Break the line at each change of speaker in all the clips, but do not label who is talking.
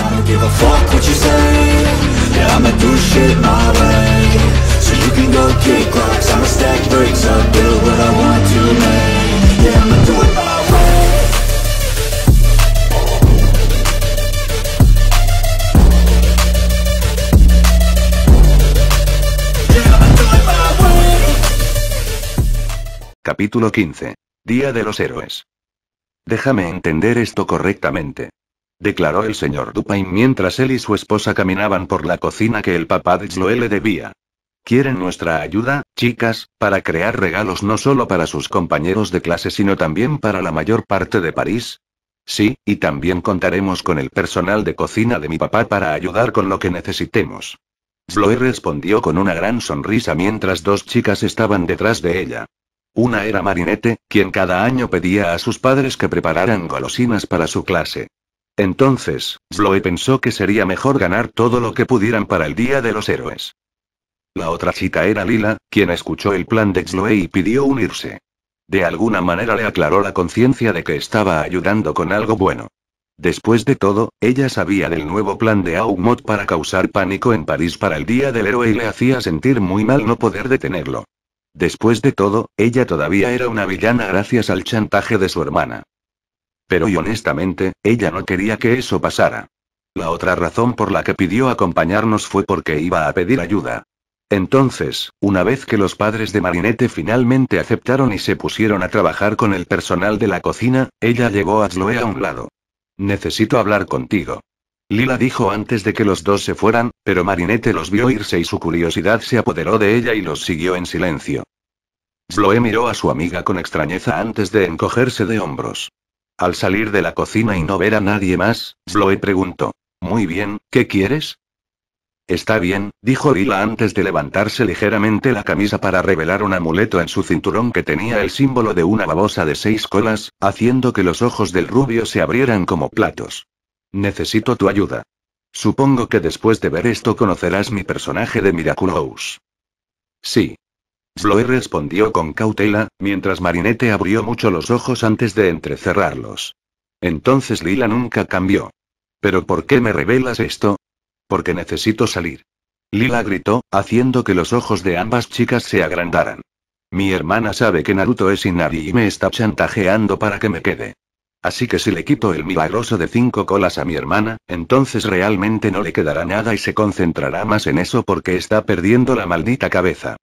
I don't give a fuck what you say Yeah, I'ma do shit my way So you can go kick rocks I'ma stack bricks up, build what I want to make Yeah, I'ma do it my way Capítulo 15. Día de los Héroes. Déjame entender esto correctamente declaró el señor Dupain mientras él y su esposa caminaban por la cocina que el papá de Zloé le debía. Quieren nuestra ayuda, chicas, para crear regalos no solo para sus compañeros de clase, sino también para la mayor parte de París. Sí, y también contaremos con el personal de cocina de mi papá para ayudar con lo que necesitemos. Zloé respondió con una gran sonrisa mientras dos chicas estaban detrás de ella. Una era Marinette, quien cada año pedía a sus padres que prepararan golosinas para su clase. Entonces, Zloe pensó que sería mejor ganar todo lo que pudieran para el Día de los Héroes. La otra chica era Lila, quien escuchó el plan de Zloe y pidió unirse. De alguna manera le aclaró la conciencia de que estaba ayudando con algo bueno. Después de todo, ella sabía del nuevo plan de Aumod para causar pánico en París para el Día del Héroe y le hacía sentir muy mal no poder detenerlo. Después de todo, ella todavía era una villana gracias al chantaje de su hermana. Pero y honestamente, ella no quería que eso pasara. La otra razón por la que pidió acompañarnos fue porque iba a pedir ayuda. Entonces, una vez que los padres de Marinette finalmente aceptaron y se pusieron a trabajar con el personal de la cocina, ella llegó a Zloe a un lado. Necesito hablar contigo. Lila dijo antes de que los dos se fueran, pero Marinette los vio irse y su curiosidad se apoderó de ella y los siguió en silencio. Zloé miró a su amiga con extrañeza antes de encogerse de hombros. Al salir de la cocina y no ver a nadie más, Chloe preguntó. Muy bien, ¿qué quieres? Está bien, dijo Lila antes de levantarse ligeramente la camisa para revelar un amuleto en su cinturón que tenía el símbolo de una babosa de seis colas, haciendo que los ojos del rubio se abrieran como platos. Necesito tu ayuda. Supongo que después de ver esto conocerás mi personaje de Miraculous. Sí. Sloe respondió con cautela, mientras Marinette abrió mucho los ojos antes de entrecerrarlos. Entonces Lila nunca cambió. ¿Pero por qué me revelas esto? Porque necesito salir. Lila gritó, haciendo que los ojos de ambas chicas se agrandaran. Mi hermana sabe que Naruto es Inari y me está chantajeando para que me quede. Así que si le quito el milagroso de cinco colas a mi hermana, entonces realmente no le quedará nada y se concentrará más en eso porque está perdiendo la maldita cabeza.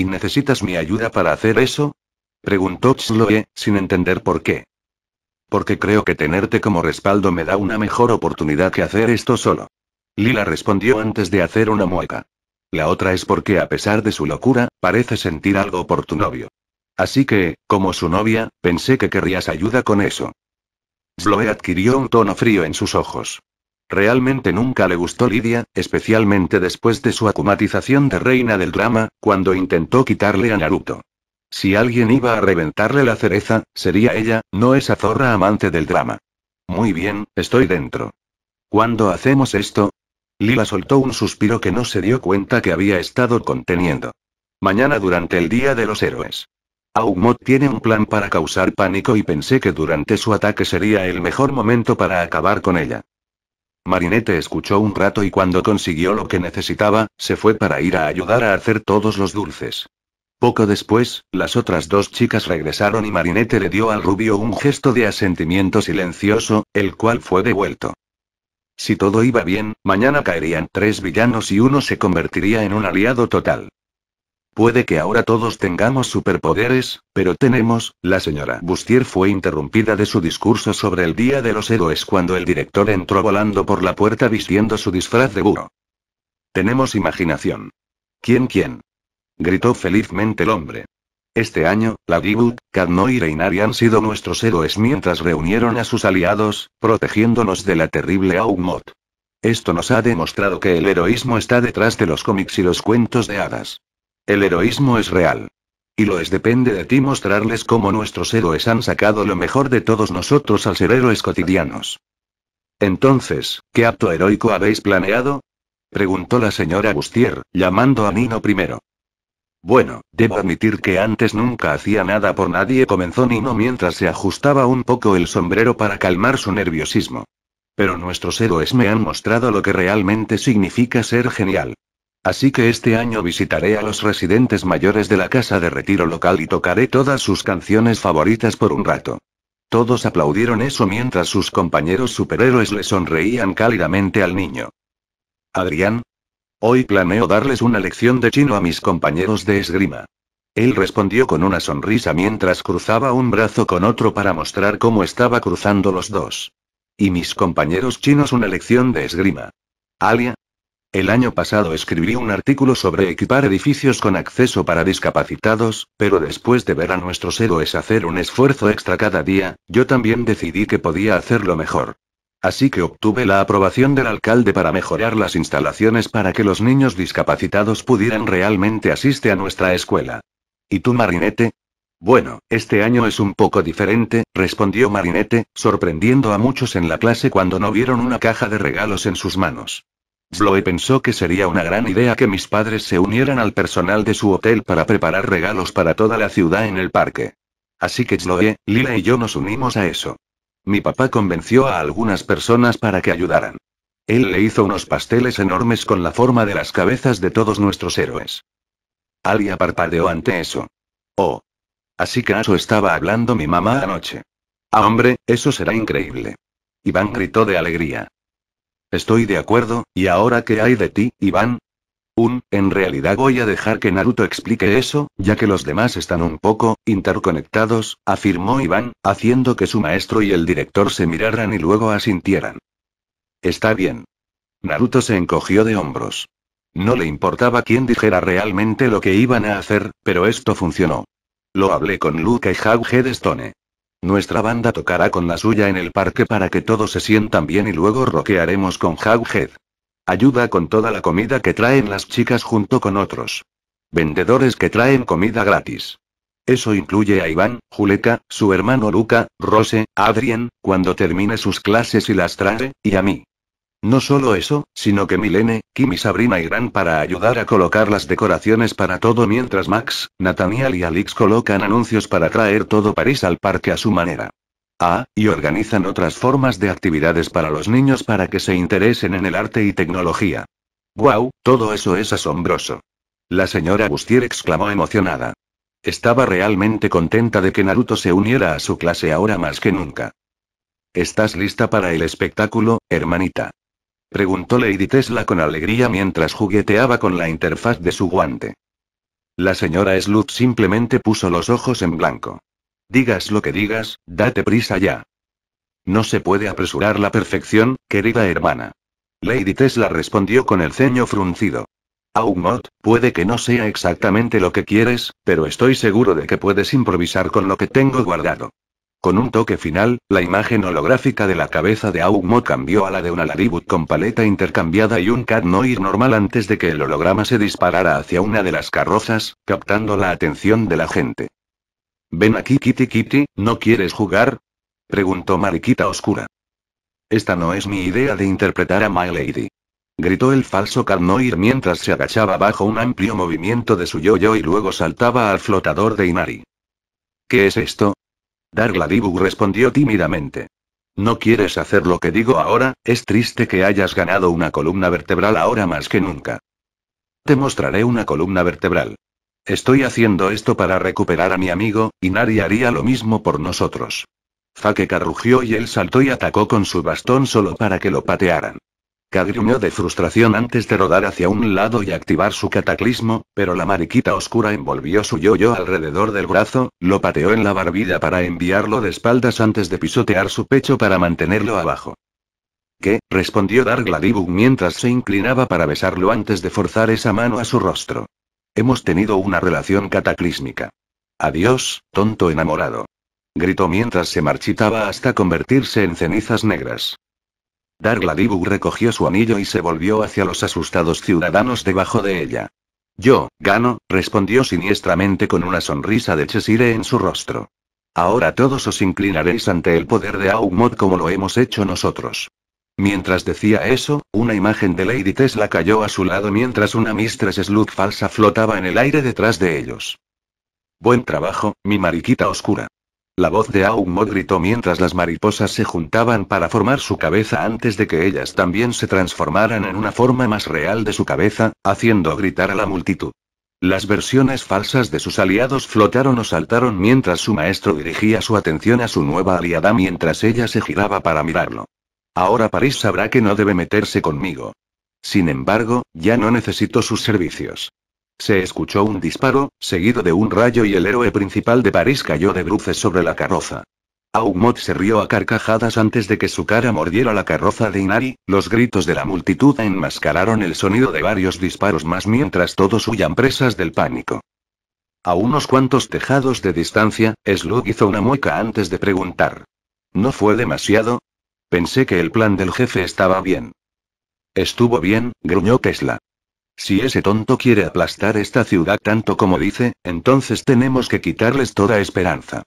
¿Y necesitas mi ayuda para hacer eso? Preguntó Chloe, sin entender por qué. Porque creo que tenerte como respaldo me da una mejor oportunidad que hacer esto solo. Lila respondió antes de hacer una mueca. La otra es porque a pesar de su locura, parece sentir algo por tu novio. Así que, como su novia, pensé que querrías ayuda con eso. Chloe adquirió un tono frío en sus ojos. Realmente nunca le gustó Lidia, especialmente después de su acumatización de reina del drama, cuando intentó quitarle a Naruto. Si alguien iba a reventarle la cereza, sería ella, no esa zorra amante del drama. Muy bien, estoy dentro. ¿Cuándo hacemos esto? Lila soltó un suspiro que no se dio cuenta que había estado conteniendo. Mañana durante el Día de los Héroes. Aumot tiene un plan para causar pánico y pensé que durante su ataque sería el mejor momento para acabar con ella. Marinette escuchó un rato y cuando consiguió lo que necesitaba, se fue para ir a ayudar a hacer todos los dulces. Poco después, las otras dos chicas regresaron y Marinette le dio al rubio un gesto de asentimiento silencioso, el cual fue devuelto. Si todo iba bien, mañana caerían tres villanos y uno se convertiría en un aliado total. Puede que ahora todos tengamos superpoderes, pero tenemos, la señora Bustier fue interrumpida de su discurso sobre el Día de los Héroes cuando el director entró volando por la puerta vistiendo su disfraz de burro. Tenemos imaginación. ¿Quién quién? gritó felizmente el hombre. Este año, la cadno y Reinari han sido nuestros héroes mientras reunieron a sus aliados, protegiéndonos de la terrible Aumot. Esto nos ha demostrado que el heroísmo está detrás de los cómics y los cuentos de hadas. El heroísmo es real. Y lo es depende de ti mostrarles cómo nuestros héroes han sacado lo mejor de todos nosotros al ser héroes cotidianos. Entonces, ¿qué acto heroico habéis planeado? Preguntó la señora Bustier, llamando a Nino primero. Bueno, debo admitir que antes nunca hacía nada por nadie, comenzó Nino mientras se ajustaba un poco el sombrero para calmar su nerviosismo. Pero nuestros héroes me han mostrado lo que realmente significa ser genial. Así que este año visitaré a los residentes mayores de la casa de retiro local y tocaré todas sus canciones favoritas por un rato. Todos aplaudieron eso mientras sus compañeros superhéroes le sonreían cálidamente al niño. Adrián. Hoy planeo darles una lección de chino a mis compañeros de esgrima. Él respondió con una sonrisa mientras cruzaba un brazo con otro para mostrar cómo estaba cruzando los dos. Y mis compañeros chinos una lección de esgrima. Alia, el año pasado escribí un artículo sobre equipar edificios con acceso para discapacitados, pero después de ver a nuestros héroes hacer un esfuerzo extra cada día, yo también decidí que podía hacerlo mejor. Así que obtuve la aprobación del alcalde para mejorar las instalaciones para que los niños discapacitados pudieran realmente asistir a nuestra escuela. ¿Y tú, Marinete? Bueno, este año es un poco diferente, respondió Marinete, sorprendiendo a muchos en la clase cuando no vieron una caja de regalos en sus manos. Zloe pensó que sería una gran idea que mis padres se unieran al personal de su hotel para preparar regalos para toda la ciudad en el parque. Así que Zloe, Lila y yo nos unimos a eso. Mi papá convenció a algunas personas para que ayudaran. Él le hizo unos pasteles enormes con la forma de las cabezas de todos nuestros héroes. Alia parpadeó ante eso. Oh. Así que eso estaba hablando mi mamá anoche. Ah, hombre, eso será increíble. Iván gritó de alegría. Estoy de acuerdo, ¿y ahora qué hay de ti, Iván? Un, en realidad voy a dejar que Naruto explique eso, ya que los demás están un poco interconectados, afirmó Iván, haciendo que su maestro y el director se miraran y luego asintieran. Está bien. Naruto se encogió de hombros. No le importaba quién dijera realmente lo que iban a hacer, pero esto funcionó. Lo hablé con Luke y Head Stone. Nuestra banda tocará con la suya en el parque para que todos se sientan bien y luego roquearemos con Howhead. Ayuda con toda la comida que traen las chicas junto con otros. Vendedores que traen comida gratis. Eso incluye a Iván, Juleka, su hermano Luca, Rose, Adrien, cuando termine sus clases y las trae, y a mí. No solo eso, sino que Milene, Kim y Sabrina irán para ayudar a colocar las decoraciones para todo mientras Max, Nathaniel y Alix colocan anuncios para traer todo París al parque a su manera. Ah, y organizan otras formas de actividades para los niños para que se interesen en el arte y tecnología. ¡Wow! Todo eso es asombroso. La señora Bustier exclamó emocionada. Estaba realmente contenta de que Naruto se uniera a su clase ahora más que nunca. ¿Estás lista para el espectáculo, hermanita? Preguntó Lady Tesla con alegría mientras jugueteaba con la interfaz de su guante. La señora Slut simplemente puso los ojos en blanco. Digas lo que digas, date prisa ya. No se puede apresurar la perfección, querida hermana. Lady Tesla respondió con el ceño fruncido. Aumot, puede que no sea exactamente lo que quieres, pero estoy seguro de que puedes improvisar con lo que tengo guardado. Con un toque final, la imagen holográfica de la cabeza de Aumo cambió a la de una Laribut con paleta intercambiada y un Cat normal antes de que el holograma se disparara hacia una de las carrozas, captando la atención de la gente. Ven aquí Kitty Kitty, ¿no quieres jugar? preguntó Mariquita Oscura. Esta no es mi idea de interpretar a My Lady. Gritó el falso Cat mientras se agachaba bajo un amplio movimiento de su yo-yo y luego saltaba al flotador de Inari. ¿Qué es esto? Dibu respondió tímidamente. No quieres hacer lo que digo ahora, es triste que hayas ganado una columna vertebral ahora más que nunca. Te mostraré una columna vertebral. Estoy haciendo esto para recuperar a mi amigo, y Nari haría lo mismo por nosotros. Faqueca rugió y él saltó y atacó con su bastón solo para que lo patearan. Cagriñó de frustración antes de rodar hacia un lado y activar su cataclismo, pero la mariquita oscura envolvió su yo -yo alrededor del brazo, lo pateó en la barbilla para enviarlo de espaldas antes de pisotear su pecho para mantenerlo abajo. ¿Qué? respondió Gladibug mientras se inclinaba para besarlo antes de forzar esa mano a su rostro. Hemos tenido una relación cataclísmica. Adiós, tonto enamorado. Gritó mientras se marchitaba hasta convertirse en cenizas negras. Dargladibu recogió su anillo y se volvió hacia los asustados ciudadanos debajo de ella. Yo, gano, respondió siniestramente con una sonrisa de Cheshire en su rostro. Ahora todos os inclinaréis ante el poder de Aumod como lo hemos hecho nosotros. Mientras decía eso, una imagen de Lady Tesla cayó a su lado mientras una Mistress Slug falsa flotaba en el aire detrás de ellos. Buen trabajo, mi mariquita oscura. La voz de Augmo gritó mientras las mariposas se juntaban para formar su cabeza antes de que ellas también se transformaran en una forma más real de su cabeza, haciendo gritar a la multitud. Las versiones falsas de sus aliados flotaron o saltaron mientras su maestro dirigía su atención a su nueva aliada mientras ella se giraba para mirarlo. Ahora París sabrá que no debe meterse conmigo. Sin embargo, ya no necesito sus servicios. Se escuchó un disparo, seguido de un rayo y el héroe principal de París cayó de bruces sobre la carroza. Aumot se rió a carcajadas antes de que su cara mordiera la carroza de Inari, los gritos de la multitud enmascararon el sonido de varios disparos más mientras todos huyan presas del pánico. A unos cuantos tejados de distancia, Slug hizo una mueca antes de preguntar. ¿No fue demasiado? Pensé que el plan del jefe estaba bien. Estuvo bien, gruñó Tesla. Si ese tonto quiere aplastar esta ciudad tanto como dice, entonces tenemos que quitarles toda esperanza.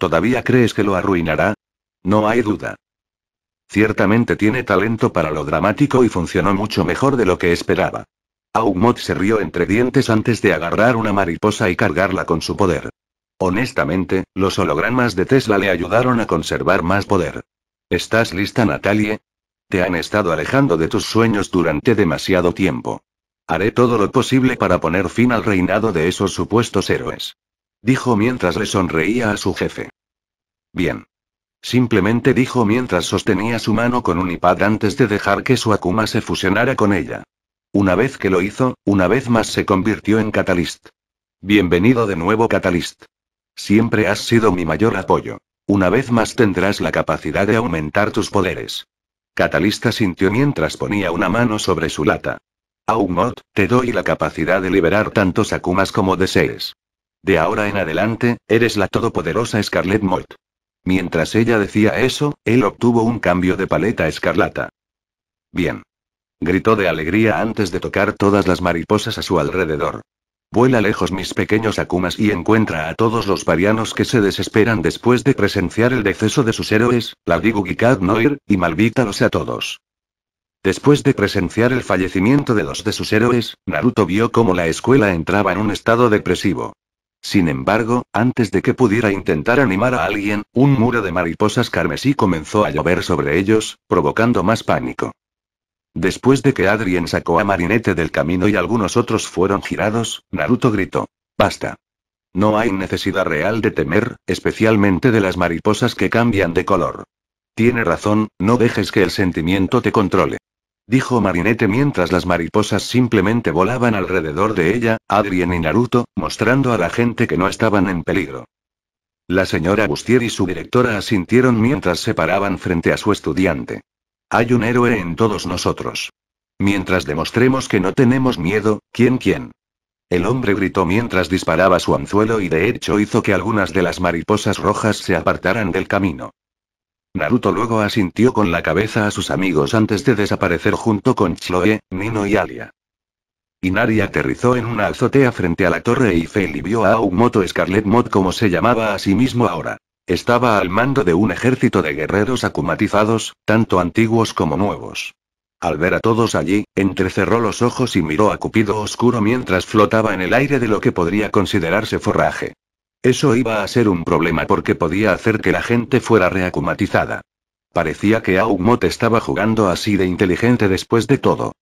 ¿Todavía crees que lo arruinará? No hay duda. Ciertamente tiene talento para lo dramático y funcionó mucho mejor de lo que esperaba. Aumot se rió entre dientes antes de agarrar una mariposa y cargarla con su poder. Honestamente, los hologramas de Tesla le ayudaron a conservar más poder. ¿Estás lista, Natalie? Te han estado alejando de tus sueños durante demasiado tiempo. Haré todo lo posible para poner fin al reinado de esos supuestos héroes. Dijo mientras le sonreía a su jefe. Bien. Simplemente dijo mientras sostenía su mano con un iPad antes de dejar que su Akuma se fusionara con ella. Una vez que lo hizo, una vez más se convirtió en Catalyst. Bienvenido de nuevo Catalyst. Siempre has sido mi mayor apoyo. Una vez más tendrás la capacidad de aumentar tus poderes. Catalyst sintió mientras ponía una mano sobre su lata. Aumot, te doy la capacidad de liberar tantos Akumas como desees. De ahora en adelante, eres la todopoderosa Scarlet Mott. Mientras ella decía eso, él obtuvo un cambio de paleta escarlata. Bien. Gritó de alegría antes de tocar todas las mariposas a su alrededor. Vuela lejos mis pequeños Akumas y encuentra a todos los parianos que se desesperan después de presenciar el deceso de sus héroes, la Digugikad Noir, y malvítalos a todos. Después de presenciar el fallecimiento de dos de sus héroes, Naruto vio cómo la escuela entraba en un estado depresivo. Sin embargo, antes de que pudiera intentar animar a alguien, un muro de mariposas carmesí comenzó a llover sobre ellos, provocando más pánico. Después de que Adrien sacó a Marinette del camino y algunos otros fueron girados, Naruto gritó. Basta. No hay necesidad real de temer, especialmente de las mariposas que cambian de color. Tiene razón, no dejes que el sentimiento te controle dijo Marinette mientras las mariposas simplemente volaban alrededor de ella, Adrien y Naruto, mostrando a la gente que no estaban en peligro. La señora Bustier y su directora asintieron mientras se paraban frente a su estudiante. Hay un héroe en todos nosotros. Mientras demostremos que no tenemos miedo, ¿quién quién? El hombre gritó mientras disparaba su anzuelo y de hecho hizo que algunas de las mariposas rojas se apartaran del camino. Naruto luego asintió con la cabeza a sus amigos antes de desaparecer junto con Chloe, Nino y Alia. Inari aterrizó en una azotea frente a la torre y y vio a Aumoto Scarlet Mod como se llamaba a sí mismo ahora. Estaba al mando de un ejército de guerreros acumatizados, tanto antiguos como nuevos. Al ver a todos allí, entrecerró los ojos y miró a Cupido Oscuro mientras flotaba en el aire de lo que podría considerarse forraje. Eso iba a ser un problema porque podía hacer que la gente fuera reacumatizada. Parecía que Aumot estaba jugando así de inteligente después de todo.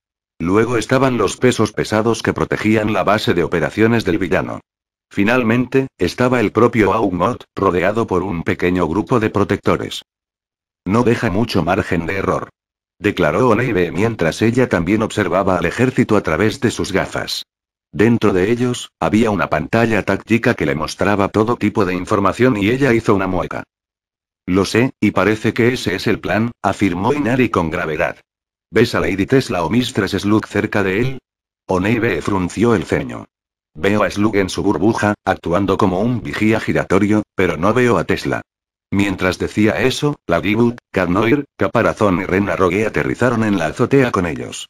Luego estaban los pesos pesados que protegían la base de operaciones del villano. Finalmente, estaba el propio Aumot, rodeado por un pequeño grupo de protectores. No deja mucho margen de error. Declaró Oneibe mientras ella también observaba al ejército a través de sus gafas. Dentro de ellos, había una pantalla táctica que le mostraba todo tipo de información y ella hizo una mueca. Lo sé, y parece que ese es el plan, afirmó Inari con gravedad. ¿Ves a Lady Tesla o Mistress Slug cerca de él? Oneibe frunció el ceño. Veo a Slug en su burbuja, actuando como un vigía giratorio, pero no veo a Tesla. Mientras decía eso, la Karnoir, Carnoir, Caparazón y Rena Rogue aterrizaron en la azotea con ellos.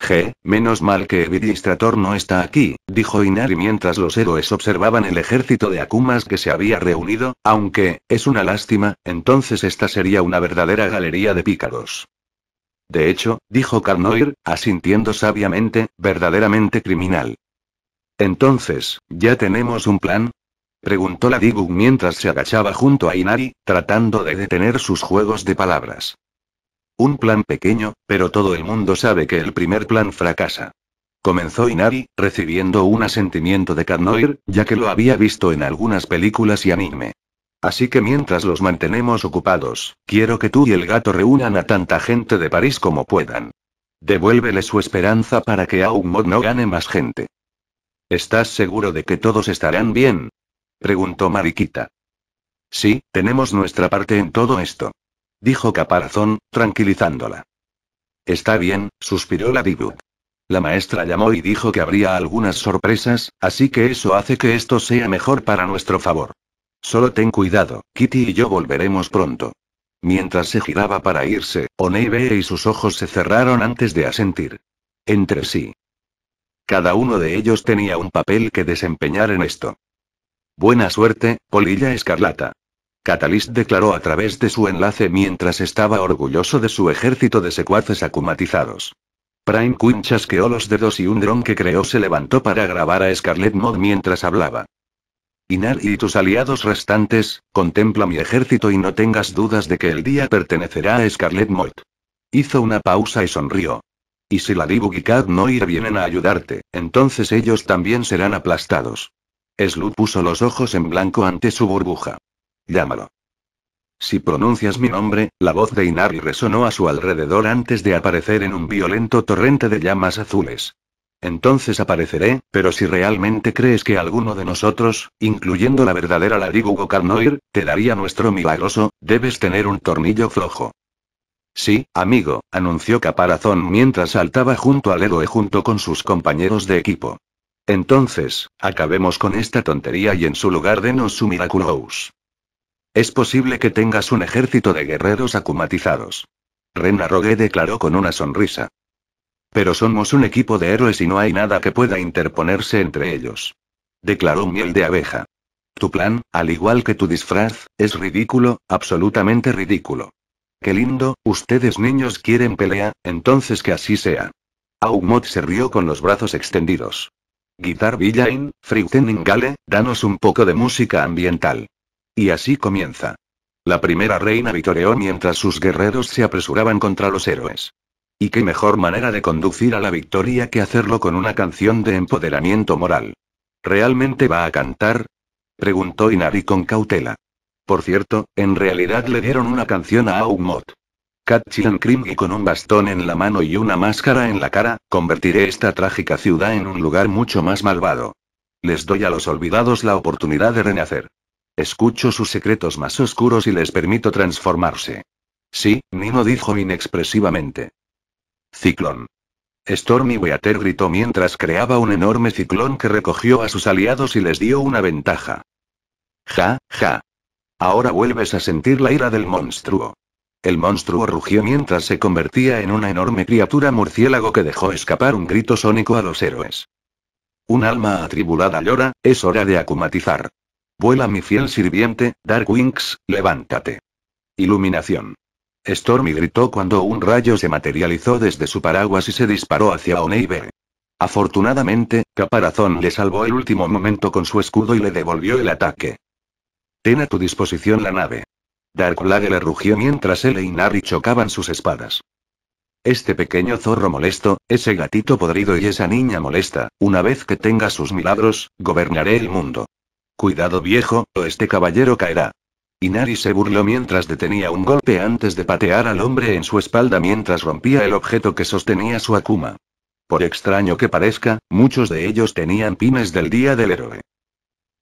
G, menos mal que Evidistrator no está aquí, dijo Inari mientras los héroes observaban el ejército de Akumas que se había reunido, aunque, es una lástima, entonces esta sería una verdadera galería de pícaros. De hecho, dijo Carnoir, asintiendo sabiamente, verdaderamente criminal. Entonces, ¿ya tenemos un plan? preguntó la mientras se agachaba junto a Inari, tratando de detener sus juegos de palabras. Un plan pequeño, pero todo el mundo sabe que el primer plan fracasa. Comenzó Inari, recibiendo un asentimiento de Kadnoir, ya que lo había visto en algunas películas y anime. Así que mientras los mantenemos ocupados, quiero que tú y el gato reúnan a tanta gente de París como puedan. Devuélvele su esperanza para que Aumod no gane más gente. ¿Estás seguro de que todos estarán bien? preguntó Mariquita. Sí, tenemos nuestra parte en todo esto dijo Caparazón, tranquilizándola. Está bien, suspiró la Dibu. La maestra llamó y dijo que habría algunas sorpresas, así que eso hace que esto sea mejor para nuestro favor. Solo ten cuidado, Kitty y yo volveremos pronto. Mientras se giraba para irse, Oneibe y sus ojos se cerraron antes de asentir. Entre sí. Cada uno de ellos tenía un papel que desempeñar en esto. Buena suerte, polilla escarlata. Catalyst declaró a través de su enlace mientras estaba orgulloso de su ejército de secuaces acumatizados. Prime Queen chasqueó los dedos y un dron que creó se levantó para grabar a Scarlet Mod mientras hablaba. Inar y tus aliados restantes, contempla mi ejército y no tengas dudas de que el día pertenecerá a Scarlet Mod. Hizo una pausa y sonrió. Y si la Dibu no ir vienen a ayudarte, entonces ellos también serán aplastados. Slu puso los ojos en blanco ante su burbuja. Llámalo. Si pronuncias mi nombre, la voz de Inari resonó a su alrededor antes de aparecer en un violento torrente de llamas azules. Entonces apareceré, pero si realmente crees que alguno de nosotros, incluyendo la verdadera Larigugo Karnoir, te daría nuestro milagroso, debes tener un tornillo flojo. Sí, amigo, anunció Caparazón mientras saltaba junto al héroe junto con sus compañeros de equipo. Entonces, acabemos con esta tontería y en su lugar denos su Miraculous. Es posible que tengas un ejército de guerreros acumatizados. Ren Rogue declaró con una sonrisa. Pero somos un equipo de héroes y no hay nada que pueda interponerse entre ellos. Declaró Miel de Abeja. Tu plan, al igual que tu disfraz, es ridículo, absolutamente ridículo. Qué lindo, ustedes niños quieren pelea, entonces que así sea. Aumot se rió con los brazos extendidos. Guitar Villain, in danos un poco de música ambiental. Y así comienza. La primera reina vitoreó mientras sus guerreros se apresuraban contra los héroes. Y qué mejor manera de conducir a la victoria que hacerlo con una canción de empoderamiento moral. ¿Realmente va a cantar? Preguntó Inari con cautela. Por cierto, en realidad le dieron una canción a Aumot. Katchian y con un bastón en la mano y una máscara en la cara, convertiré esta trágica ciudad en un lugar mucho más malvado. Les doy a los olvidados la oportunidad de renacer. Escucho sus secretos más oscuros y les permito transformarse. Sí, Nino dijo inexpresivamente. Ciclón. Stormy Weather gritó mientras creaba un enorme ciclón que recogió a sus aliados y les dio una ventaja. Ja, ja. Ahora vuelves a sentir la ira del monstruo. El monstruo rugió mientras se convertía en una enorme criatura murciélago que dejó escapar un grito sónico a los héroes. Un alma atribulada llora, es hora de acumatizar. Vuela mi fiel sirviente, Darkwings, levántate. Iluminación. Stormy gritó cuando un rayo se materializó desde su paraguas y se disparó hacia Oneiber. Afortunadamente, Caparazón le salvó el último momento con su escudo y le devolvió el ataque. Ten a tu disposición la nave. Dark le rugió mientras él y e Inari chocaban sus espadas. Este pequeño zorro molesto, ese gatito podrido y esa niña molesta, una vez que tenga sus milagros, gobernaré el mundo. Cuidado viejo, o este caballero caerá. Inari se burló mientras detenía un golpe antes de patear al hombre en su espalda mientras rompía el objeto que sostenía su Akuma. Por extraño que parezca, muchos de ellos tenían pymes del día del héroe.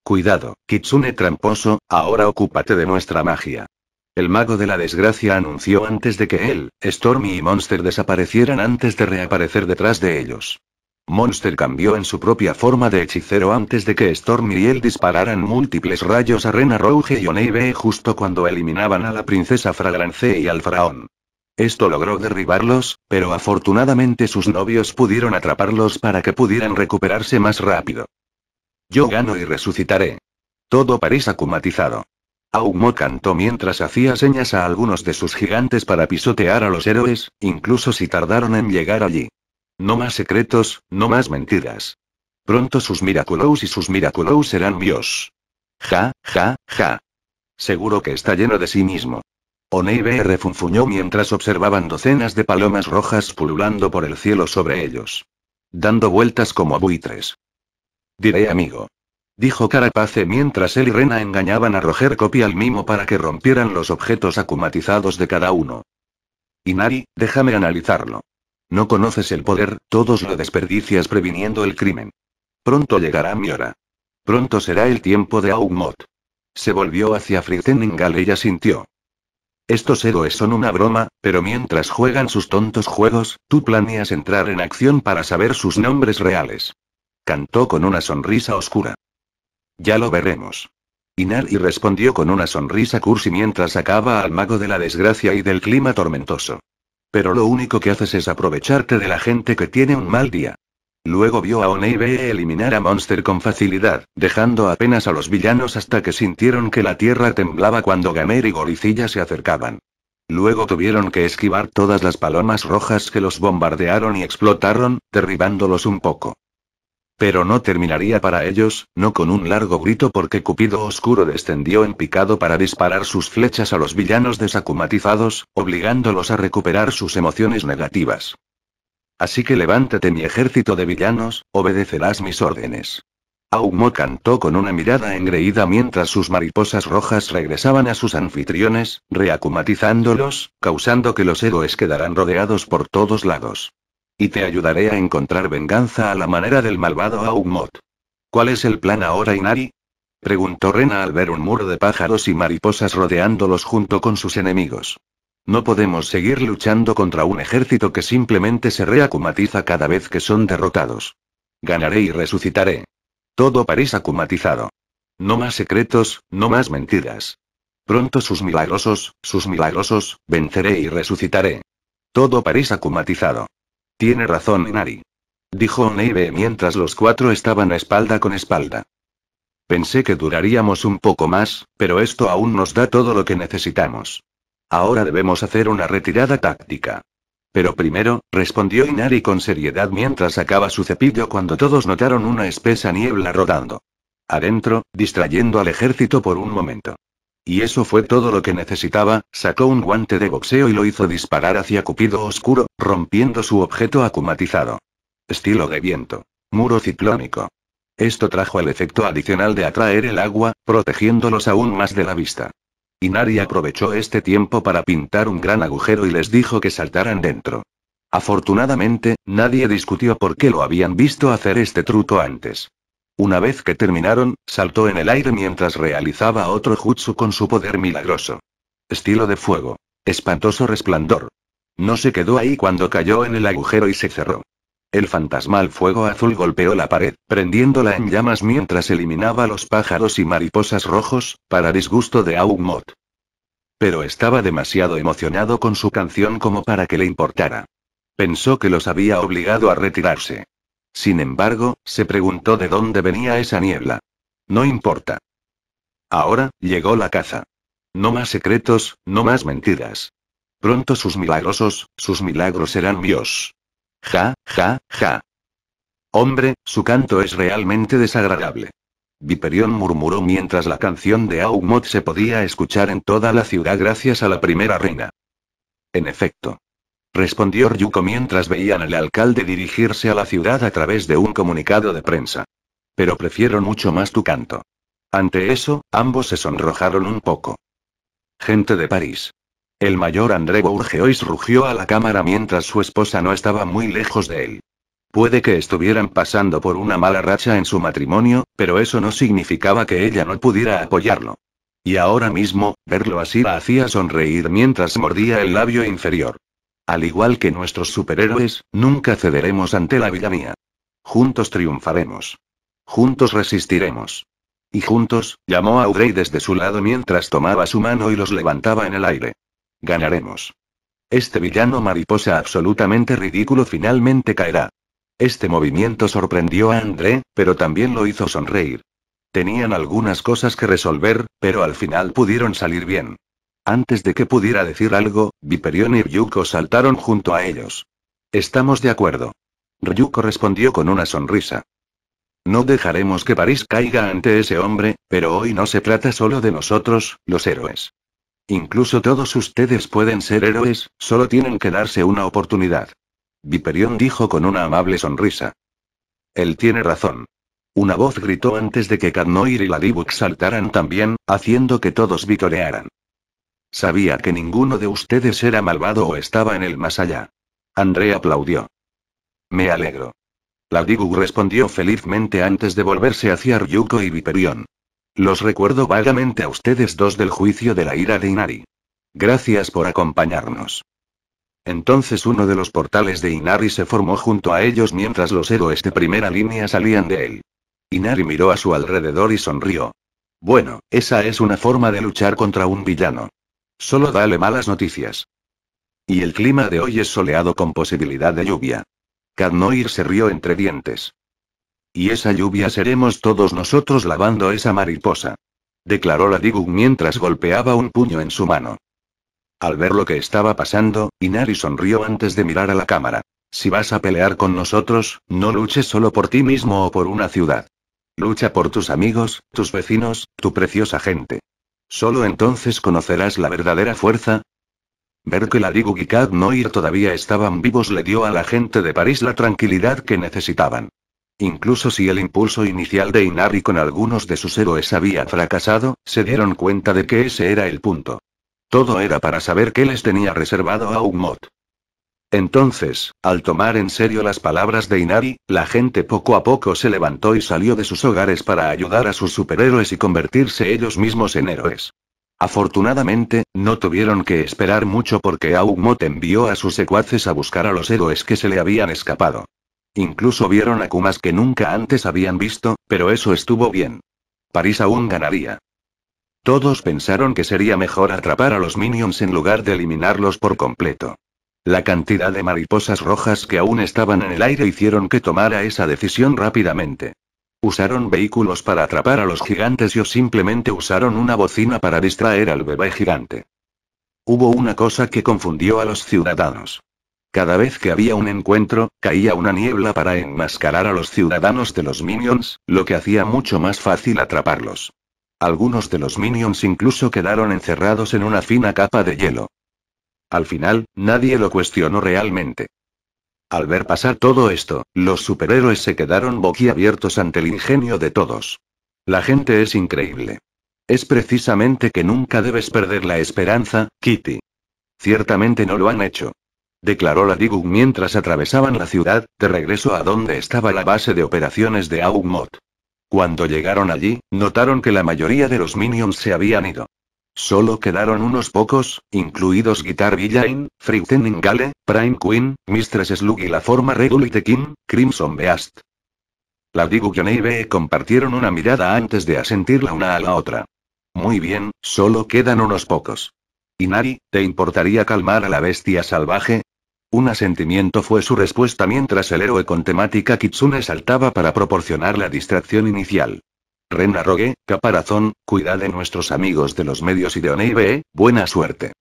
Cuidado, Kitsune tramposo, ahora ocúpate de nuestra magia. El mago de la desgracia anunció antes de que él, Stormy y Monster desaparecieran antes de reaparecer detrás de ellos. Monster cambió en su propia forma de hechicero antes de que Storm y él dispararan múltiples rayos a Rena Rouge y Oneibe justo cuando eliminaban a la princesa Fragrance y al faraón. Esto logró derribarlos, pero afortunadamente sus novios pudieron atraparlos para que pudieran recuperarse más rápido. Yo gano y resucitaré. Todo París acumatizado. Aumo cantó mientras hacía señas a algunos de sus gigantes para pisotear a los héroes, incluso si tardaron en llegar allí. No más secretos, no más mentiras. Pronto sus miraculous y sus miraculous serán míos. Ja, ja, ja. Seguro que está lleno de sí mismo. Oneibe refunfuñó mientras observaban docenas de palomas rojas pululando por el cielo sobre ellos. Dando vueltas como buitres. Diré amigo. Dijo Carapace mientras él y Rena engañaban a Roger Copia al mimo para que rompieran los objetos acumatizados de cada uno. Inari, déjame analizarlo. No conoces el poder, todos lo desperdicias previniendo el crimen. Pronto llegará mi hora. Pronto será el tiempo de Aumot. Se volvió hacia Fritzeningal y ella sintió. Estos héroes son una broma, pero mientras juegan sus tontos juegos, tú planeas entrar en acción para saber sus nombres reales. Cantó con una sonrisa oscura. Ya lo veremos. Inari respondió con una sonrisa cursi mientras sacaba al mago de la desgracia y del clima tormentoso. Pero lo único que haces es aprovecharte de la gente que tiene un mal día. Luego vio a Oneibe eliminar a Monster con facilidad, dejando apenas a los villanos hasta que sintieron que la tierra temblaba cuando Gamer y Goricilla se acercaban. Luego tuvieron que esquivar todas las palomas rojas que los bombardearon y explotaron, derribándolos un poco. Pero no terminaría para ellos, no con un largo grito porque Cupido Oscuro descendió en picado para disparar sus flechas a los villanos desacumatizados, obligándolos a recuperar sus emociones negativas. Así que levántate mi ejército de villanos, obedecerás mis órdenes. Aumo cantó con una mirada engreída mientras sus mariposas rojas regresaban a sus anfitriones, reacumatizándolos, causando que los héroes quedaran rodeados por todos lados. Y te ayudaré a encontrar venganza a la manera del malvado Aumot. ¿Cuál es el plan ahora, Inari? Preguntó Rena al ver un muro de pájaros y mariposas rodeándolos junto con sus enemigos. No podemos seguir luchando contra un ejército que simplemente se reacumatiza cada vez que son derrotados. Ganaré y resucitaré. Todo París acumatizado. No más secretos, no más mentiras. Pronto sus milagrosos, sus milagrosos, venceré y resucitaré. Todo París acumatizado. Tiene razón Inari. Dijo neve mientras los cuatro estaban espalda con espalda. Pensé que duraríamos un poco más, pero esto aún nos da todo lo que necesitamos. Ahora debemos hacer una retirada táctica. Pero primero, respondió Inari con seriedad mientras sacaba su cepillo cuando todos notaron una espesa niebla rodando. Adentro, distrayendo al ejército por un momento. Y eso fue todo lo que necesitaba, sacó un guante de boxeo y lo hizo disparar hacia Cupido Oscuro, rompiendo su objeto acumatizado. Estilo de viento. Muro ciclónico. Esto trajo el efecto adicional de atraer el agua, protegiéndolos aún más de la vista. Inari aprovechó este tiempo para pintar un gran agujero y les dijo que saltaran dentro. Afortunadamente, nadie discutió por qué lo habían visto hacer este truco antes. Una vez que terminaron, saltó en el aire mientras realizaba otro jutsu con su poder milagroso. Estilo de fuego. Espantoso resplandor. No se quedó ahí cuando cayó en el agujero y se cerró. El fantasmal fuego azul golpeó la pared, prendiéndola en llamas mientras eliminaba los pájaros y mariposas rojos, para disgusto de Aumot. Pero estaba demasiado emocionado con su canción como para que le importara. Pensó que los había obligado a retirarse. Sin embargo, se preguntó de dónde venía esa niebla. No importa. Ahora, llegó la caza. No más secretos, no más mentiras. Pronto sus milagrosos, sus milagros serán míos. Ja, ja, ja. Hombre, su canto es realmente desagradable. Viperión murmuró mientras la canción de Aumot se podía escuchar en toda la ciudad gracias a la primera reina. En efecto respondió Ryuko mientras veían al alcalde dirigirse a la ciudad a través de un comunicado de prensa. Pero prefiero mucho más tu canto. Ante eso, ambos se sonrojaron un poco. Gente de París. El mayor André Bourgeois rugió a la cámara mientras su esposa no estaba muy lejos de él. Puede que estuvieran pasando por una mala racha en su matrimonio, pero eso no significaba que ella no pudiera apoyarlo. Y ahora mismo, verlo así la hacía sonreír mientras mordía el labio inferior. Al igual que nuestros superhéroes, nunca cederemos ante la villanía. Juntos triunfaremos. Juntos resistiremos. Y juntos, llamó a Audrey desde su lado mientras tomaba su mano y los levantaba en el aire. Ganaremos. Este villano mariposa absolutamente ridículo finalmente caerá. Este movimiento sorprendió a André, pero también lo hizo sonreír. Tenían algunas cosas que resolver, pero al final pudieron salir bien. Antes de que pudiera decir algo, Viperion y Ryuko saltaron junto a ellos. Estamos de acuerdo. Ryuko respondió con una sonrisa. No dejaremos que París caiga ante ese hombre, pero hoy no se trata solo de nosotros, los héroes. Incluso todos ustedes pueden ser héroes, solo tienen que darse una oportunidad. Viperion dijo con una amable sonrisa. Él tiene razón. Una voz gritó antes de que Kadnoir y Ladibuk saltaran también, haciendo que todos vitorearan. Sabía que ninguno de ustedes era malvado o estaba en el más allá. André aplaudió. Me alegro. La respondió felizmente antes de volverse hacia Ryuko y Viperion. Los recuerdo vagamente a ustedes dos del juicio de la ira de Inari. Gracias por acompañarnos. Entonces uno de los portales de Inari se formó junto a ellos mientras los héroes de primera línea salían de él. Inari miró a su alrededor y sonrió. Bueno, esa es una forma de luchar contra un villano. Solo dale malas noticias. Y el clima de hoy es soleado con posibilidad de lluvia. Cadnoir se rió entre dientes. Y esa lluvia seremos todos nosotros lavando esa mariposa. Declaró la Digug mientras golpeaba un puño en su mano. Al ver lo que estaba pasando, Inari sonrió antes de mirar a la cámara. Si vas a pelear con nosotros, no luches solo por ti mismo o por una ciudad. Lucha por tus amigos, tus vecinos, tu preciosa gente. Solo entonces conocerás la verdadera fuerza. Ver que la Digu y ir todavía estaban vivos le dio a la gente de París la tranquilidad que necesitaban. Incluso si el impulso inicial de Inari con algunos de sus héroes había fracasado, se dieron cuenta de que ese era el punto. Todo era para saber qué les tenía reservado a Ugmot. Entonces, al tomar en serio las palabras de Inari, la gente poco a poco se levantó y salió de sus hogares para ayudar a sus superhéroes y convertirse ellos mismos en héroes. Afortunadamente, no tuvieron que esperar mucho porque Aumot envió a sus secuaces a buscar a los héroes que se le habían escapado. Incluso vieron a Kumas que nunca antes habían visto, pero eso estuvo bien. París aún ganaría. Todos pensaron que sería mejor atrapar a los minions en lugar de eliminarlos por completo. La cantidad de mariposas rojas que aún estaban en el aire hicieron que tomara esa decisión rápidamente. ¿Usaron vehículos para atrapar a los gigantes y o simplemente usaron una bocina para distraer al bebé gigante? Hubo una cosa que confundió a los ciudadanos. Cada vez que había un encuentro, caía una niebla para enmascarar a los ciudadanos de los Minions, lo que hacía mucho más fácil atraparlos. Algunos de los Minions incluso quedaron encerrados en una fina capa de hielo. Al final, nadie lo cuestionó realmente. Al ver pasar todo esto, los superhéroes se quedaron boquiabiertos ante el ingenio de todos. La gente es increíble. Es precisamente que nunca debes perder la esperanza, Kitty. Ciertamente no lo han hecho. Declaró la mientras atravesaban la ciudad, de regreso a donde estaba la base de operaciones de Augmot. Cuando llegaron allí, notaron que la mayoría de los minions se habían ido. Solo quedaron unos pocos, incluidos Guitar Villain, Frigteningale, Prime Queen, Mistress Slug y la forma Regulite King, Crimson Beast. La Diguyon y compartieron una mirada antes de asentir la una a la otra. Muy bien, solo quedan unos pocos. Inari, ¿te importaría calmar a la bestia salvaje? Un asentimiento fue su respuesta mientras el héroe con temática kitsune saltaba para proporcionar la distracción inicial. Rena rogue caparazón, cuida de nuestros amigos de los medios y de Oneibe, buena suerte.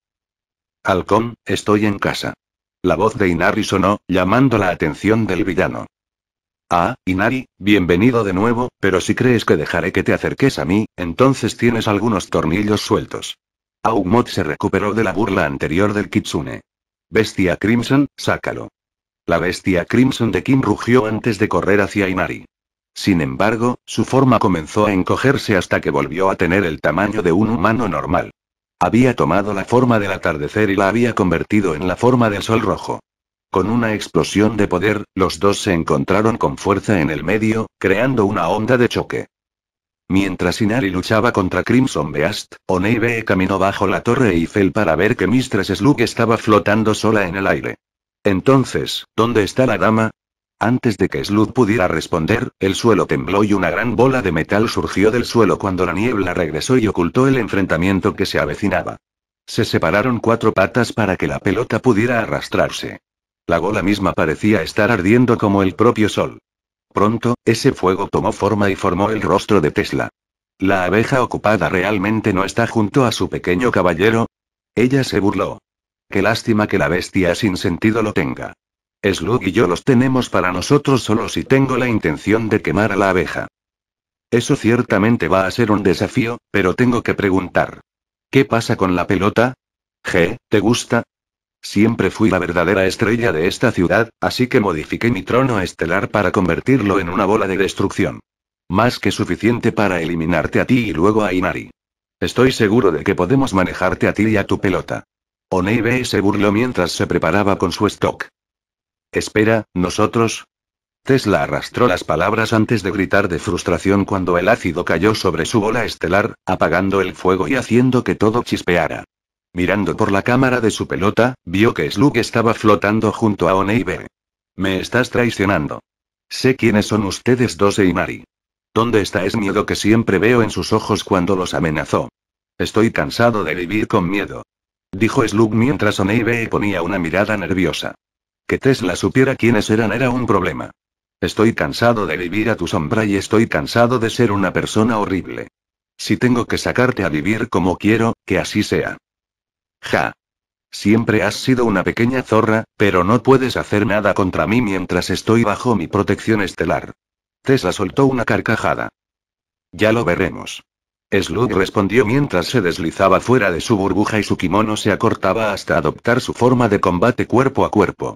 Halcón, estoy en casa. La voz de Inari sonó, llamando la atención del villano. Ah, Inari, bienvenido de nuevo, pero si crees que dejaré que te acerques a mí, entonces tienes algunos tornillos sueltos. Aumot se recuperó de la burla anterior del kitsune. Bestia Crimson, sácalo. La bestia Crimson de Kim rugió antes de correr hacia Inari. Sin embargo, su forma comenzó a encogerse hasta que volvió a tener el tamaño de un humano normal. Había tomado la forma del atardecer y la había convertido en la forma del sol rojo. Con una explosión de poder, los dos se encontraron con fuerza en el medio, creando una onda de choque. Mientras Inari luchaba contra Crimson Beast, Oneibe caminó bajo la torre Eiffel para ver que Mistress Slug estaba flotando sola en el aire. Entonces, ¿dónde está la dama? Antes de que Slud pudiera responder, el suelo tembló y una gran bola de metal surgió del suelo cuando la niebla regresó y ocultó el enfrentamiento que se avecinaba. Se separaron cuatro patas para que la pelota pudiera arrastrarse. La bola misma parecía estar ardiendo como el propio sol. Pronto, ese fuego tomó forma y formó el rostro de Tesla. ¿La abeja ocupada realmente no está junto a su pequeño caballero? Ella se burló. Qué lástima que la bestia sin sentido lo tenga. Slug y yo los tenemos para nosotros solos y tengo la intención de quemar a la abeja. Eso ciertamente va a ser un desafío, pero tengo que preguntar. ¿Qué pasa con la pelota? G, ¿te gusta? Siempre fui la verdadera estrella de esta ciudad, así que modifiqué mi trono estelar para convertirlo en una bola de destrucción. Más que suficiente para eliminarte a ti y luego a Inari. Estoy seguro de que podemos manejarte a ti y a tu pelota. Oneibe se burló mientras se preparaba con su stock. Espera, ¿nosotros? Tesla arrastró las palabras antes de gritar de frustración cuando el ácido cayó sobre su bola estelar, apagando el fuego y haciendo que todo chispeara. Mirando por la cámara de su pelota, vio que Slug estaba flotando junto a Oneibe. Me estás traicionando. Sé quiénes son ustedes dos y Inari. ¿Dónde está ese miedo que siempre veo en sus ojos cuando los amenazó? Estoy cansado de vivir con miedo. Dijo Slug mientras Oneibe ponía una mirada nerviosa. Que Tesla supiera quiénes eran era un problema. Estoy cansado de vivir a tu sombra y estoy cansado de ser una persona horrible. Si tengo que sacarte a vivir como quiero, que así sea. Ja. Siempre has sido una pequeña zorra, pero no puedes hacer nada contra mí mientras estoy bajo mi protección estelar. Tesla soltó una carcajada. Ya lo veremos. Slug respondió mientras se deslizaba fuera de su burbuja y su kimono se acortaba hasta adoptar su forma de combate cuerpo a cuerpo.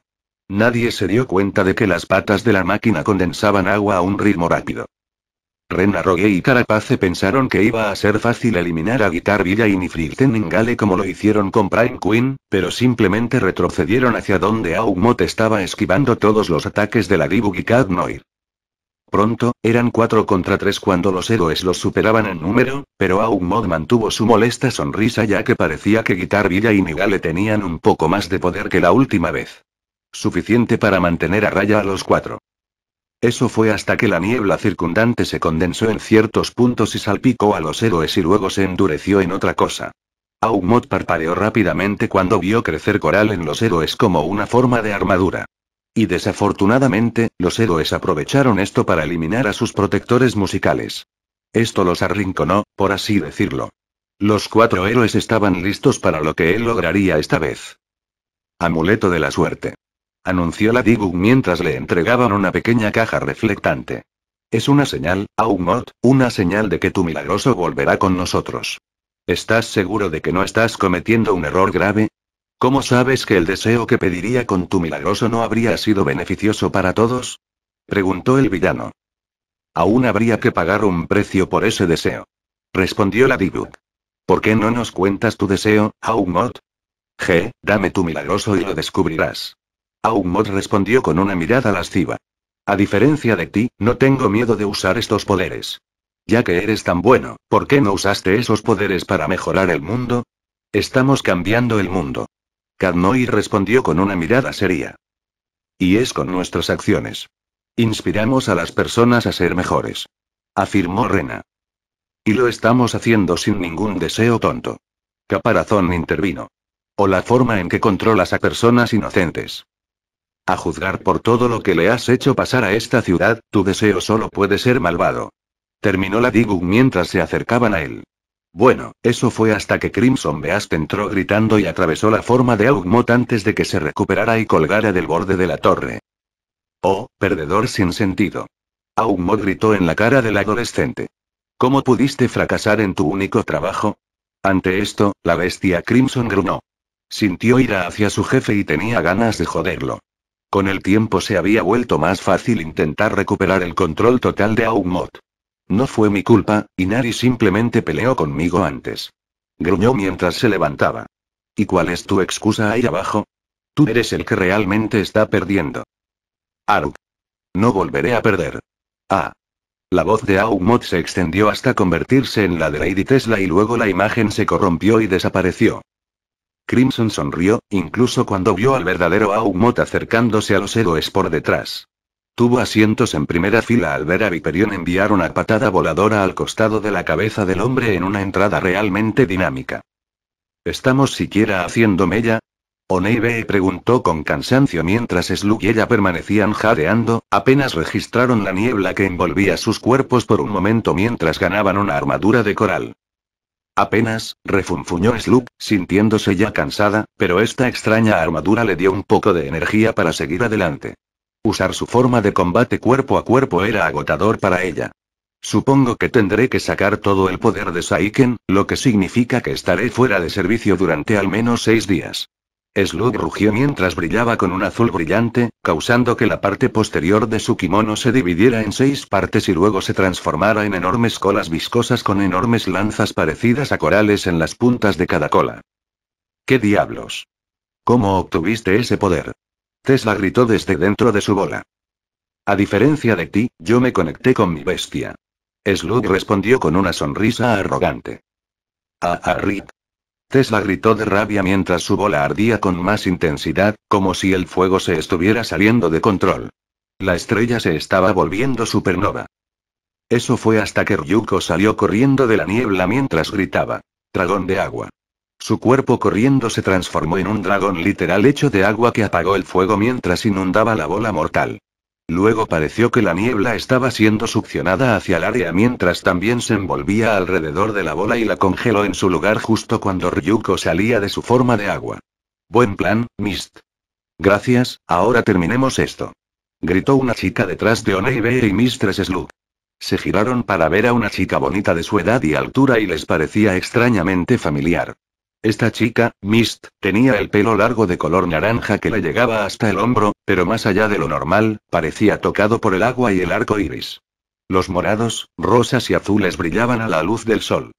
Nadie se dio cuenta de que las patas de la máquina condensaban agua a un ritmo rápido. Ren Arrogue y Carapace pensaron que iba a ser fácil eliminar a Guitar Villa y Nifrilten como lo hicieron con Prime Queen, pero simplemente retrocedieron hacia donde Aumot estaba esquivando todos los ataques de la Dibug y Noir. Pronto, eran 4 contra 3 cuando los héroes los superaban en número, pero Aumod mantuvo su molesta sonrisa ya que parecía que Guitar Villa y Nigale tenían un poco más de poder que la última vez. Suficiente para mantener a raya a los cuatro. Eso fue hasta que la niebla circundante se condensó en ciertos puntos y salpicó a los héroes y luego se endureció en otra cosa. Aumot parpadeó rápidamente cuando vio crecer coral en los héroes como una forma de armadura. Y desafortunadamente, los héroes aprovecharon esto para eliminar a sus protectores musicales. Esto los arrinconó, por así decirlo. Los cuatro héroes estaban listos para lo que él lograría esta vez. Amuleto de la suerte anunció la Dibug mientras le entregaban una pequeña caja reflectante. Es una señal, Aumot, una señal de que tu milagroso volverá con nosotros. ¿Estás seguro de que no estás cometiendo un error grave? ¿Cómo sabes que el deseo que pediría con tu milagroso no habría sido beneficioso para todos? preguntó el villano. Aún habría que pagar un precio por ese deseo. Respondió la Dibug. ¿Por qué no nos cuentas tu deseo, Aumot? G, dame tu milagroso y lo descubrirás. Aumod respondió con una mirada lasciva. A diferencia de ti, no tengo miedo de usar estos poderes. Ya que eres tan bueno, ¿por qué no usaste esos poderes para mejorar el mundo? Estamos cambiando el mundo. Cadnoir respondió con una mirada seria. Y es con nuestras acciones. Inspiramos a las personas a ser mejores. Afirmó Rena. Y lo estamos haciendo sin ningún deseo tonto. Caparazón intervino. O la forma en que controlas a personas inocentes. A juzgar por todo lo que le has hecho pasar a esta ciudad, tu deseo solo puede ser malvado. Terminó la Digug mientras se acercaban a él. Bueno, eso fue hasta que Crimson Beast entró gritando y atravesó la forma de Augmot antes de que se recuperara y colgara del borde de la torre. Oh, perdedor sin sentido. Augmot gritó en la cara del adolescente. ¿Cómo pudiste fracasar en tu único trabajo? Ante esto, la bestia Crimson grunó. Sintió ira hacia su jefe y tenía ganas de joderlo. Con el tiempo se había vuelto más fácil intentar recuperar el control total de Aumot. No fue mi culpa, Inari simplemente peleó conmigo antes. Gruñó mientras se levantaba. ¿Y cuál es tu excusa ahí abajo? Tú eres el que realmente está perdiendo. Aruk. No volveré a perder. Ah. La voz de Aumot se extendió hasta convertirse en la de Lady Tesla y luego la imagen se corrompió y desapareció. Crimson sonrió, incluso cuando vio al verdadero Augmoth acercándose a los héroes por detrás. Tuvo asientos en primera fila al ver a Viperion enviar una patada voladora al costado de la cabeza del hombre en una entrada realmente dinámica. ¿Estamos siquiera haciendo mella? Oneibe preguntó con cansancio mientras Slug y ella permanecían jadeando, apenas registraron la niebla que envolvía sus cuerpos por un momento mientras ganaban una armadura de coral. Apenas, refunfuñó Sloop, sintiéndose ya cansada, pero esta extraña armadura le dio un poco de energía para seguir adelante. Usar su forma de combate cuerpo a cuerpo era agotador para ella. Supongo que tendré que sacar todo el poder de Saiken, lo que significa que estaré fuera de servicio durante al menos seis días. Slug rugió mientras brillaba con un azul brillante, causando que la parte posterior de su kimono se dividiera en seis partes y luego se transformara en enormes colas viscosas con enormes lanzas parecidas a corales en las puntas de cada cola. ¿Qué diablos? ¿Cómo obtuviste ese poder? Tesla gritó desde dentro de su bola. A diferencia de ti, yo me conecté con mi bestia. Slug respondió con una sonrisa arrogante. Ah, ah Rick, Tesla gritó de rabia mientras su bola ardía con más intensidad, como si el fuego se estuviera saliendo de control. La estrella se estaba volviendo supernova. Eso fue hasta que Ryuko salió corriendo de la niebla mientras gritaba. Dragón de agua. Su cuerpo corriendo se transformó en un dragón literal hecho de agua que apagó el fuego mientras inundaba la bola mortal. Luego pareció que la niebla estaba siendo succionada hacia el área mientras también se envolvía alrededor de la bola y la congeló en su lugar justo cuando Ryuko salía de su forma de agua. Buen plan, Mist. Gracias, ahora terminemos esto. Gritó una chica detrás de Oneibe y Mistress Slug. Se giraron para ver a una chica bonita de su edad y altura y les parecía extrañamente familiar. Esta chica, Mist, tenía el pelo largo de color naranja que le llegaba hasta el hombro, pero más allá de lo normal, parecía tocado por el agua y el arco iris. Los morados, rosas y azules brillaban a la luz del sol.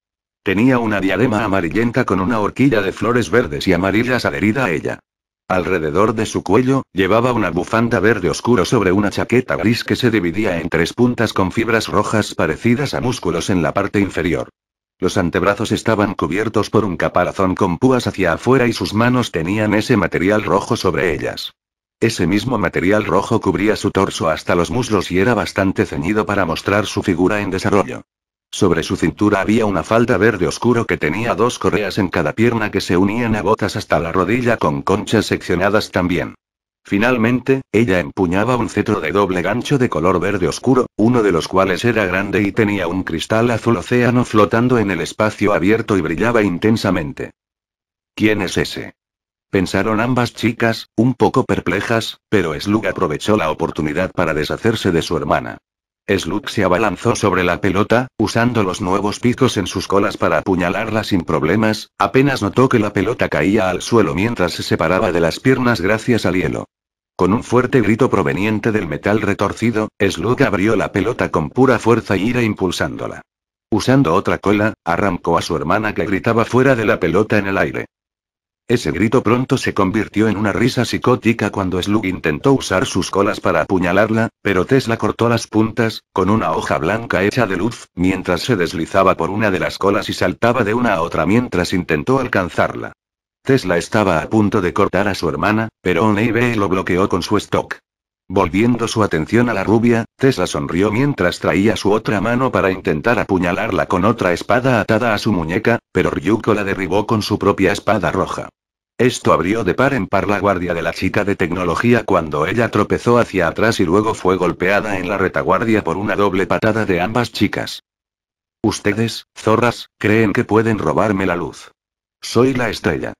Tenía una diadema amarillenta con una horquilla de flores verdes y amarillas adherida a ella. Alrededor de su cuello, llevaba una bufanda verde oscuro sobre una chaqueta gris que se dividía en tres puntas con fibras rojas parecidas a músculos en la parte inferior. Los antebrazos estaban cubiertos por un caparazón con púas hacia afuera y sus manos tenían ese material rojo sobre ellas. Ese mismo material rojo cubría su torso hasta los muslos y era bastante ceñido para mostrar su figura en desarrollo. Sobre su cintura había una falda verde oscuro que tenía dos correas en cada pierna que se unían a botas hasta la rodilla con conchas seccionadas también. Finalmente, ella empuñaba un cetro de doble gancho de color verde oscuro, uno de los cuales era grande y tenía un cristal azul océano flotando en el espacio abierto y brillaba intensamente. ¿Quién es ese? Pensaron ambas chicas, un poco perplejas, pero Slug aprovechó la oportunidad para deshacerse de su hermana. Slug se abalanzó sobre la pelota, usando los nuevos picos en sus colas para apuñalarla sin problemas, apenas notó que la pelota caía al suelo mientras se separaba de las piernas gracias al hielo. Con un fuerte grito proveniente del metal retorcido, Slug abrió la pelota con pura fuerza y ira impulsándola. Usando otra cola, arrancó a su hermana que gritaba fuera de la pelota en el aire. Ese grito pronto se convirtió en una risa psicótica cuando Slug intentó usar sus colas para apuñalarla, pero Tesla cortó las puntas, con una hoja blanca hecha de luz, mientras se deslizaba por una de las colas y saltaba de una a otra mientras intentó alcanzarla. Tesla estaba a punto de cortar a su hermana, pero Neve lo bloqueó con su stock. Volviendo su atención a la rubia, Tesla sonrió mientras traía su otra mano para intentar apuñalarla con otra espada atada a su muñeca, pero Ryuko la derribó con su propia espada roja. Esto abrió de par en par la guardia de la chica de tecnología cuando ella tropezó hacia atrás y luego fue golpeada en la retaguardia por una doble patada de ambas chicas. Ustedes, zorras, creen que pueden robarme la luz. Soy la estrella.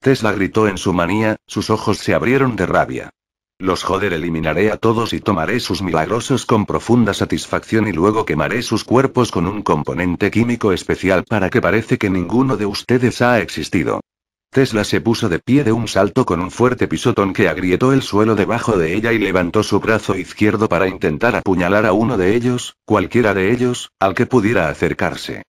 Tesla gritó en su manía, sus ojos se abrieron de rabia. Los joder eliminaré a todos y tomaré sus milagrosos con profunda satisfacción y luego quemaré sus cuerpos con un componente químico especial para que parece que ninguno de ustedes ha existido. Tesla se puso de pie de un salto con un fuerte pisotón que agrietó el suelo debajo de ella y levantó su brazo izquierdo para intentar apuñalar a uno de ellos, cualquiera de ellos, al que pudiera acercarse.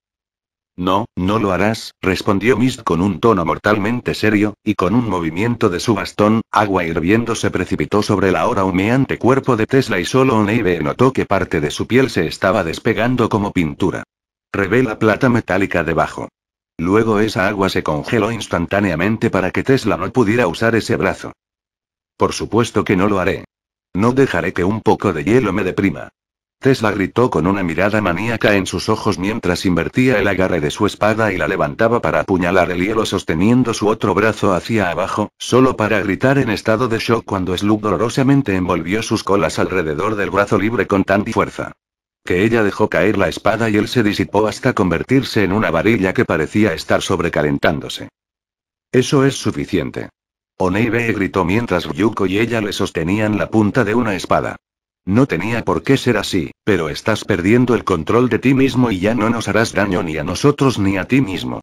No, no lo harás, respondió Mist con un tono mortalmente serio, y con un movimiento de su bastón, agua hirviendo se precipitó sobre el ahora humeante cuerpo de Tesla y solo Neve notó que parte de su piel se estaba despegando como pintura. Revela plata metálica debajo. Luego esa agua se congeló instantáneamente para que Tesla no pudiera usar ese brazo. Por supuesto que no lo haré. No dejaré que un poco de hielo me deprima. Tesla gritó con una mirada maníaca en sus ojos mientras invertía el agarre de su espada y la levantaba para apuñalar el hielo sosteniendo su otro brazo hacia abajo, solo para gritar en estado de shock cuando Slug dolorosamente envolvió sus colas alrededor del brazo libre con tanta fuerza. Que ella dejó caer la espada y él se disipó hasta convertirse en una varilla que parecía estar sobrecalentándose. Eso es suficiente. O'Neive gritó mientras Ryuko y ella le sostenían la punta de una espada. No tenía por qué ser así, pero estás perdiendo el control de ti mismo y ya no nos harás daño ni a nosotros ni a ti mismo.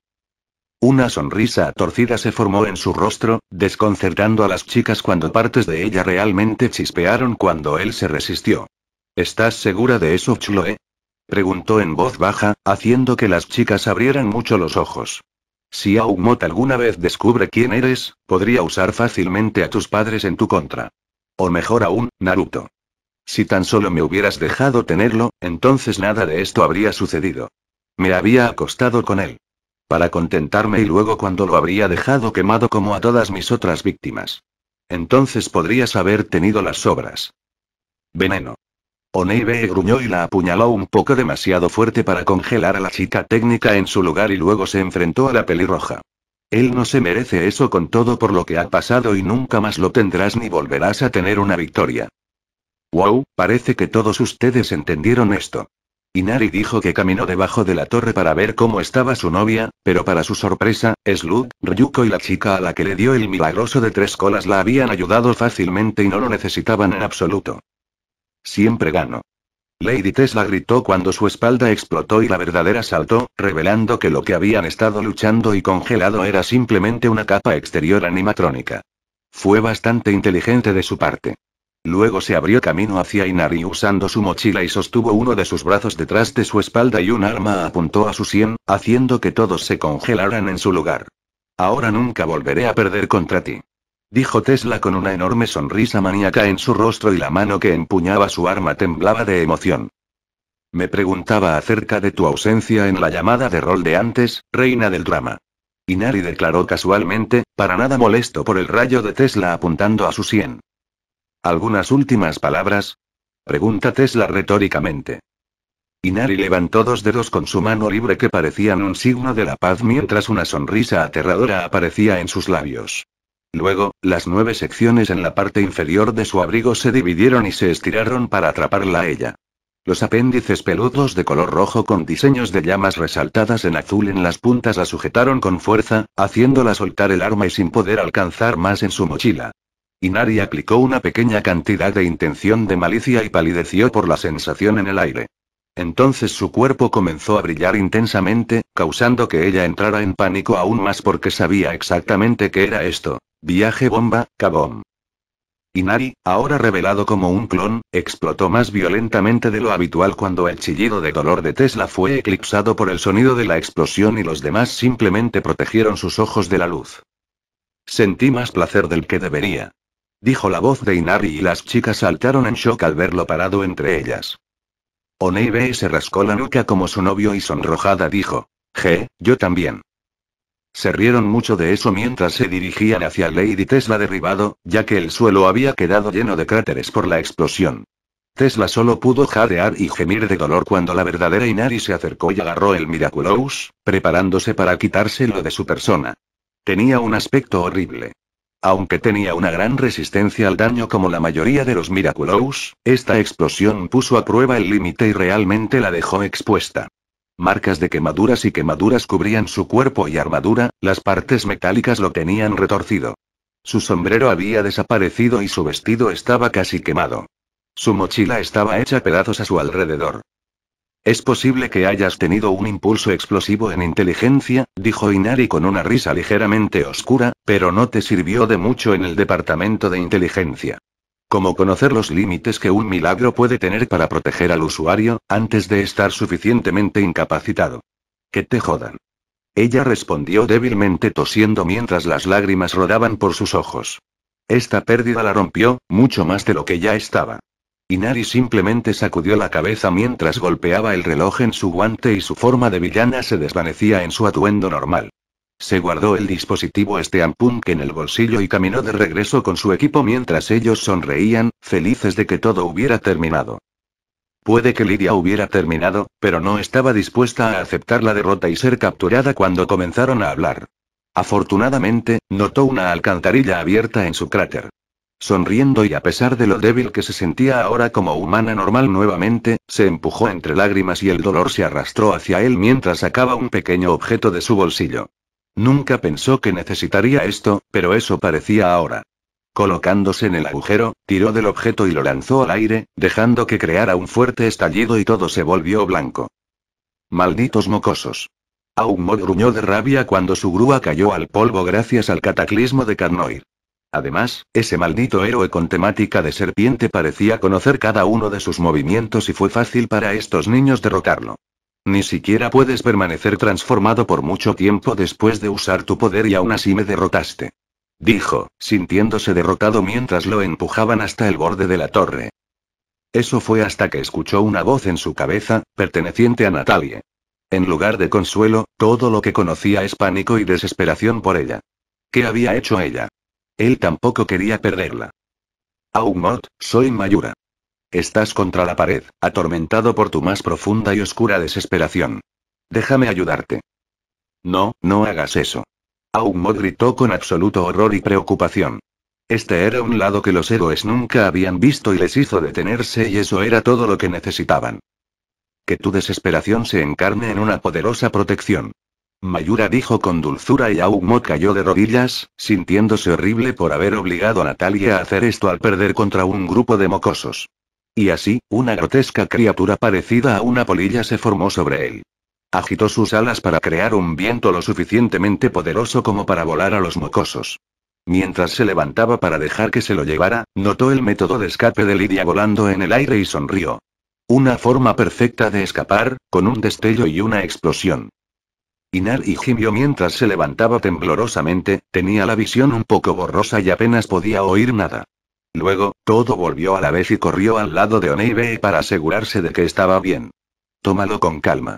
Una sonrisa torcida se formó en su rostro, desconcertando a las chicas cuando partes de ella realmente chispearon cuando él se resistió. ¿Estás segura de eso, Chuloe? Eh? preguntó en voz baja, haciendo que las chicas abrieran mucho los ojos. Si Aumot alguna vez descubre quién eres, podría usar fácilmente a tus padres en tu contra. O mejor aún, Naruto. Si tan solo me hubieras dejado tenerlo, entonces nada de esto habría sucedido. Me había acostado con él. Para contentarme y luego cuando lo habría dejado quemado como a todas mis otras víctimas. Entonces podrías haber tenido las sobras. Veneno. Oneibe gruñó y la apuñaló un poco demasiado fuerte para congelar a la chica técnica en su lugar y luego se enfrentó a la pelirroja. Él no se merece eso con todo por lo que ha pasado y nunca más lo tendrás ni volverás a tener una victoria. Wow, parece que todos ustedes entendieron esto. Inari dijo que caminó debajo de la torre para ver cómo estaba su novia, pero para su sorpresa, Slug, Ryuko y la chica a la que le dio el milagroso de tres colas la habían ayudado fácilmente y no lo necesitaban en absoluto. Siempre gano. Lady Tesla gritó cuando su espalda explotó y la verdadera saltó, revelando que lo que habían estado luchando y congelado era simplemente una capa exterior animatrónica. Fue bastante inteligente de su parte. Luego se abrió camino hacia Inari usando su mochila y sostuvo uno de sus brazos detrás de su espalda y un arma apuntó a su sien, haciendo que todos se congelaran en su lugar. Ahora nunca volveré a perder contra ti. Dijo Tesla con una enorme sonrisa maníaca en su rostro y la mano que empuñaba su arma temblaba de emoción. Me preguntaba acerca de tu ausencia en la llamada de rol de antes, reina del drama. Inari declaró casualmente, para nada molesto por el rayo de Tesla apuntando a su sien. ¿Algunas últimas palabras? Pregunta Tesla retóricamente. Inari levantó dos dedos con su mano libre que parecían un signo de la paz mientras una sonrisa aterradora aparecía en sus labios. Luego, las nueve secciones en la parte inferior de su abrigo se dividieron y se estiraron para atraparla a ella. Los apéndices peludos de color rojo con diseños de llamas resaltadas en azul en las puntas la sujetaron con fuerza, haciéndola soltar el arma y sin poder alcanzar más en su mochila. Inari aplicó una pequeña cantidad de intención de malicia y palideció por la sensación en el aire. Entonces su cuerpo comenzó a brillar intensamente, causando que ella entrara en pánico aún más porque sabía exactamente qué era esto. Viaje bomba, cabón. Inari, ahora revelado como un clon, explotó más violentamente de lo habitual cuando el chillido de dolor de Tesla fue eclipsado por el sonido de la explosión y los demás simplemente protegieron sus ojos de la luz. Sentí más placer del que debería dijo la voz de Inari y las chicas saltaron en shock al verlo parado entre ellas. Oneibe se rascó la nuca como su novio y sonrojada dijo, «Je, yo también». Se rieron mucho de eso mientras se dirigían hacia Lady Tesla derribado, ya que el suelo había quedado lleno de cráteres por la explosión. Tesla solo pudo jadear y gemir de dolor cuando la verdadera Inari se acercó y agarró el Miraculous, preparándose para quitárselo de su persona. Tenía un aspecto horrible. Aunque tenía una gran resistencia al daño como la mayoría de los Miraculous, esta explosión puso a prueba el límite y realmente la dejó expuesta. Marcas de quemaduras y quemaduras cubrían su cuerpo y armadura, las partes metálicas lo tenían retorcido. Su sombrero había desaparecido y su vestido estaba casi quemado. Su mochila estaba hecha pedazos a su alrededor. Es posible que hayas tenido un impulso explosivo en inteligencia, dijo Inari con una risa ligeramente oscura, pero no te sirvió de mucho en el departamento de inteligencia. Como conocer los límites que un milagro puede tener para proteger al usuario, antes de estar suficientemente incapacitado. Que te jodan. Ella respondió débilmente tosiendo mientras las lágrimas rodaban por sus ojos. Esta pérdida la rompió, mucho más de lo que ya estaba. Inari simplemente sacudió la cabeza mientras golpeaba el reloj en su guante y su forma de villana se desvanecía en su atuendo normal. Se guardó el dispositivo Steampunk en el bolsillo y caminó de regreso con su equipo mientras ellos sonreían, felices de que todo hubiera terminado. Puede que Lidia hubiera terminado, pero no estaba dispuesta a aceptar la derrota y ser capturada cuando comenzaron a hablar. Afortunadamente, notó una alcantarilla abierta en su cráter. Sonriendo y a pesar de lo débil que se sentía ahora como humana normal nuevamente, se empujó entre lágrimas y el dolor se arrastró hacia él mientras sacaba un pequeño objeto de su bolsillo. Nunca pensó que necesitaría esto, pero eso parecía ahora. Colocándose en el agujero, tiró del objeto y lo lanzó al aire, dejando que creara un fuerte estallido y todo se volvió blanco. Malditos mocosos. Aumod gruñó de rabia cuando su grúa cayó al polvo gracias al cataclismo de Carnoir. Además, ese maldito héroe con temática de serpiente parecía conocer cada uno de sus movimientos y fue fácil para estos niños derrotarlo. Ni siquiera puedes permanecer transformado por mucho tiempo después de usar tu poder y aún así me derrotaste. Dijo, sintiéndose derrotado mientras lo empujaban hasta el borde de la torre. Eso fue hasta que escuchó una voz en su cabeza, perteneciente a Natalie. En lugar de consuelo, todo lo que conocía es pánico y desesperación por ella. ¿Qué había hecho ella? Él tampoco quería perderla. Aumot, soy Mayura. Estás contra la pared, atormentado por tu más profunda y oscura desesperación. Déjame ayudarte. No, no hagas eso. Aumot gritó con absoluto horror y preocupación. Este era un lado que los héroes nunca habían visto y les hizo detenerse y eso era todo lo que necesitaban. Que tu desesperación se encarne en una poderosa protección. Mayura dijo con dulzura y Aumo cayó de rodillas, sintiéndose horrible por haber obligado a Natalia a hacer esto al perder contra un grupo de mocosos. Y así, una grotesca criatura parecida a una polilla se formó sobre él. Agitó sus alas para crear un viento lo suficientemente poderoso como para volar a los mocosos. Mientras se levantaba para dejar que se lo llevara, notó el método de escape de Lidia volando en el aire y sonrió. Una forma perfecta de escapar, con un destello y una explosión. Inar y gimió mientras se levantaba temblorosamente, tenía la visión un poco borrosa y apenas podía oír nada. Luego, todo volvió a la vez y corrió al lado de Oneibe para asegurarse de que estaba bien. Tómalo con calma.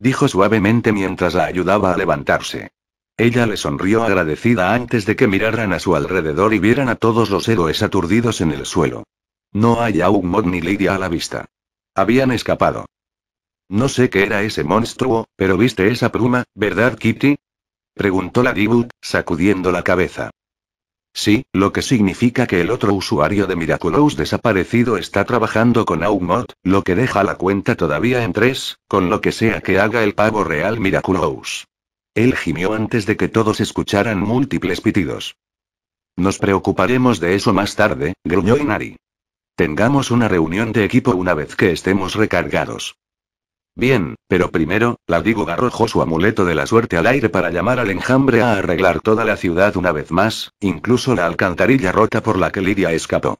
Dijo suavemente mientras la ayudaba a levantarse. Ella le sonrió agradecida antes de que miraran a su alrededor y vieran a todos los héroes aturdidos en el suelo. No hay aún Mod ni Lidia a la vista. Habían escapado. No sé qué era ese monstruo, pero viste esa pluma, ¿verdad, Kitty? Preguntó la Dibut, sacudiendo la cabeza. Sí, lo que significa que el otro usuario de Miraculous desaparecido está trabajando con Aumot, lo que deja la cuenta todavía en tres, con lo que sea que haga el pavo real Miraculous. Él gimió antes de que todos escucharan múltiples pitidos. Nos preocuparemos de eso más tarde, gruñó Inari. Tengamos una reunión de equipo una vez que estemos recargados. Bien, pero primero, digo, arrojó su amuleto de la suerte al aire para llamar al enjambre a arreglar toda la ciudad una vez más, incluso la alcantarilla rota por la que Lidia escapó.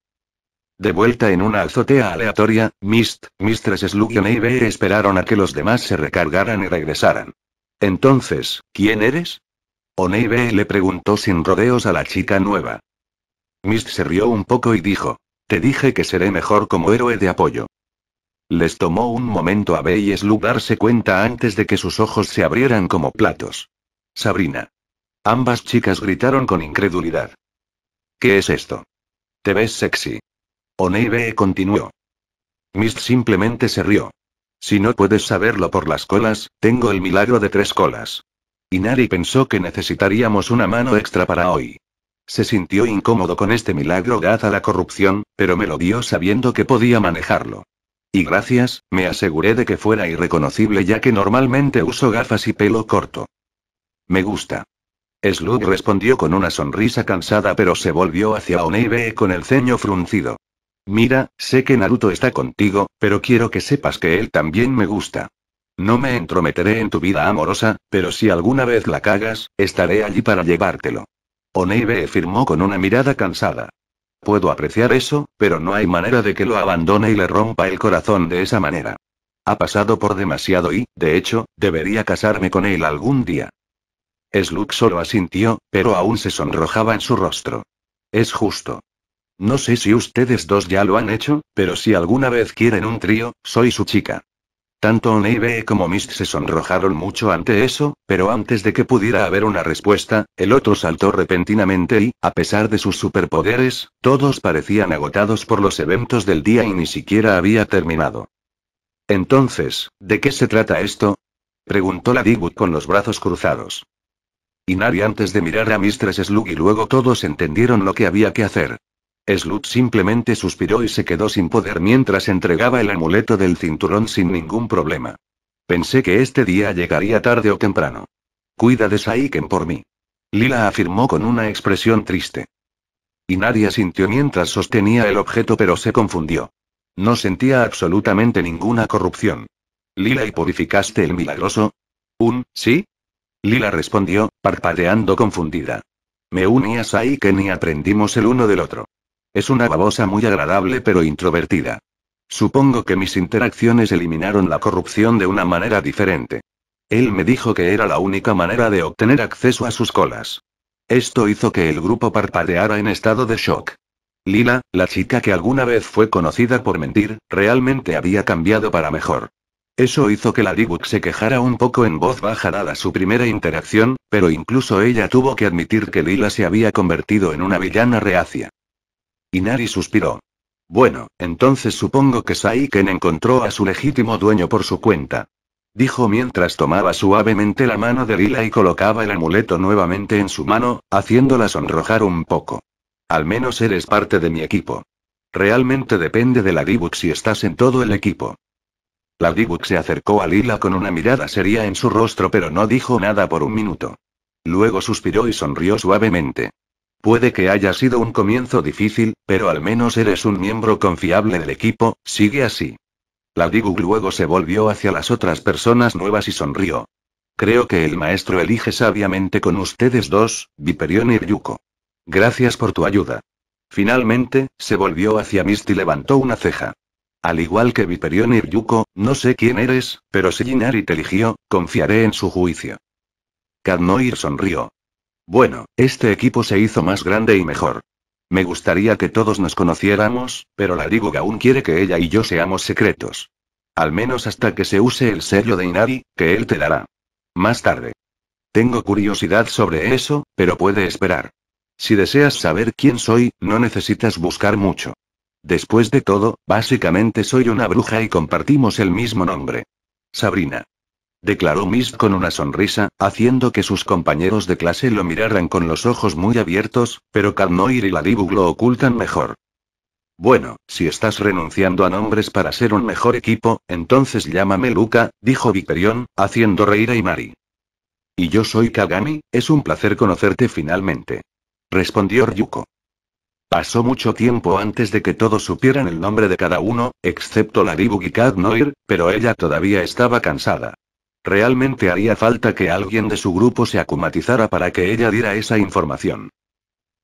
De vuelta en una azotea aleatoria, Mist, Mistress Slug y B esperaron a que los demás se recargaran y regresaran. Entonces, ¿quién eres? Oneibe le preguntó sin rodeos a la chica nueva. Mist se rió un poco y dijo, Te dije que seré mejor como héroe de apoyo. Les tomó un momento a Slug darse cuenta antes de que sus ojos se abrieran como platos. Sabrina. Ambas chicas gritaron con incredulidad. ¿Qué es esto? Te ves sexy. Oneibe continuó. Mist simplemente se rió. Si no puedes saberlo por las colas, tengo el milagro de tres colas. Inari pensó que necesitaríamos una mano extra para hoy. Se sintió incómodo con este milagro gaz a la corrupción, pero me lo dio sabiendo que podía manejarlo. Y gracias, me aseguré de que fuera irreconocible ya que normalmente uso gafas y pelo corto. Me gusta. Slug respondió con una sonrisa cansada pero se volvió hacia Oneibe con el ceño fruncido. Mira, sé que Naruto está contigo, pero quiero que sepas que él también me gusta. No me entrometeré en tu vida amorosa, pero si alguna vez la cagas, estaré allí para llevártelo. Oneibe firmó con una mirada cansada. Puedo apreciar eso, pero no hay manera de que lo abandone y le rompa el corazón de esa manera. Ha pasado por demasiado y, de hecho, debería casarme con él algún día. Slug solo asintió, pero aún se sonrojaba en su rostro. Es justo. No sé si ustedes dos ya lo han hecho, pero si alguna vez quieren un trío, soy su chica. Tanto Oneibe como Mist se sonrojaron mucho ante eso, pero antes de que pudiera haber una respuesta, el otro saltó repentinamente y, a pesar de sus superpoderes, todos parecían agotados por los eventos del día y ni siquiera había terminado. Entonces, ¿de qué se trata esto? preguntó la Digut con los brazos cruzados. Inari antes de mirar a Mistress Slug y luego todos entendieron lo que había que hacer. Slut simplemente suspiró y se quedó sin poder mientras entregaba el amuleto del cinturón sin ningún problema. Pensé que este día llegaría tarde o temprano. Cuida de Saiken por mí. Lila afirmó con una expresión triste. Y nadie sintió mientras sostenía el objeto pero se confundió. No sentía absolutamente ninguna corrupción. Lila y purificaste el milagroso. ¿Un, sí? Lila respondió, parpadeando confundida. Me uní a Saiken y aprendimos el uno del otro. Es una babosa muy agradable pero introvertida. Supongo que mis interacciones eliminaron la corrupción de una manera diferente. Él me dijo que era la única manera de obtener acceso a sus colas. Esto hizo que el grupo parpadeara en estado de shock. Lila, la chica que alguna vez fue conocida por mentir, realmente había cambiado para mejor. Eso hizo que la Dibuk se quejara un poco en voz baja dada su primera interacción, pero incluso ella tuvo que admitir que Lila se había convertido en una villana reacia. Inari suspiró. Bueno, entonces supongo que Saiken encontró a su legítimo dueño por su cuenta. Dijo mientras tomaba suavemente la mano de Lila y colocaba el amuleto nuevamente en su mano, haciéndola sonrojar un poco. Al menos eres parte de mi equipo. Realmente depende de la Dibux si estás en todo el equipo. La Dibuk se acercó a Lila con una mirada seria en su rostro pero no dijo nada por un minuto. Luego suspiró y sonrió suavemente. Puede que haya sido un comienzo difícil, pero al menos eres un miembro confiable del equipo, sigue así. La luego se volvió hacia las otras personas nuevas y sonrió. Creo que el maestro elige sabiamente con ustedes dos, Viperion y Ryuko. Gracias por tu ayuda. Finalmente, se volvió hacia Misty y levantó una ceja. Al igual que Viperion y Ryuko, no sé quién eres, pero si Ginari te eligió, confiaré en su juicio. Kadnoir sonrió. Bueno, este equipo se hizo más grande y mejor. Me gustaría que todos nos conociéramos, pero la Digo aún quiere que ella y yo seamos secretos. Al menos hasta que se use el sello de Inari, que él te dará. Más tarde. Tengo curiosidad sobre eso, pero puede esperar. Si deseas saber quién soy, no necesitas buscar mucho. Después de todo, básicamente soy una bruja y compartimos el mismo nombre. Sabrina declaró Mist con una sonrisa, haciendo que sus compañeros de clase lo miraran con los ojos muy abiertos, pero Kadnoir y Ladibug lo ocultan mejor. Bueno, si estás renunciando a nombres para ser un mejor equipo, entonces llámame Luca, dijo Viperion, haciendo reír a Imari. Y yo soy Kagami, es un placer conocerte finalmente. Respondió Ryuko. Pasó mucho tiempo antes de que todos supieran el nombre de cada uno, excepto Ladibug y Kadnoir, pero ella todavía estaba cansada. Realmente haría falta que alguien de su grupo se acumatizara para que ella diera esa información.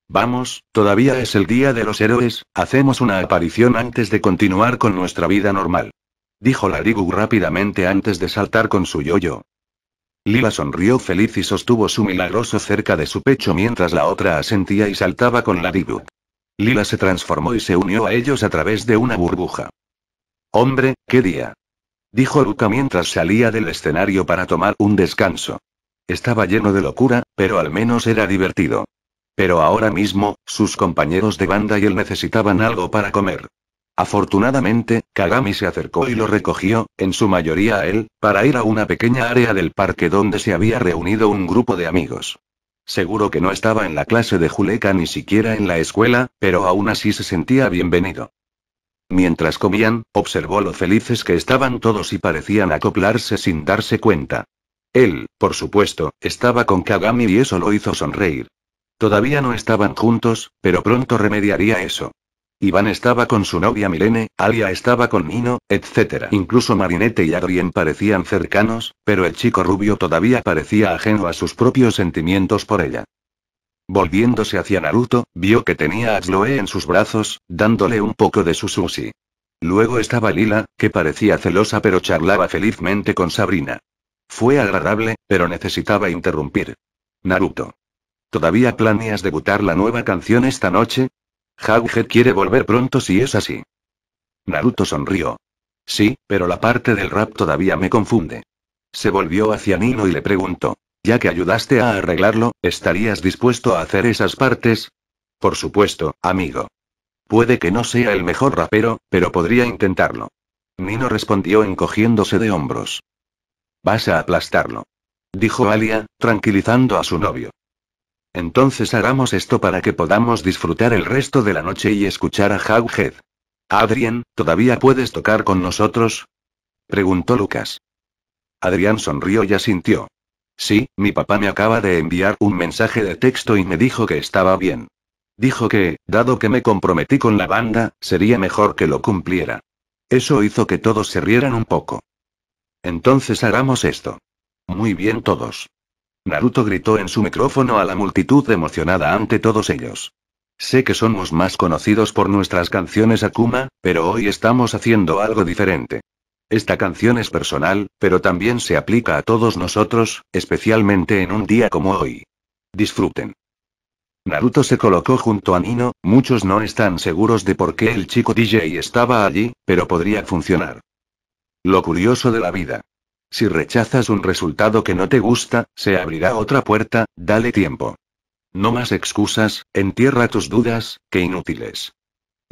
Vamos, todavía es el día de los héroes, hacemos una aparición antes de continuar con nuestra vida normal. Dijo Larigu rápidamente antes de saltar con su yoyo. Lila sonrió feliz y sostuvo su milagroso cerca de su pecho mientras la otra asentía y saltaba con la Larigu. Lila se transformó y se unió a ellos a través de una burbuja. Hombre, qué día dijo Ruka mientras salía del escenario para tomar un descanso. Estaba lleno de locura, pero al menos era divertido. Pero ahora mismo, sus compañeros de banda y él necesitaban algo para comer. Afortunadamente, Kagami se acercó y lo recogió, en su mayoría a él, para ir a una pequeña área del parque donde se había reunido un grupo de amigos. Seguro que no estaba en la clase de Juleka ni siquiera en la escuela, pero aún así se sentía bienvenido. Mientras comían, observó lo felices que estaban todos y parecían acoplarse sin darse cuenta. Él, por supuesto, estaba con Kagami y eso lo hizo sonreír. Todavía no estaban juntos, pero pronto remediaría eso. Iván estaba con su novia Milene, Alia estaba con Nino, etc. Incluso Marinette y Adrien parecían cercanos, pero el chico rubio todavía parecía ajeno a sus propios sentimientos por ella. Volviéndose hacia Naruto, vio que tenía a Chloe en sus brazos, dándole un poco de su sushi. Luego estaba Lila, que parecía celosa pero charlaba felizmente con Sabrina. Fue agradable, pero necesitaba interrumpir. Naruto. ¿Todavía planeas debutar la nueva canción esta noche? Haujet quiere volver pronto si es así. Naruto sonrió. Sí, pero la parte del rap todavía me confunde. Se volvió hacia Nino y le preguntó. Ya que ayudaste a arreglarlo, ¿estarías dispuesto a hacer esas partes? Por supuesto, amigo. Puede que no sea el mejor rapero, pero podría intentarlo. Nino respondió encogiéndose de hombros. Vas a aplastarlo. Dijo Alia, tranquilizando a su novio. Entonces hagamos esto para que podamos disfrutar el resto de la noche y escuchar a Howhead. Adrian, ¿todavía puedes tocar con nosotros? Preguntó Lucas. Adrián sonrió y asintió. Sí, mi papá me acaba de enviar un mensaje de texto y me dijo que estaba bien. Dijo que, dado que me comprometí con la banda, sería mejor que lo cumpliera. Eso hizo que todos se rieran un poco. Entonces hagamos esto. Muy bien todos. Naruto gritó en su micrófono a la multitud emocionada ante todos ellos. Sé que somos más conocidos por nuestras canciones Akuma, pero hoy estamos haciendo algo diferente. Esta canción es personal, pero también se aplica a todos nosotros, especialmente en un día como hoy. Disfruten. Naruto se colocó junto a Nino, muchos no están seguros de por qué el chico DJ estaba allí, pero podría funcionar. Lo curioso de la vida. Si rechazas un resultado que no te gusta, se abrirá otra puerta, dale tiempo. No más excusas, entierra tus dudas, que inútiles.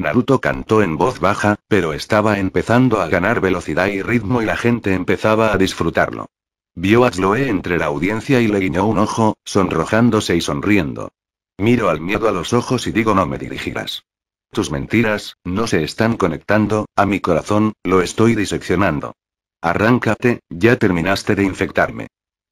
Naruto cantó en voz baja, pero estaba empezando a ganar velocidad y ritmo y la gente empezaba a disfrutarlo. Vio a Zloe entre la audiencia y le guiñó un ojo, sonrojándose y sonriendo. Miro al miedo a los ojos y digo no me dirigirás. Tus mentiras, no se están conectando, a mi corazón, lo estoy diseccionando. Arráncate, ya terminaste de infectarme.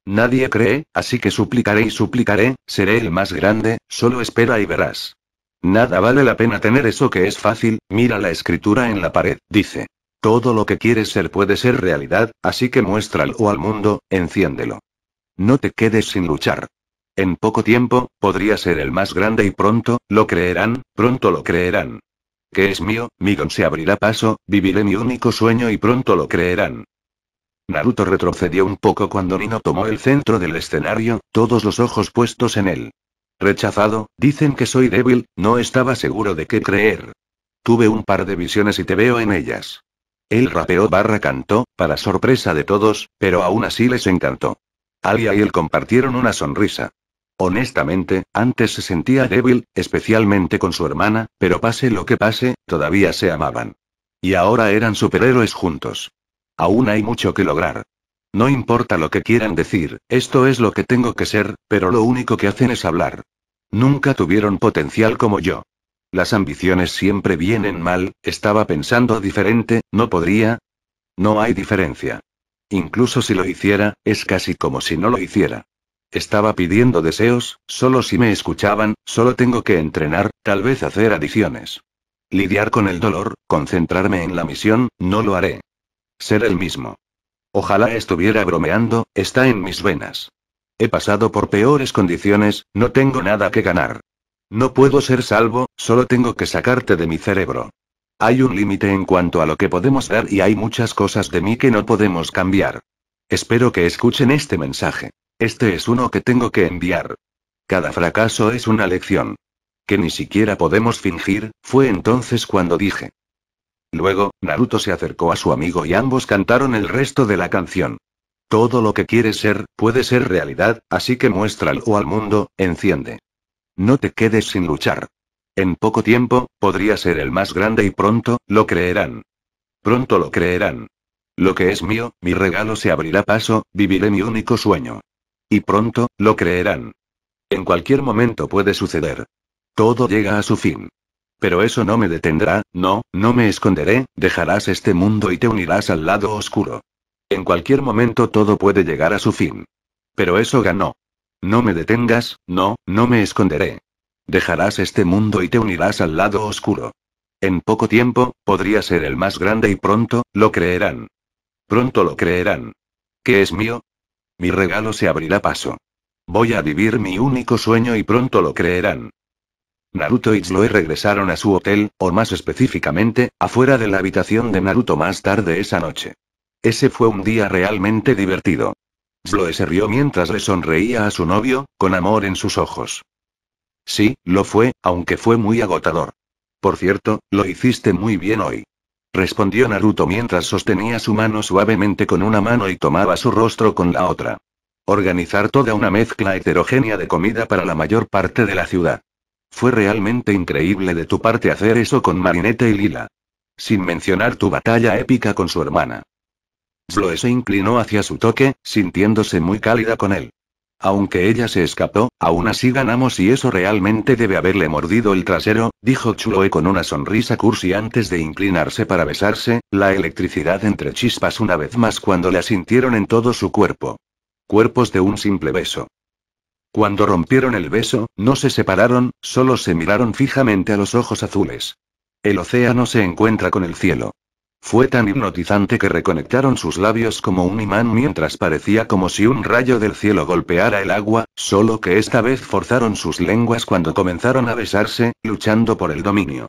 Nadie cree, así que suplicaré y suplicaré, seré el más grande, solo espera y verás. Nada vale la pena tener eso que es fácil, mira la escritura en la pared, dice. Todo lo que quieres ser puede ser realidad, así que muéstralo al mundo, enciéndelo. No te quedes sin luchar. En poco tiempo, podría ser el más grande y pronto, lo creerán, pronto lo creerán. Que es mío, Migon se abrirá paso, viviré mi único sueño y pronto lo creerán. Naruto retrocedió un poco cuando Nino tomó el centro del escenario, todos los ojos puestos en él. Rechazado, dicen que soy débil, no estaba seguro de qué creer. Tuve un par de visiones y te veo en ellas. Él rapeó barra cantó, para sorpresa de todos, pero aún así les encantó. Alia y él compartieron una sonrisa. Honestamente, antes se sentía débil, especialmente con su hermana, pero pase lo que pase, todavía se amaban. Y ahora eran superhéroes juntos. Aún hay mucho que lograr. No importa lo que quieran decir, esto es lo que tengo que ser, pero lo único que hacen es hablar. Nunca tuvieron potencial como yo. Las ambiciones siempre vienen mal, estaba pensando diferente, no podría. No hay diferencia. Incluso si lo hiciera, es casi como si no lo hiciera. Estaba pidiendo deseos, solo si me escuchaban, solo tengo que entrenar, tal vez hacer adiciones. Lidiar con el dolor, concentrarme en la misión, no lo haré. Ser el mismo. Ojalá estuviera bromeando, está en mis venas. He pasado por peores condiciones, no tengo nada que ganar. No puedo ser salvo, solo tengo que sacarte de mi cerebro. Hay un límite en cuanto a lo que podemos dar y hay muchas cosas de mí que no podemos cambiar. Espero que escuchen este mensaje. Este es uno que tengo que enviar. Cada fracaso es una lección. Que ni siquiera podemos fingir, fue entonces cuando dije, Luego, Naruto se acercó a su amigo y ambos cantaron el resto de la canción. Todo lo que quieres ser, puede ser realidad, así que muéstralo al mundo, enciende. No te quedes sin luchar. En poco tiempo, podría ser el más grande y pronto, lo creerán. Pronto lo creerán. Lo que es mío, mi regalo se abrirá paso, viviré mi único sueño. Y pronto, lo creerán. En cualquier momento puede suceder. Todo llega a su fin. Pero eso no me detendrá, no, no me esconderé, dejarás este mundo y te unirás al lado oscuro. En cualquier momento todo puede llegar a su fin. Pero eso ganó. No me detengas, no, no me esconderé. Dejarás este mundo y te unirás al lado oscuro. En poco tiempo, podría ser el más grande y pronto, lo creerán. Pronto lo creerán. ¿Qué es mío? Mi regalo se abrirá paso. Voy a vivir mi único sueño y pronto lo creerán. Naruto y Zloe regresaron a su hotel, o más específicamente, afuera de la habitación de Naruto más tarde esa noche. Ese fue un día realmente divertido. Zloe se rió mientras le sonreía a su novio, con amor en sus ojos. Sí, lo fue, aunque fue muy agotador. Por cierto, lo hiciste muy bien hoy. Respondió Naruto mientras sostenía su mano suavemente con una mano y tomaba su rostro con la otra. Organizar toda una mezcla heterogénea de comida para la mayor parte de la ciudad. Fue realmente increíble de tu parte hacer eso con Marinette y Lila. Sin mencionar tu batalla épica con su hermana. Zloe se inclinó hacia su toque, sintiéndose muy cálida con él. Aunque ella se escapó, aún así ganamos y eso realmente debe haberle mordido el trasero, dijo Chuloe con una sonrisa cursi antes de inclinarse para besarse, la electricidad entre chispas una vez más cuando la sintieron en todo su cuerpo. Cuerpos de un simple beso. Cuando rompieron el beso, no se separaron, solo se miraron fijamente a los ojos azules. El océano se encuentra con el cielo. Fue tan hipnotizante que reconectaron sus labios como un imán mientras parecía como si un rayo del cielo golpeara el agua, solo que esta vez forzaron sus lenguas cuando comenzaron a besarse, luchando por el dominio.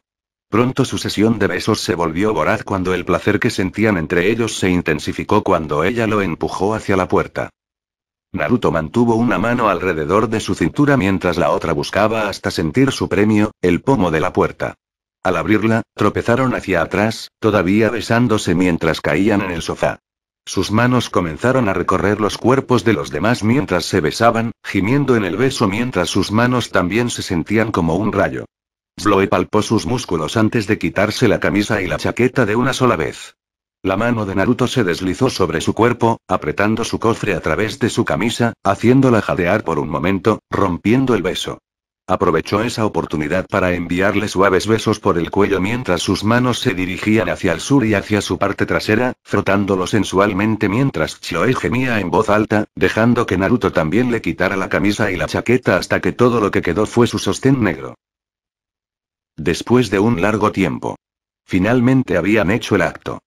Pronto su sesión de besos se volvió voraz cuando el placer que sentían entre ellos se intensificó cuando ella lo empujó hacia la puerta. Naruto mantuvo una mano alrededor de su cintura mientras la otra buscaba hasta sentir su premio, el pomo de la puerta. Al abrirla, tropezaron hacia atrás, todavía besándose mientras caían en el sofá. Sus manos comenzaron a recorrer los cuerpos de los demás mientras se besaban, gimiendo en el beso mientras sus manos también se sentían como un rayo. Zloe palpó sus músculos antes de quitarse la camisa y la chaqueta de una sola vez. La mano de Naruto se deslizó sobre su cuerpo, apretando su cofre a través de su camisa, haciéndola jadear por un momento, rompiendo el beso. Aprovechó esa oportunidad para enviarle suaves besos por el cuello mientras sus manos se dirigían hacia el sur y hacia su parte trasera, frotándolo sensualmente mientras Chioe gemía en voz alta, dejando que Naruto también le quitara la camisa y la chaqueta hasta que todo lo que quedó fue su sostén negro. Después de un largo tiempo. Finalmente habían hecho el acto.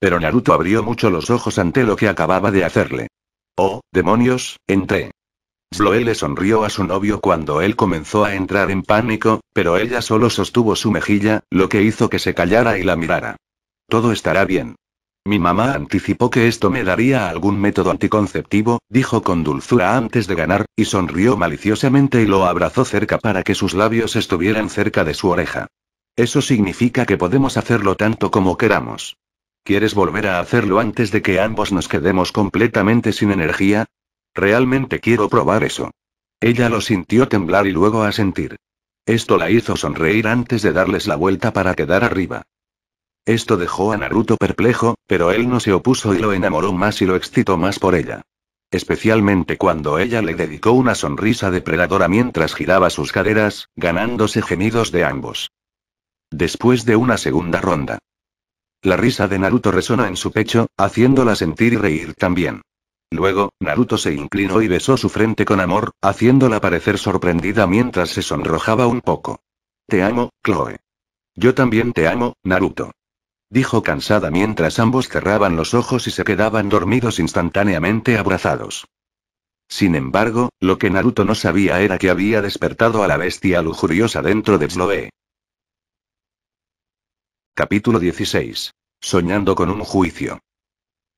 Pero Naruto abrió mucho los ojos ante lo que acababa de hacerle. Oh, demonios, entré. Sloe le sonrió a su novio cuando él comenzó a entrar en pánico, pero ella solo sostuvo su mejilla, lo que hizo que se callara y la mirara. Todo estará bien. Mi mamá anticipó que esto me daría algún método anticonceptivo, dijo con dulzura antes de ganar, y sonrió maliciosamente y lo abrazó cerca para que sus labios estuvieran cerca de su oreja. Eso significa que podemos hacerlo tanto como queramos. ¿Quieres volver a hacerlo antes de que ambos nos quedemos completamente sin energía? Realmente quiero probar eso. Ella lo sintió temblar y luego asentir. Esto la hizo sonreír antes de darles la vuelta para quedar arriba. Esto dejó a Naruto perplejo, pero él no se opuso y lo enamoró más y lo excitó más por ella. Especialmente cuando ella le dedicó una sonrisa depredadora mientras giraba sus caderas, ganándose gemidos de ambos. Después de una segunda ronda, la risa de Naruto resona en su pecho, haciéndola sentir y reír también. Luego, Naruto se inclinó y besó su frente con amor, haciéndola parecer sorprendida mientras se sonrojaba un poco. Te amo, Chloe. Yo también te amo, Naruto. Dijo cansada mientras ambos cerraban los ojos y se quedaban dormidos instantáneamente abrazados. Sin embargo, lo que Naruto no sabía era que había despertado a la bestia lujuriosa dentro de Sloe. Capítulo 16. Soñando con un juicio.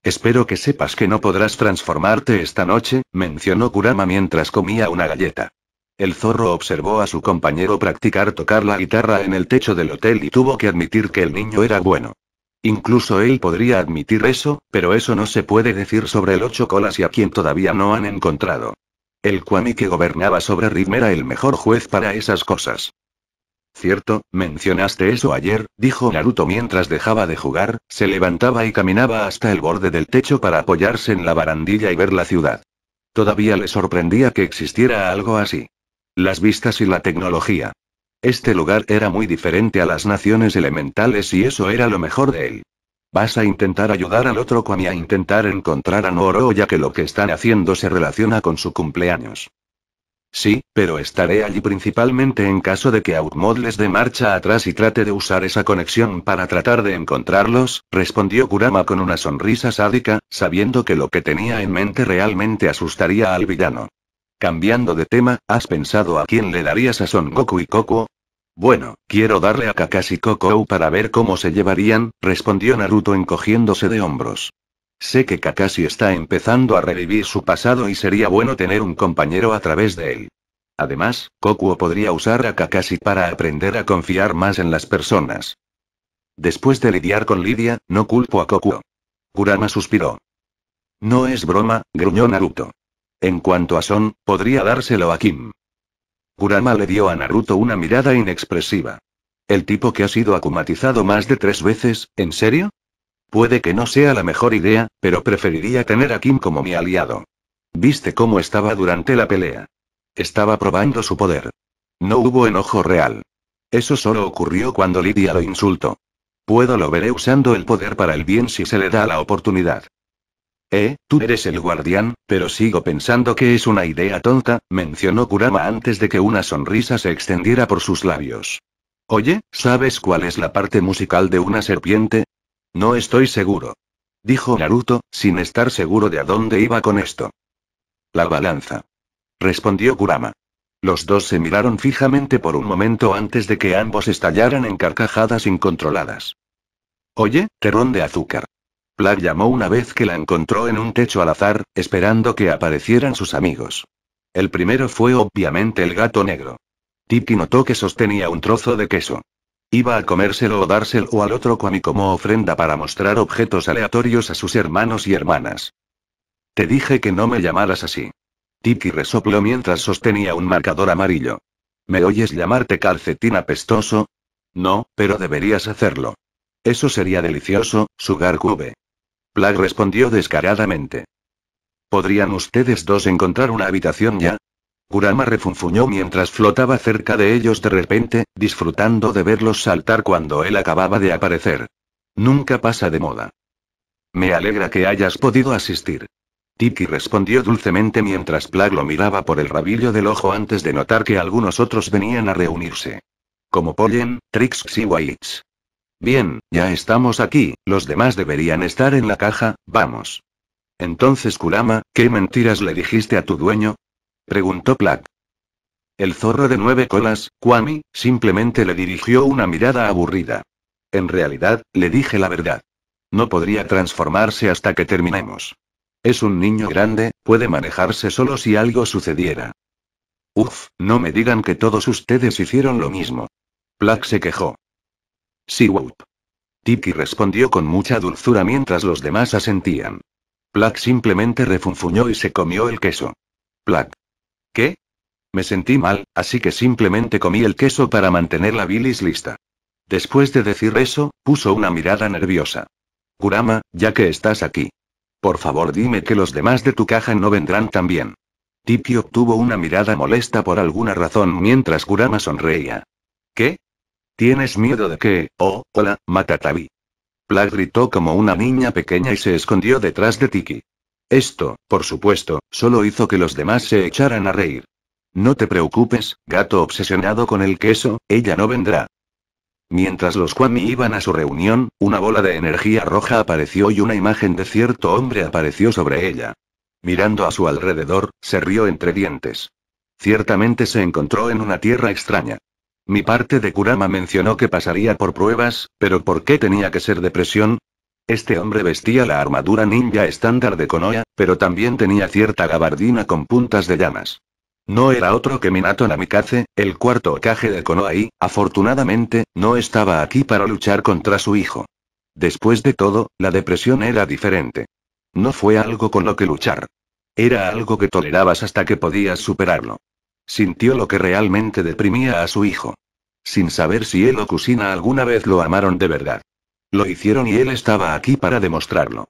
Espero que sepas que no podrás transformarte esta noche, mencionó Kurama mientras comía una galleta. El zorro observó a su compañero practicar tocar la guitarra en el techo del hotel y tuvo que admitir que el niño era bueno. Incluso él podría admitir eso, pero eso no se puede decir sobre el ocho colas y a quien todavía no han encontrado. El Kwami que gobernaba sobre Rim era el mejor juez para esas cosas. Cierto, mencionaste eso ayer, dijo Naruto mientras dejaba de jugar, se levantaba y caminaba hasta el borde del techo para apoyarse en la barandilla y ver la ciudad. Todavía le sorprendía que existiera algo así. Las vistas y la tecnología. Este lugar era muy diferente a las naciones elementales y eso era lo mejor de él. Vas a intentar ayudar al otro Kwame a intentar encontrar a Noro ya que lo que están haciendo se relaciona con su cumpleaños. Sí, pero estaré allí principalmente en caso de que Outmod les dé marcha atrás y trate de usar esa conexión para tratar de encontrarlos, respondió Kurama con una sonrisa sádica, sabiendo que lo que tenía en mente realmente asustaría al villano. Cambiando de tema, ¿has pensado a quién le darías a Son Goku y Koku? Bueno, quiero darle a Kakashi Koku para ver cómo se llevarían, respondió Naruto encogiéndose de hombros. Sé que Kakashi está empezando a revivir su pasado y sería bueno tener un compañero a través de él. Además, Kokuo podría usar a Kakashi para aprender a confiar más en las personas. Después de lidiar con Lidia, no culpo a Kokuo. Kurama suspiró. No es broma, gruñó Naruto. En cuanto a Son, podría dárselo a Kim. Kurama le dio a Naruto una mirada inexpresiva. El tipo que ha sido akumatizado más de tres veces, ¿en serio? Puede que no sea la mejor idea, pero preferiría tener a Kim como mi aliado. ¿Viste cómo estaba durante la pelea? Estaba probando su poder. No hubo enojo real. Eso solo ocurrió cuando Lidia lo insultó. Puedo lo veré usando el poder para el bien si se le da la oportunidad. Eh, tú eres el guardián, pero sigo pensando que es una idea tonta, mencionó Kurama antes de que una sonrisa se extendiera por sus labios. Oye, ¿sabes cuál es la parte musical de una serpiente? No estoy seguro. Dijo Naruto, sin estar seguro de a dónde iba con esto. La balanza. Respondió Kurama. Los dos se miraron fijamente por un momento antes de que ambos estallaran en carcajadas incontroladas. Oye, terrón de azúcar. plag llamó una vez que la encontró en un techo al azar, esperando que aparecieran sus amigos. El primero fue obviamente el gato negro. Tiki notó que sostenía un trozo de queso. Iba a comérselo o dárselo al otro Kwami como ofrenda para mostrar objetos aleatorios a sus hermanos y hermanas. Te dije que no me llamaras así. Tiki resopló mientras sostenía un marcador amarillo. ¿Me oyes llamarte calcetín apestoso? No, pero deberías hacerlo. Eso sería delicioso, Sugar Cube. Plag respondió descaradamente. ¿Podrían ustedes dos encontrar una habitación ya? Kurama refunfuñó mientras flotaba cerca de ellos de repente, disfrutando de verlos saltar cuando él acababa de aparecer. Nunca pasa de moda. Me alegra que hayas podido asistir. Tiki respondió dulcemente mientras Plag lo miraba por el rabillo del ojo antes de notar que algunos otros venían a reunirse. Como Pollen, Trix y Waits. Bien, ya estamos aquí, los demás deberían estar en la caja, vamos. Entonces Kurama, ¿qué mentiras le dijiste a tu dueño? Preguntó Plack. El zorro de nueve colas, Kwami, simplemente le dirigió una mirada aburrida. En realidad, le dije la verdad. No podría transformarse hasta que terminemos. Es un niño grande, puede manejarse solo si algo sucediera. Uf, no me digan que todos ustedes hicieron lo mismo. Plack se quejó. Sí, Tiki respondió con mucha dulzura mientras los demás asentían. Plack simplemente refunfuñó y se comió el queso. Plack. ¿Qué? Me sentí mal, así que simplemente comí el queso para mantener la bilis lista. Después de decir eso, puso una mirada nerviosa. Kurama, ya que estás aquí. Por favor dime que los demás de tu caja no vendrán también. Tiki obtuvo una mirada molesta por alguna razón mientras Kurama sonreía. ¿Qué? ¿Tienes miedo de que, oh, hola, Matatabi? Pla gritó como una niña pequeña y se escondió detrás de Tiki. Esto, por supuesto, solo hizo que los demás se echaran a reír. No te preocupes, gato obsesionado con el queso, ella no vendrá. Mientras los Kwami iban a su reunión, una bola de energía roja apareció y una imagen de cierto hombre apareció sobre ella. Mirando a su alrededor, se rió entre dientes. Ciertamente se encontró en una tierra extraña. Mi parte de Kurama mencionó que pasaría por pruebas, pero ¿por qué tenía que ser depresión? Este hombre vestía la armadura ninja estándar de Konoha, pero también tenía cierta gabardina con puntas de llamas. No era otro que Minato Namikaze, el cuarto caje de Konoha y, afortunadamente, no estaba aquí para luchar contra su hijo. Después de todo, la depresión era diferente. No fue algo con lo que luchar. Era algo que tolerabas hasta que podías superarlo. Sintió lo que realmente deprimía a su hijo. Sin saber si él o Kusina alguna vez lo amaron de verdad. Lo hicieron y él estaba aquí para demostrarlo.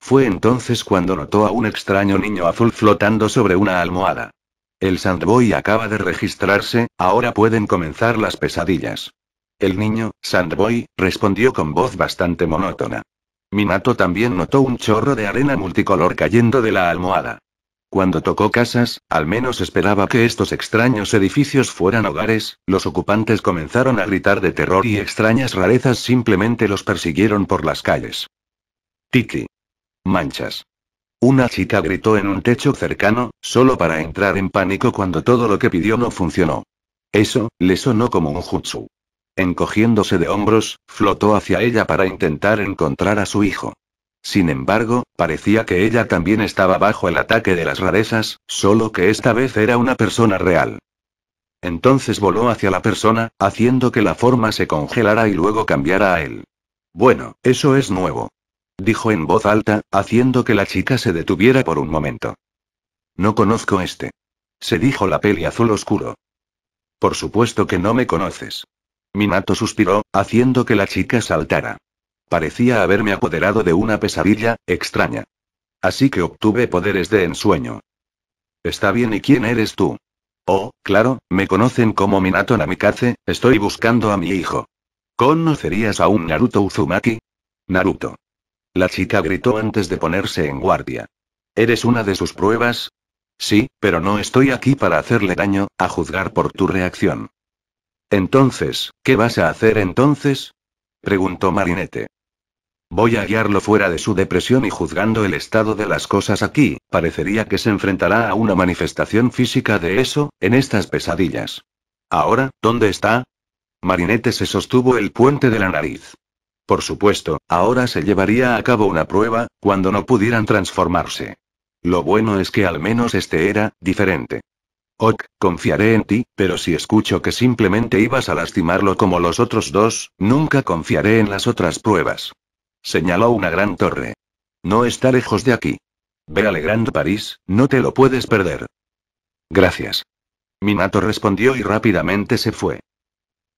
Fue entonces cuando notó a un extraño niño azul flotando sobre una almohada. El Sandboy acaba de registrarse, ahora pueden comenzar las pesadillas. El niño, Sandboy, respondió con voz bastante monótona. Minato también notó un chorro de arena multicolor cayendo de la almohada. Cuando tocó casas, al menos esperaba que estos extraños edificios fueran hogares, los ocupantes comenzaron a gritar de terror y extrañas rarezas simplemente los persiguieron por las calles. Tiki. Manchas. Una chica gritó en un techo cercano, solo para entrar en pánico cuando todo lo que pidió no funcionó. Eso, le sonó como un jutsu. Encogiéndose de hombros, flotó hacia ella para intentar encontrar a su hijo. Sin embargo, parecía que ella también estaba bajo el ataque de las rarezas, solo que esta vez era una persona real. Entonces voló hacia la persona, haciendo que la forma se congelara y luego cambiara a él. Bueno, eso es nuevo. Dijo en voz alta, haciendo que la chica se detuviera por un momento. No conozco este. Se dijo la peli azul oscuro. Por supuesto que no me conoces. Minato suspiró, haciendo que la chica saltara. Parecía haberme apoderado de una pesadilla, extraña. Así que obtuve poderes de ensueño. Está bien, ¿y quién eres tú? Oh, claro, me conocen como Minato Namikaze, estoy buscando a mi hijo. ¿Conocerías a un Naruto Uzumaki? Naruto. La chica gritó antes de ponerse en guardia. ¿Eres una de sus pruebas? Sí, pero no estoy aquí para hacerle daño, a juzgar por tu reacción. Entonces, ¿qué vas a hacer entonces? preguntó Marinete. Voy a guiarlo fuera de su depresión y juzgando el estado de las cosas aquí, parecería que se enfrentará a una manifestación física de eso, en estas pesadillas. Ahora, ¿dónde está? Marinette se sostuvo el puente de la nariz. Por supuesto, ahora se llevaría a cabo una prueba, cuando no pudieran transformarse. Lo bueno es que al menos este era, diferente. Ok, confiaré en ti, pero si escucho que simplemente ibas a lastimarlo como los otros dos, nunca confiaré en las otras pruebas. Señaló una gran torre. No está lejos de aquí. Ve a Grand París, no te lo puedes perder. Gracias. Minato respondió y rápidamente se fue.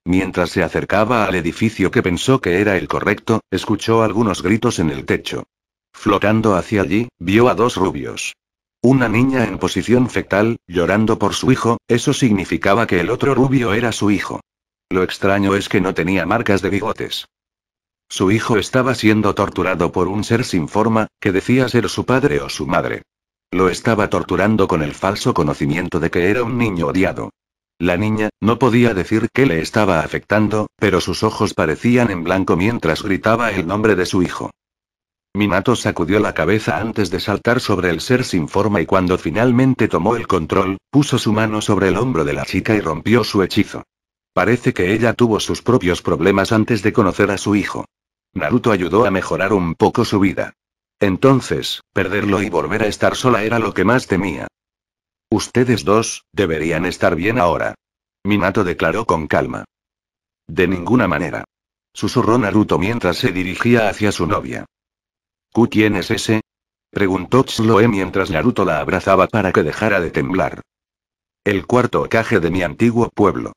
Mientras se acercaba al edificio que pensó que era el correcto, escuchó algunos gritos en el techo. Flotando hacia allí, vio a dos rubios. Una niña en posición fetal, llorando por su hijo, eso significaba que el otro rubio era su hijo. Lo extraño es que no tenía marcas de bigotes. Su hijo estaba siendo torturado por un ser sin forma, que decía ser su padre o su madre. Lo estaba torturando con el falso conocimiento de que era un niño odiado. La niña, no podía decir qué le estaba afectando, pero sus ojos parecían en blanco mientras gritaba el nombre de su hijo. Minato sacudió la cabeza antes de saltar sobre el ser sin forma y cuando finalmente tomó el control, puso su mano sobre el hombro de la chica y rompió su hechizo. Parece que ella tuvo sus propios problemas antes de conocer a su hijo. Naruto ayudó a mejorar un poco su vida. Entonces, perderlo y volver a estar sola era lo que más temía. Ustedes dos, deberían estar bien ahora. Minato declaró con calma. De ninguna manera. Susurró Naruto mientras se dirigía hacia su novia. quién es ese? Preguntó Chloe mientras Naruto la abrazaba para que dejara de temblar. El cuarto caje de mi antiguo pueblo.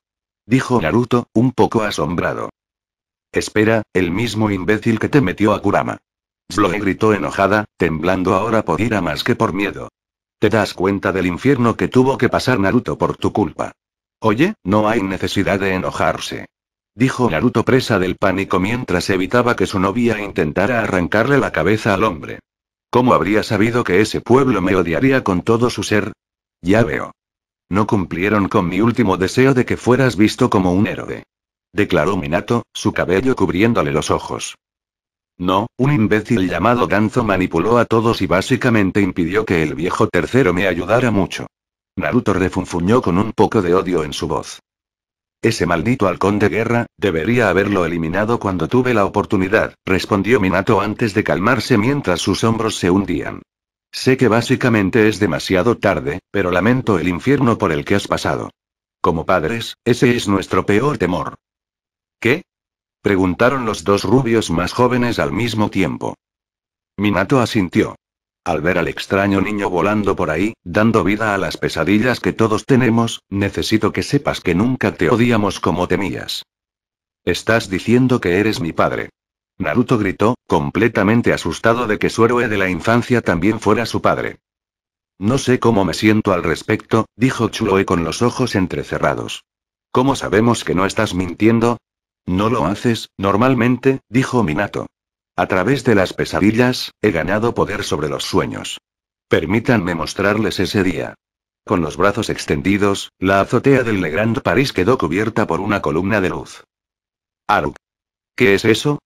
Dijo Naruto, un poco asombrado. Espera, el mismo imbécil que te metió a Kurama. Sloe gritó enojada, temblando ahora por ira más que por miedo. Te das cuenta del infierno que tuvo que pasar Naruto por tu culpa. Oye, no hay necesidad de enojarse. Dijo Naruto presa del pánico mientras evitaba que su novia intentara arrancarle la cabeza al hombre. ¿Cómo habría sabido que ese pueblo me odiaría con todo su ser? Ya veo. No cumplieron con mi último deseo de que fueras visto como un héroe declaró Minato, su cabello cubriéndole los ojos. No, un imbécil llamado Danzo manipuló a todos y básicamente impidió que el viejo tercero me ayudara mucho. Naruto refunfuñó con un poco de odio en su voz. Ese maldito halcón de guerra, debería haberlo eliminado cuando tuve la oportunidad, respondió Minato antes de calmarse mientras sus hombros se hundían. Sé que básicamente es demasiado tarde, pero lamento el infierno por el que has pasado. Como padres, ese es nuestro peor temor. ¿Qué? preguntaron los dos rubios más jóvenes al mismo tiempo. Minato asintió. Al ver al extraño niño volando por ahí, dando vida a las pesadillas que todos tenemos, necesito que sepas que nunca te odiamos como temías. Estás diciendo que eres mi padre. Naruto gritó, completamente asustado de que su héroe de la infancia también fuera su padre. No sé cómo me siento al respecto, dijo Chuloe con los ojos entrecerrados. ¿Cómo sabemos que no estás mintiendo? No lo haces, normalmente, dijo Minato. A través de las pesadillas, he ganado poder sobre los sueños. Permítanme mostrarles ese día. Con los brazos extendidos, la azotea del Legrand París quedó cubierta por una columna de luz. Aruk. ¿Qué es eso?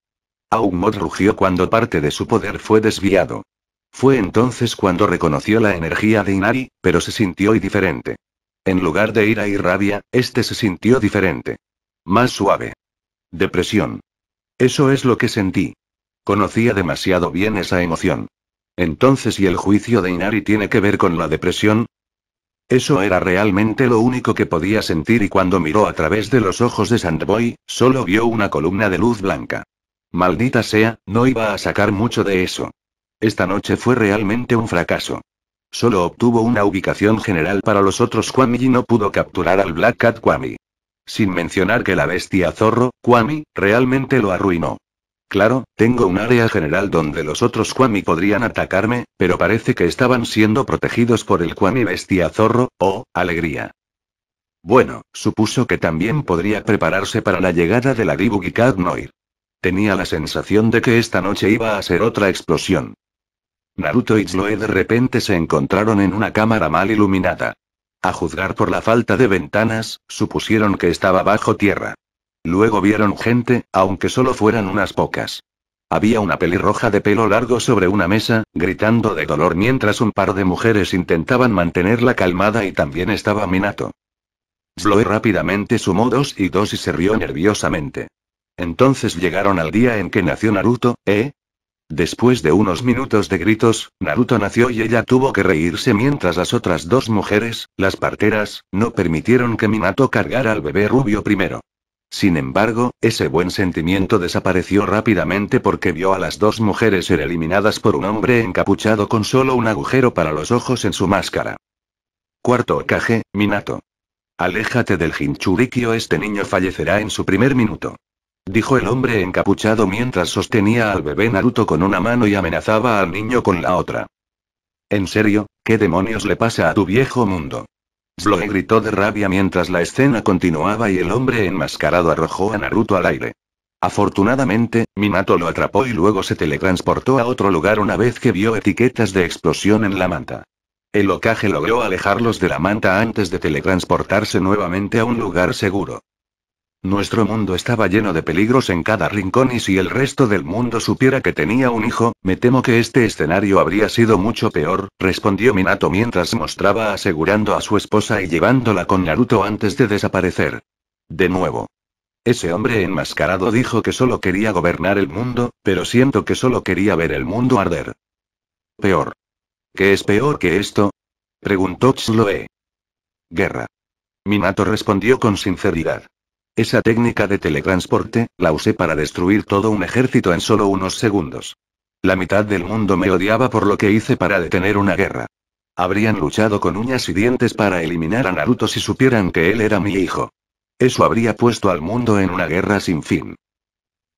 Aumod rugió cuando parte de su poder fue desviado. Fue entonces cuando reconoció la energía de Inari, pero se sintió indiferente. En lugar de ira y rabia, este se sintió diferente. Más suave. Depresión. Eso es lo que sentí. Conocía demasiado bien esa emoción. Entonces, ¿y el juicio de Inari tiene que ver con la depresión? Eso era realmente lo único que podía sentir y cuando miró a través de los ojos de Sandboy, solo vio una columna de luz blanca. Maldita sea, no iba a sacar mucho de eso. Esta noche fue realmente un fracaso. Solo obtuvo una ubicación general para los otros Kwami y no pudo capturar al Black Cat Kwami. Sin mencionar que la bestia zorro, Kwami, realmente lo arruinó. Claro, tengo un área general donde los otros Kwami podrían atacarme, pero parece que estaban siendo protegidos por el Kwami bestia zorro, oh, alegría. Bueno, supuso que también podría prepararse para la llegada de la Dibu Tenía la sensación de que esta noche iba a ser otra explosión. Naruto y Zloe de repente se encontraron en una cámara mal iluminada. A juzgar por la falta de ventanas, supusieron que estaba bajo tierra. Luego vieron gente, aunque solo fueran unas pocas. Había una pelirroja de pelo largo sobre una mesa, gritando de dolor mientras un par de mujeres intentaban mantenerla calmada y también estaba Minato. Sloe rápidamente sumó dos y dos y se rió nerviosamente. Entonces llegaron al día en que nació Naruto, ¿eh? Después de unos minutos de gritos, Naruto nació y ella tuvo que reírse mientras las otras dos mujeres, las parteras, no permitieron que Minato cargara al bebé rubio primero. Sin embargo, ese buen sentimiento desapareció rápidamente porque vio a las dos mujeres ser eliminadas por un hombre encapuchado con solo un agujero para los ojos en su máscara. Cuarto ocaje, Minato. Aléjate del Jinchurikyo, este niño fallecerá en su primer minuto dijo el hombre encapuchado mientras sostenía al bebé Naruto con una mano y amenazaba al niño con la otra. ¿En serio? ¿Qué demonios le pasa a tu viejo mundo? Zloe gritó de rabia mientras la escena continuaba y el hombre enmascarado arrojó a Naruto al aire. Afortunadamente, Minato lo atrapó y luego se teletransportó a otro lugar una vez que vio etiquetas de explosión en la manta. El ocaje logró alejarlos de la manta antes de teletransportarse nuevamente a un lugar seguro. Nuestro mundo estaba lleno de peligros en cada rincón y si el resto del mundo supiera que tenía un hijo, me temo que este escenario habría sido mucho peor, respondió Minato mientras mostraba asegurando a su esposa y llevándola con Naruto antes de desaparecer. De nuevo. Ese hombre enmascarado dijo que solo quería gobernar el mundo, pero siento que solo quería ver el mundo arder. Peor. ¿Qué es peor que esto? preguntó Chloe. Guerra. Minato respondió con sinceridad. Esa técnica de teletransporte, la usé para destruir todo un ejército en solo unos segundos. La mitad del mundo me odiaba por lo que hice para detener una guerra. Habrían luchado con uñas y dientes para eliminar a Naruto si supieran que él era mi hijo. Eso habría puesto al mundo en una guerra sin fin.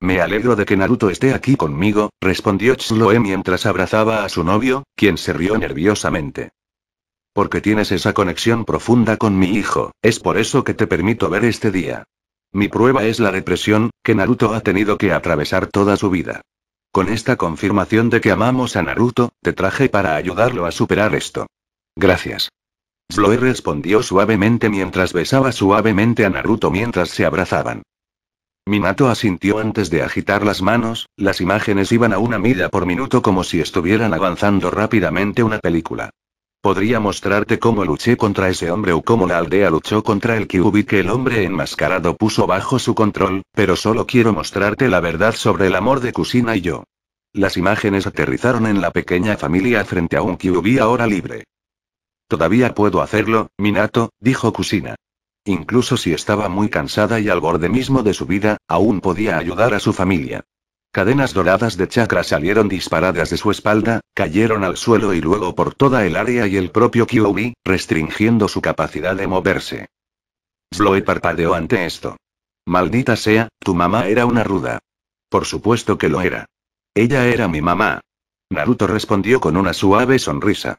Me alegro de que Naruto esté aquí conmigo, respondió Chloe mientras abrazaba a su novio, quien se rió nerviosamente. Porque tienes esa conexión profunda con mi hijo, es por eso que te permito ver este día. Mi prueba es la represión que Naruto ha tenido que atravesar toda su vida. Con esta confirmación de que amamos a Naruto, te traje para ayudarlo a superar esto. Gracias. Zloe respondió suavemente mientras besaba suavemente a Naruto mientras se abrazaban. Minato asintió antes de agitar las manos, las imágenes iban a una milla por minuto como si estuvieran avanzando rápidamente una película. Podría mostrarte cómo luché contra ese hombre o cómo la aldea luchó contra el Kyubi que el hombre enmascarado puso bajo su control, pero solo quiero mostrarte la verdad sobre el amor de Kusina y yo. Las imágenes aterrizaron en la pequeña familia frente a un Kyubi ahora libre. Todavía puedo hacerlo, Minato, dijo Kusina. Incluso si estaba muy cansada y al borde mismo de su vida, aún podía ayudar a su familia. Cadenas doradas de chakra salieron disparadas de su espalda, cayeron al suelo y luego por toda el área y el propio Kyuubi, restringiendo su capacidad de moverse. Sloe parpadeó ante esto. Maldita sea, tu mamá era una ruda. Por supuesto que lo era. Ella era mi mamá. Naruto respondió con una suave sonrisa.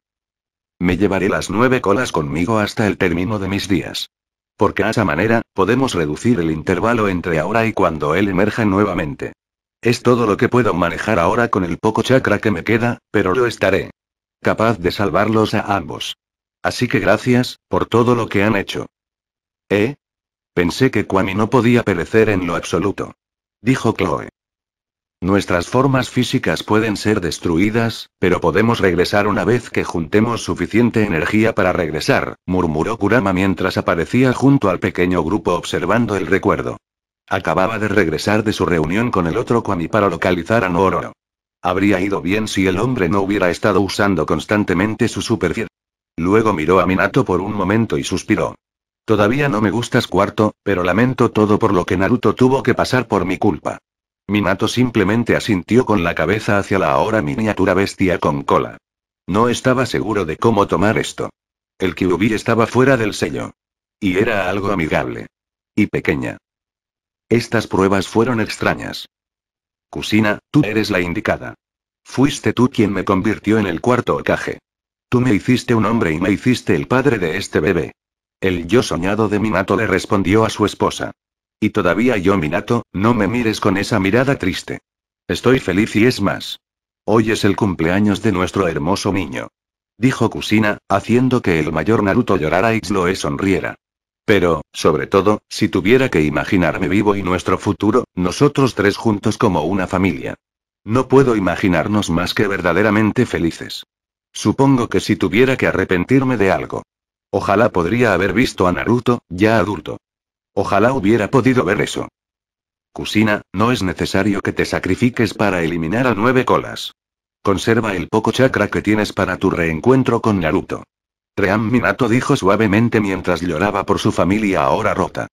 Me llevaré las nueve colas conmigo hasta el término de mis días. Porque a esa manera, podemos reducir el intervalo entre ahora y cuando él emerja nuevamente. Es todo lo que puedo manejar ahora con el poco chakra que me queda, pero lo estaré. Capaz de salvarlos a ambos. Así que gracias, por todo lo que han hecho. ¿Eh? Pensé que Kwame no podía perecer en lo absoluto. Dijo Chloe. Nuestras formas físicas pueden ser destruidas, pero podemos regresar una vez que juntemos suficiente energía para regresar, murmuró Kurama mientras aparecía junto al pequeño grupo observando el recuerdo. Acababa de regresar de su reunión con el otro Kwami para localizar a Nooro. Habría ido bien si el hombre no hubiera estado usando constantemente su superficie. Luego miró a Minato por un momento y suspiró. Todavía no me gustas cuarto, pero lamento todo por lo que Naruto tuvo que pasar por mi culpa. Minato simplemente asintió con la cabeza hacia la ahora miniatura bestia con cola. No estaba seguro de cómo tomar esto. El Kyubi estaba fuera del sello. Y era algo amigable. Y pequeña. Estas pruebas fueron extrañas. Kusina, tú eres la indicada. Fuiste tú quien me convirtió en el cuarto ocaje. Tú me hiciste un hombre y me hiciste el padre de este bebé. El yo soñado de Minato le respondió a su esposa. Y todavía yo, Minato, no me mires con esa mirada triste. Estoy feliz y es más. Hoy es el cumpleaños de nuestro hermoso niño. Dijo Kusina, haciendo que el mayor Naruto llorara y Sloe sonriera. Pero, sobre todo, si tuviera que imaginarme vivo y nuestro futuro, nosotros tres juntos como una familia. No puedo imaginarnos más que verdaderamente felices. Supongo que si tuviera que arrepentirme de algo. Ojalá podría haber visto a Naruto, ya adulto. Ojalá hubiera podido ver eso. Cusina, no es necesario que te sacrifiques para eliminar a nueve colas. Conserva el poco chakra que tienes para tu reencuentro con Naruto. Rean Minato dijo suavemente mientras lloraba por su familia ahora rota.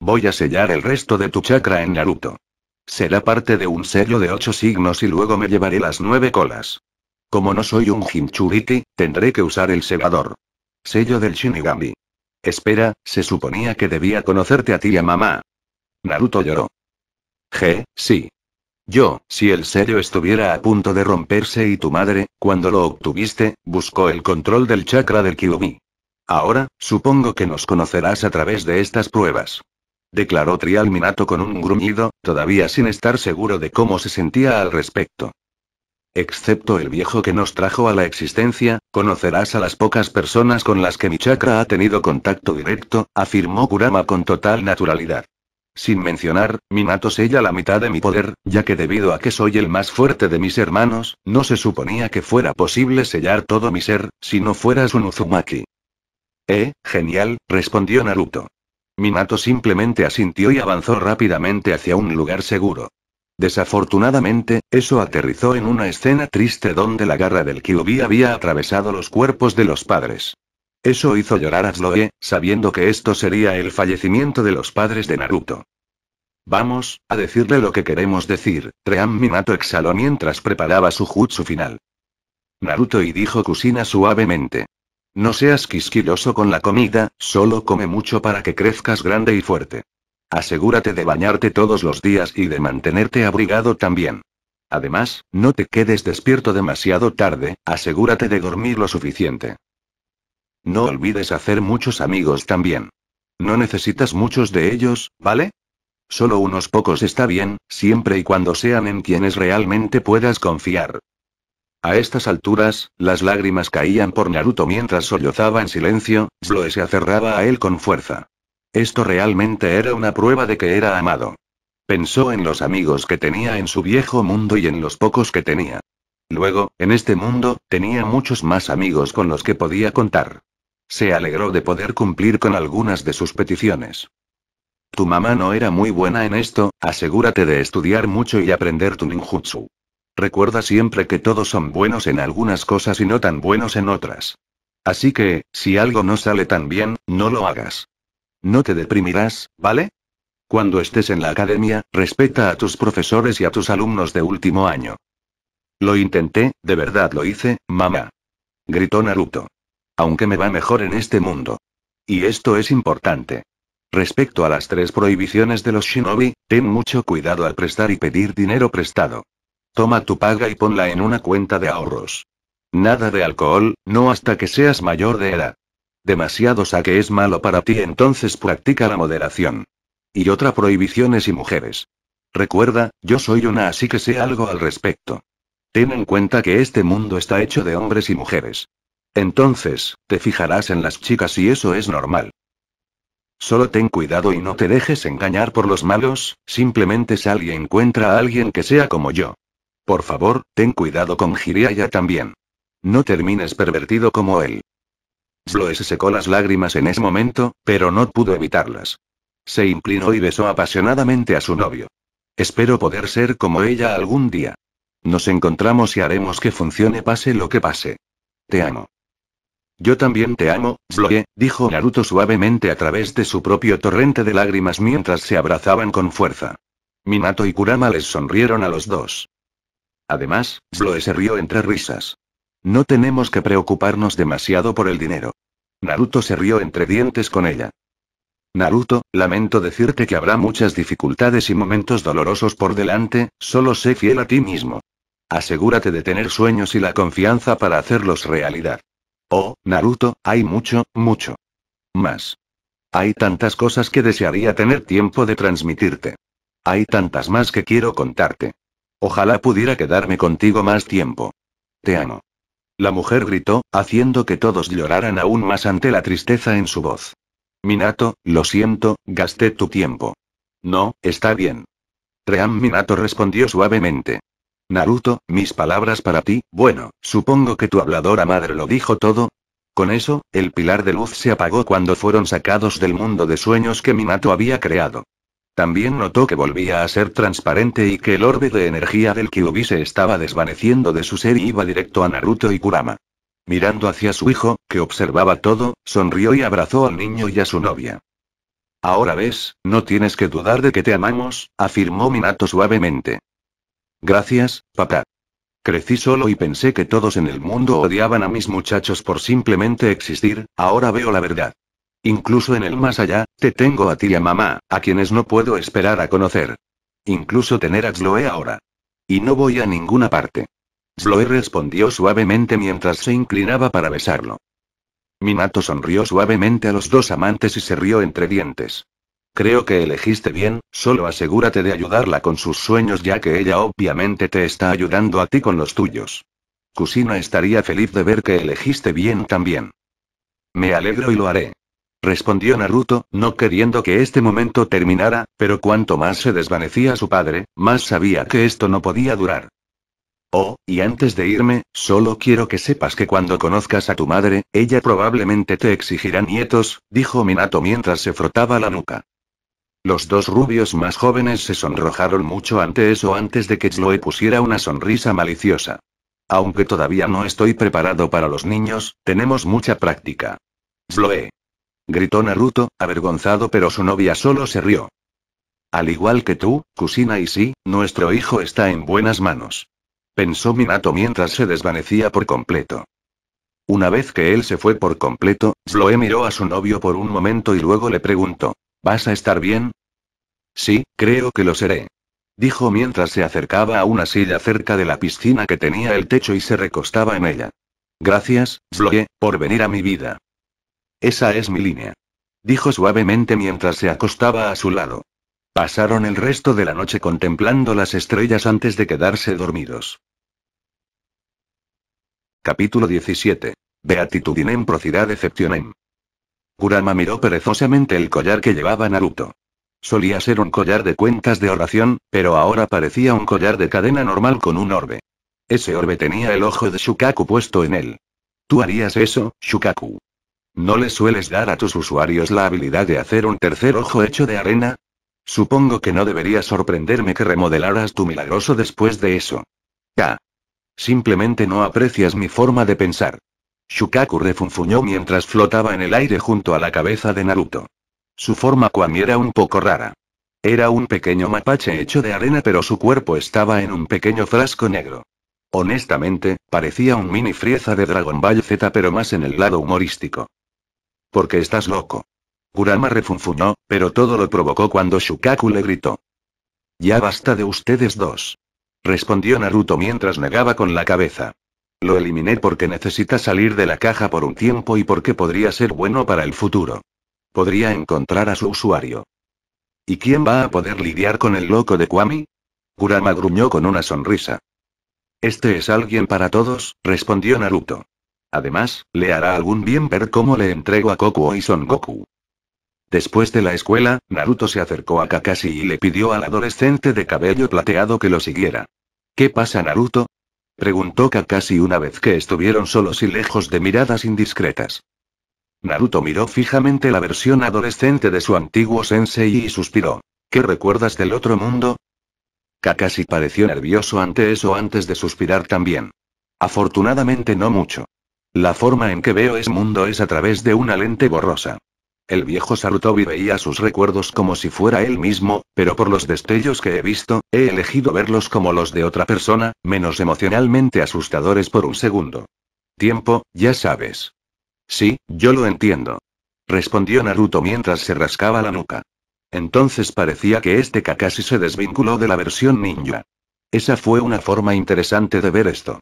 Voy a sellar el resto de tu chakra en Naruto. Será parte de un sello de ocho signos y luego me llevaré las nueve colas. Como no soy un Jinchuriki, tendré que usar el segador. Sello del Shinigami. Espera, se suponía que debía conocerte a ti y a mamá. Naruto lloró. Je, sí. Yo, si el sello estuviera a punto de romperse y tu madre, cuando lo obtuviste, buscó el control del chakra del Kyubi. Ahora, supongo que nos conocerás a través de estas pruebas. Declaró Trial Minato con un gruñido, todavía sin estar seguro de cómo se sentía al respecto. Excepto el viejo que nos trajo a la existencia, conocerás a las pocas personas con las que mi chakra ha tenido contacto directo, afirmó Kurama con total naturalidad. Sin mencionar, Minato sella la mitad de mi poder, ya que debido a que soy el más fuerte de mis hermanos, no se suponía que fuera posible sellar todo mi ser, si no fueras un Uzumaki. Eh, genial, respondió Naruto. Minato simplemente asintió y avanzó rápidamente hacia un lugar seguro. Desafortunadamente, eso aterrizó en una escena triste donde la garra del Kyubi había atravesado los cuerpos de los padres. Eso hizo llorar a Zloe, sabiendo que esto sería el fallecimiento de los padres de Naruto. Vamos, a decirle lo que queremos decir, Ream Minato exhaló mientras preparaba su jutsu final. Naruto y dijo Kusina suavemente. No seas quisquiloso con la comida, solo come mucho para que crezcas grande y fuerte. Asegúrate de bañarte todos los días y de mantenerte abrigado también. Además, no te quedes despierto demasiado tarde, asegúrate de dormir lo suficiente. No olvides hacer muchos amigos también. No necesitas muchos de ellos, ¿vale? Solo unos pocos está bien, siempre y cuando sean en quienes realmente puedas confiar. A estas alturas, las lágrimas caían por Naruto mientras sollozaba en silencio, Zloe se aferraba a él con fuerza. Esto realmente era una prueba de que era amado. Pensó en los amigos que tenía en su viejo mundo y en los pocos que tenía. Luego, en este mundo, tenía muchos más amigos con los que podía contar. Se alegró de poder cumplir con algunas de sus peticiones. Tu mamá no era muy buena en esto, asegúrate de estudiar mucho y aprender tu ninjutsu. Recuerda siempre que todos son buenos en algunas cosas y no tan buenos en otras. Así que, si algo no sale tan bien, no lo hagas. No te deprimirás, ¿vale? Cuando estés en la academia, respeta a tus profesores y a tus alumnos de último año. Lo intenté, de verdad lo hice, mamá. Gritó Naruto aunque me va mejor en este mundo. Y esto es importante. Respecto a las tres prohibiciones de los shinobi, ten mucho cuidado al prestar y pedir dinero prestado. Toma tu paga y ponla en una cuenta de ahorros. Nada de alcohol, no hasta que seas mayor de edad. Demasiado saque es malo para ti, entonces practica la moderación. Y otra prohibición es y mujeres. Recuerda, yo soy una así que sé algo al respecto. Ten en cuenta que este mundo está hecho de hombres y mujeres. Entonces, te fijarás en las chicas y eso es normal. Solo ten cuidado y no te dejes engañar por los malos, simplemente sal y encuentra a alguien que sea como yo. Por favor, ten cuidado con Giriaya también. No termines pervertido como él. Sloes secó las lágrimas en ese momento, pero no pudo evitarlas. Se inclinó y besó apasionadamente a su novio. Espero poder ser como ella algún día. Nos encontramos y haremos que funcione pase lo que pase. Te amo. Yo también te amo, Zloe, dijo Naruto suavemente a través de su propio torrente de lágrimas mientras se abrazaban con fuerza. Minato y Kurama les sonrieron a los dos. Además, Zloe se rió entre risas. No tenemos que preocuparnos demasiado por el dinero. Naruto se rió entre dientes con ella. Naruto, lamento decirte que habrá muchas dificultades y momentos dolorosos por delante, solo sé fiel a ti mismo. Asegúrate de tener sueños y la confianza para hacerlos realidad. Oh, Naruto, hay mucho, mucho. Más. Hay tantas cosas que desearía tener tiempo de transmitirte. Hay tantas más que quiero contarte. Ojalá pudiera quedarme contigo más tiempo. Te amo. La mujer gritó, haciendo que todos lloraran aún más ante la tristeza en su voz. Minato, lo siento, gasté tu tiempo. No, está bien. Ream Minato respondió suavemente. Naruto, mis palabras para ti, bueno, supongo que tu habladora madre lo dijo todo. Con eso, el pilar de luz se apagó cuando fueron sacados del mundo de sueños que Minato había creado. También notó que volvía a ser transparente y que el orbe de energía del Kyubi se estaba desvaneciendo de su ser y iba directo a Naruto y Kurama. Mirando hacia su hijo, que observaba todo, sonrió y abrazó al niño y a su novia. Ahora ves, no tienes que dudar de que te amamos, afirmó Minato suavemente. Gracias, papá. Crecí solo y pensé que todos en el mundo odiaban a mis muchachos por simplemente existir, ahora veo la verdad. Incluso en el más allá, te tengo a ti y a mamá, a quienes no puedo esperar a conocer. Incluso tener a Zloé ahora. Y no voy a ninguna parte. Zloé respondió suavemente mientras se inclinaba para besarlo. Minato sonrió suavemente a los dos amantes y se rió entre dientes. Creo que elegiste bien, solo asegúrate de ayudarla con sus sueños ya que ella obviamente te está ayudando a ti con los tuyos. Cusina estaría feliz de ver que elegiste bien también. Me alegro y lo haré. Respondió Naruto, no queriendo que este momento terminara, pero cuanto más se desvanecía su padre, más sabía que esto no podía durar. Oh, y antes de irme, solo quiero que sepas que cuando conozcas a tu madre, ella probablemente te exigirá nietos, dijo Minato mientras se frotaba la nuca. Los dos rubios más jóvenes se sonrojaron mucho ante eso antes de que Chloe pusiera una sonrisa maliciosa. Aunque todavía no estoy preparado para los niños, tenemos mucha práctica. Chloe. Gritó Naruto, avergonzado pero su novia solo se rió. Al igual que tú, Kusina y sí, nuestro hijo está en buenas manos. Pensó Minato mientras se desvanecía por completo. Una vez que él se fue por completo, Zloe miró a su novio por un momento y luego le preguntó. ¿Vas a estar bien? Sí, creo que lo seré. Dijo mientras se acercaba a una silla cerca de la piscina que tenía el techo y se recostaba en ella. Gracias, Zlogue, por venir a mi vida. Esa es mi línea. Dijo suavemente mientras se acostaba a su lado. Pasaron el resto de la noche contemplando las estrellas antes de quedarse dormidos. Capítulo 17. Beatitudinem procidad decepcionem. Kurama miró perezosamente el collar que llevaba Naruto. Solía ser un collar de cuentas de oración, pero ahora parecía un collar de cadena normal con un orbe. Ese orbe tenía el ojo de Shukaku puesto en él. ¿Tú harías eso, Shukaku? ¿No le sueles dar a tus usuarios la habilidad de hacer un tercer ojo hecho de arena? Supongo que no debería sorprenderme que remodelaras tu milagroso después de eso. ¡Ah! Simplemente no aprecias mi forma de pensar. Shukaku refunfuñó mientras flotaba en el aire junto a la cabeza de Naruto. Su forma Kwami era un poco rara. Era un pequeño mapache hecho de arena pero su cuerpo estaba en un pequeño frasco negro. Honestamente, parecía un mini frieza de Dragon Ball Z pero más en el lado humorístico. ¿Por qué estás loco. Kurama refunfuñó, pero todo lo provocó cuando Shukaku le gritó. Ya basta de ustedes dos. Respondió Naruto mientras negaba con la cabeza. Lo eliminé porque necesita salir de la caja por un tiempo y porque podría ser bueno para el futuro. Podría encontrar a su usuario. ¿Y quién va a poder lidiar con el loco de Kwami? Kurama gruñó con una sonrisa. Este es alguien para todos, respondió Naruto. Además, le hará algún bien ver cómo le entrego a Goku y Son Goku. Después de la escuela, Naruto se acercó a Kakashi y le pidió al adolescente de cabello plateado que lo siguiera. ¿Qué pasa Naruto? Preguntó Kakashi una vez que estuvieron solos y lejos de miradas indiscretas. Naruto miró fijamente la versión adolescente de su antiguo sensei y suspiró. ¿Qué recuerdas del otro mundo? Kakashi pareció nervioso ante eso antes de suspirar también. Afortunadamente no mucho. La forma en que veo ese mundo es a través de una lente borrosa. El viejo Sarutobi veía sus recuerdos como si fuera él mismo, pero por los destellos que he visto, he elegido verlos como los de otra persona, menos emocionalmente asustadores por un segundo. Tiempo, ya sabes. Sí, yo lo entiendo. Respondió Naruto mientras se rascaba la nuca. Entonces parecía que este Kakashi se desvinculó de la versión ninja. Esa fue una forma interesante de ver esto.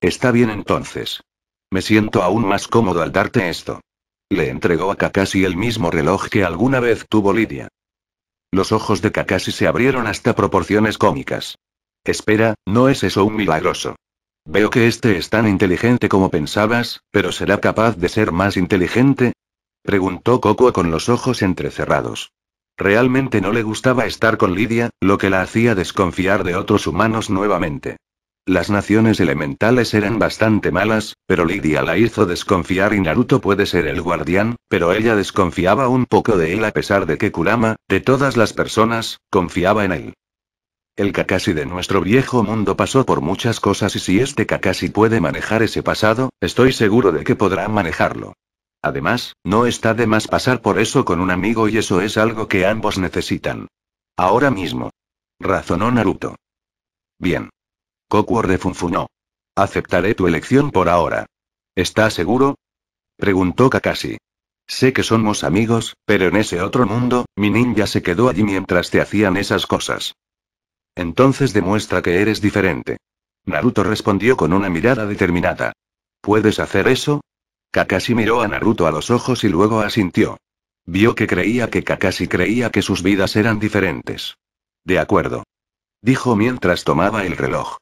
Está bien entonces. Me siento aún más cómodo al darte esto. Le entregó a Kakashi el mismo reloj que alguna vez tuvo Lidia. Los ojos de Kakashi se abrieron hasta proporciones cómicas. Espera, ¿no es eso un milagroso? Veo que este es tan inteligente como pensabas, pero ¿será capaz de ser más inteligente? Preguntó Coco con los ojos entrecerrados. Realmente no le gustaba estar con Lidia, lo que la hacía desconfiar de otros humanos nuevamente. Las naciones elementales eran bastante malas, pero Lidia la hizo desconfiar y Naruto puede ser el guardián, pero ella desconfiaba un poco de él a pesar de que Kurama, de todas las personas, confiaba en él. El Kakashi de nuestro viejo mundo pasó por muchas cosas y si este Kakashi puede manejar ese pasado, estoy seguro de que podrá manejarlo. Además, no está de más pasar por eso con un amigo y eso es algo que ambos necesitan. Ahora mismo. Razonó Naruto. Bien. Kokuo refunfunó. Aceptaré tu elección por ahora. ¿Estás seguro? Preguntó Kakashi. Sé que somos amigos, pero en ese otro mundo, mi ninja se quedó allí mientras te hacían esas cosas. Entonces demuestra que eres diferente. Naruto respondió con una mirada determinada. ¿Puedes hacer eso? Kakashi miró a Naruto a los ojos y luego asintió. Vio que creía que Kakashi creía que sus vidas eran diferentes. De acuerdo. Dijo mientras tomaba el reloj.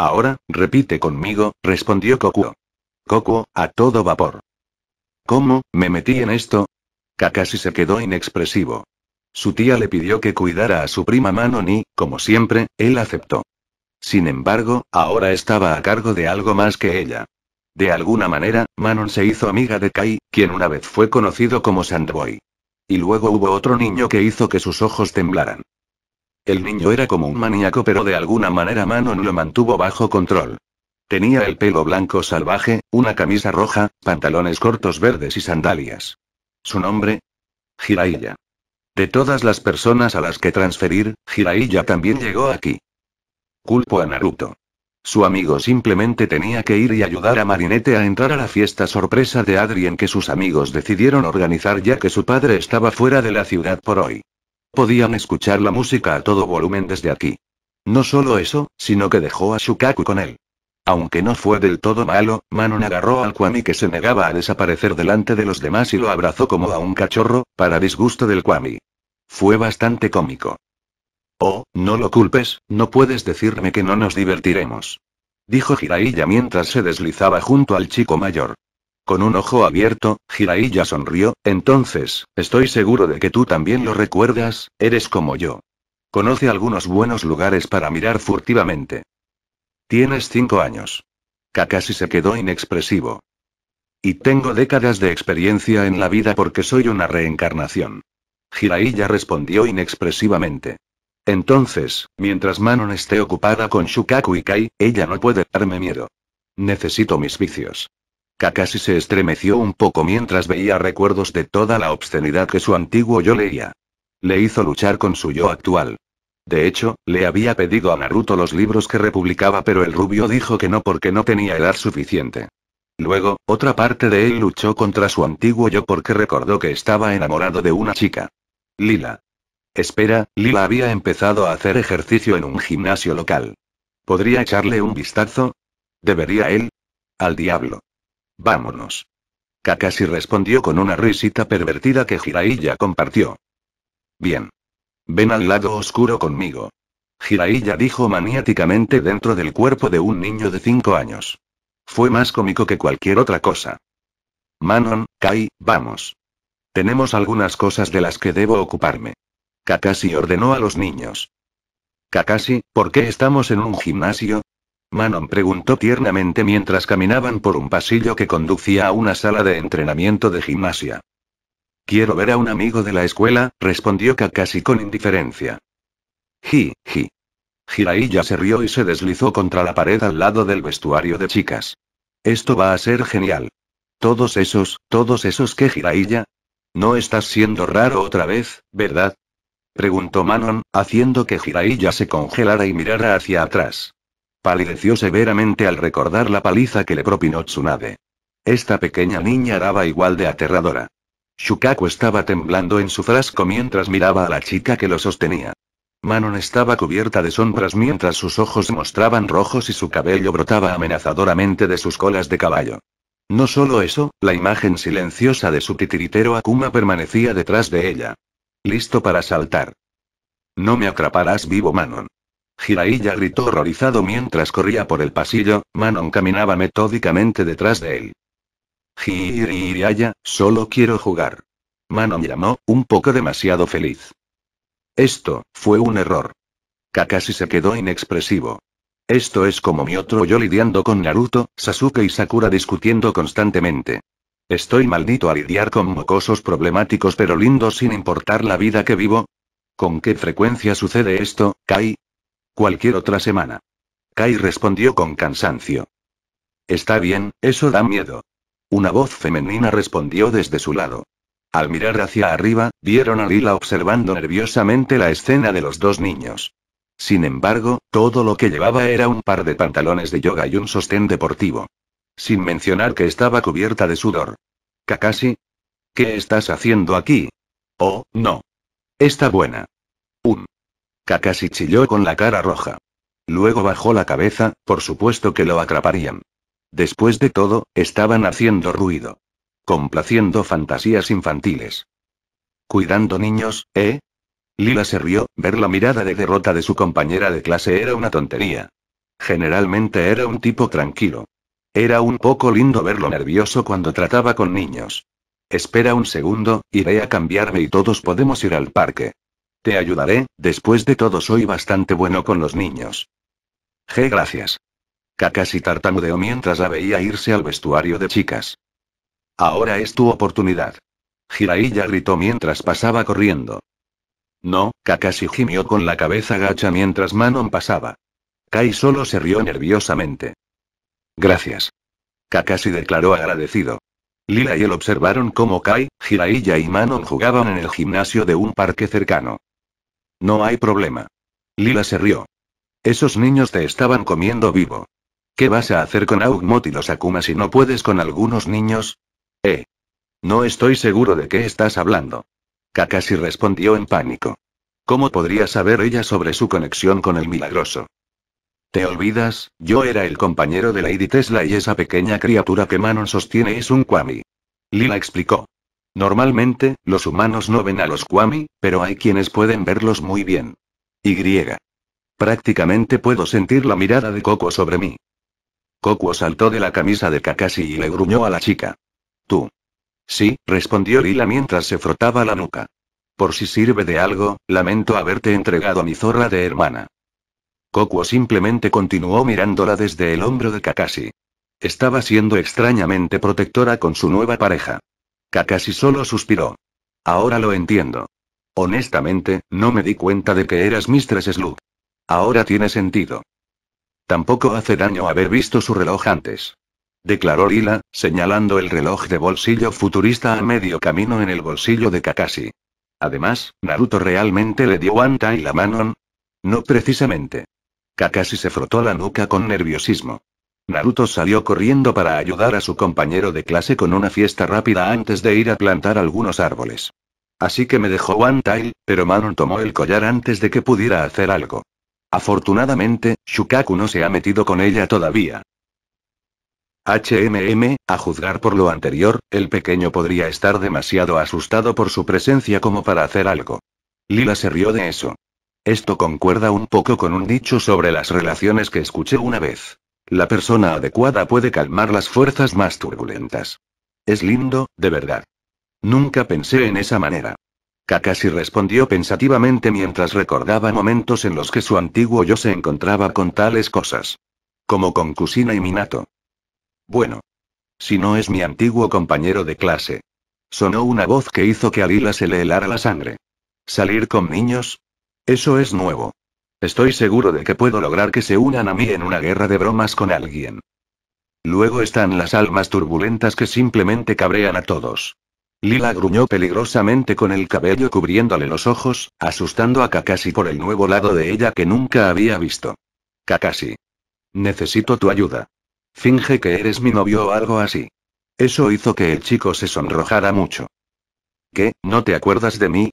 Ahora, repite conmigo, respondió Kokuo. Kokuo, a todo vapor. ¿Cómo, me metí en esto? Kakashi se quedó inexpresivo. Su tía le pidió que cuidara a su prima Manon y, como siempre, él aceptó. Sin embargo, ahora estaba a cargo de algo más que ella. De alguna manera, Manon se hizo amiga de Kai, quien una vez fue conocido como Sandboy. Y luego hubo otro niño que hizo que sus ojos temblaran. El niño era como un maníaco pero de alguna manera Manon lo mantuvo bajo control. Tenía el pelo blanco salvaje, una camisa roja, pantalones cortos verdes y sandalias. Su nombre? Jiraiya. De todas las personas a las que transferir, Jiraiya también llegó aquí. Culpo a Naruto. Su amigo simplemente tenía que ir y ayudar a Marinette a entrar a la fiesta sorpresa de Adrien que sus amigos decidieron organizar ya que su padre estaba fuera de la ciudad por hoy. Podían escuchar la música a todo volumen desde aquí. No solo eso, sino que dejó a Shukaku con él. Aunque no fue del todo malo, Manon agarró al Kwami que se negaba a desaparecer delante de los demás y lo abrazó como a un cachorro, para disgusto del Kwami. Fue bastante cómico. Oh, no lo culpes, no puedes decirme que no nos divertiremos. Dijo Jiraiya mientras se deslizaba junto al chico mayor. Con un ojo abierto, Jiraiya sonrió, entonces, estoy seguro de que tú también lo recuerdas, eres como yo. Conoce algunos buenos lugares para mirar furtivamente. Tienes cinco años. Kakashi se quedó inexpresivo. Y tengo décadas de experiencia en la vida porque soy una reencarnación. Jiraiya respondió inexpresivamente. Entonces, mientras Manon esté ocupada con Shukaku y Kai, ella no puede darme miedo. Necesito mis vicios. Kakashi se estremeció un poco mientras veía recuerdos de toda la obscenidad que su antiguo yo leía. Le hizo luchar con su yo actual. De hecho, le había pedido a Naruto los libros que republicaba pero el rubio dijo que no porque no tenía edad suficiente. Luego, otra parte de él luchó contra su antiguo yo porque recordó que estaba enamorado de una chica. Lila. Espera, Lila había empezado a hacer ejercicio en un gimnasio local. ¿Podría echarle un vistazo? ¿Debería él? Al diablo. Vámonos. Kakashi respondió con una risita pervertida que Jiraiya compartió. Bien. Ven al lado oscuro conmigo. Jiraiya dijo maniáticamente dentro del cuerpo de un niño de 5 años. Fue más cómico que cualquier otra cosa. Manon, Kai, vamos. Tenemos algunas cosas de las que debo ocuparme. Kakashi ordenó a los niños. Kakashi, ¿por qué estamos en un gimnasio? Manon preguntó tiernamente mientras caminaban por un pasillo que conducía a una sala de entrenamiento de gimnasia. Quiero ver a un amigo de la escuela, respondió Kakashi con indiferencia. Ji, ji. Jiraiya se rió y se deslizó contra la pared al lado del vestuario de chicas. Esto va a ser genial. Todos esos, todos esos que Jiraiya. No estás siendo raro otra vez, ¿verdad? Preguntó Manon, haciendo que Jiraiya se congelara y mirara hacia atrás. Palideció severamente al recordar la paliza que le propinó Tsunade. Esta pequeña niña daba igual de aterradora. Shukaku estaba temblando en su frasco mientras miraba a la chica que lo sostenía. Manon estaba cubierta de sombras mientras sus ojos mostraban rojos y su cabello brotaba amenazadoramente de sus colas de caballo. No solo eso, la imagen silenciosa de su titiritero Akuma permanecía detrás de ella. Listo para saltar. No me atraparás vivo, Manon. Hiraiya gritó horrorizado mientras corría por el pasillo, Manon caminaba metódicamente detrás de él. Jiraiya, solo quiero jugar. Manon llamó, un poco demasiado feliz. Esto, fue un error. Kakashi se quedó inexpresivo. Esto es como mi otro yo lidiando con Naruto, Sasuke y Sakura discutiendo constantemente. Estoy maldito a lidiar con mocosos problemáticos pero lindos sin importar la vida que vivo. ¿Con qué frecuencia sucede esto, Kai? Cualquier otra semana. Kai respondió con cansancio. Está bien, eso da miedo. Una voz femenina respondió desde su lado. Al mirar hacia arriba, vieron a Lila observando nerviosamente la escena de los dos niños. Sin embargo, todo lo que llevaba era un par de pantalones de yoga y un sostén deportivo. Sin mencionar que estaba cubierta de sudor. Kakashi. ¿Qué estás haciendo aquí? Oh, no. Está buena. Un Casi chilló con la cara roja. Luego bajó la cabeza, por supuesto que lo atraparían. Después de todo, estaban haciendo ruido. Complaciendo fantasías infantiles. Cuidando niños, ¿eh? Lila se rió, ver la mirada de derrota de su compañera de clase era una tontería. Generalmente era un tipo tranquilo. Era un poco lindo verlo nervioso cuando trataba con niños. Espera un segundo, iré a cambiarme y todos podemos ir al parque. Te ayudaré, después de todo soy bastante bueno con los niños. G, gracias. Kakashi tartamudeó mientras la veía irse al vestuario de chicas. Ahora es tu oportunidad. Jiraiya gritó mientras pasaba corriendo. No, Kakashi gimió con la cabeza gacha mientras Manon pasaba. Kai solo se rió nerviosamente. Gracias. Kakashi declaró agradecido. Lila y él observaron cómo Kai, Jiraiya y Manon jugaban en el gimnasio de un parque cercano. No hay problema. Lila se rió. Esos niños te estaban comiendo vivo. ¿Qué vas a hacer con Augmot y los Akuma si no puedes con algunos niños? Eh. No estoy seguro de qué estás hablando. Kakashi respondió en pánico. ¿Cómo podría saber ella sobre su conexión con el milagroso? ¿Te olvidas? Yo era el compañero de Lady Tesla y esa pequeña criatura que Manon sostiene es un Kwami. Lila explicó. Normalmente, los humanos no ven a los Kwami, pero hay quienes pueden verlos muy bien. Y. Prácticamente puedo sentir la mirada de Coco sobre mí. Coco saltó de la camisa de Kakashi y le gruñó a la chica. Tú. Sí, respondió Lila mientras se frotaba la nuca. Por si sirve de algo, lamento haberte entregado a mi zorra de hermana. Coco simplemente continuó mirándola desde el hombro de Kakashi. Estaba siendo extrañamente protectora con su nueva pareja. Kakashi solo suspiró. Ahora lo entiendo. Honestamente, no me di cuenta de que eras Mistress Slug. Ahora tiene sentido. Tampoco hace daño haber visto su reloj antes. Declaró Lila, señalando el reloj de bolsillo futurista a medio camino en el bolsillo de Kakashi. Además, Naruto realmente le dio Wanta y la Manon. No precisamente. Kakashi se frotó la nuca con nerviosismo. Naruto salió corriendo para ayudar a su compañero de clase con una fiesta rápida antes de ir a plantar algunos árboles. Así que me dejó One Tail, pero Manon tomó el collar antes de que pudiera hacer algo. Afortunadamente, Shukaku no se ha metido con ella todavía. HMM, a juzgar por lo anterior, el pequeño podría estar demasiado asustado por su presencia como para hacer algo. Lila se rió de eso. Esto concuerda un poco con un dicho sobre las relaciones que escuché una vez. La persona adecuada puede calmar las fuerzas más turbulentas. Es lindo, de verdad. Nunca pensé en esa manera. Kakashi respondió pensativamente mientras recordaba momentos en los que su antiguo yo se encontraba con tales cosas. Como con Kusina y Minato. Bueno. Si no es mi antiguo compañero de clase. Sonó una voz que hizo que a Lila se le helara la sangre. ¿Salir con niños? Eso es nuevo. Estoy seguro de que puedo lograr que se unan a mí en una guerra de bromas con alguien. Luego están las almas turbulentas que simplemente cabrean a todos. Lila gruñó peligrosamente con el cabello cubriéndole los ojos, asustando a Kakashi por el nuevo lado de ella que nunca había visto. Kakashi. Necesito tu ayuda. Finge que eres mi novio o algo así. Eso hizo que el chico se sonrojara mucho. ¿Qué? ¿No te acuerdas de mí?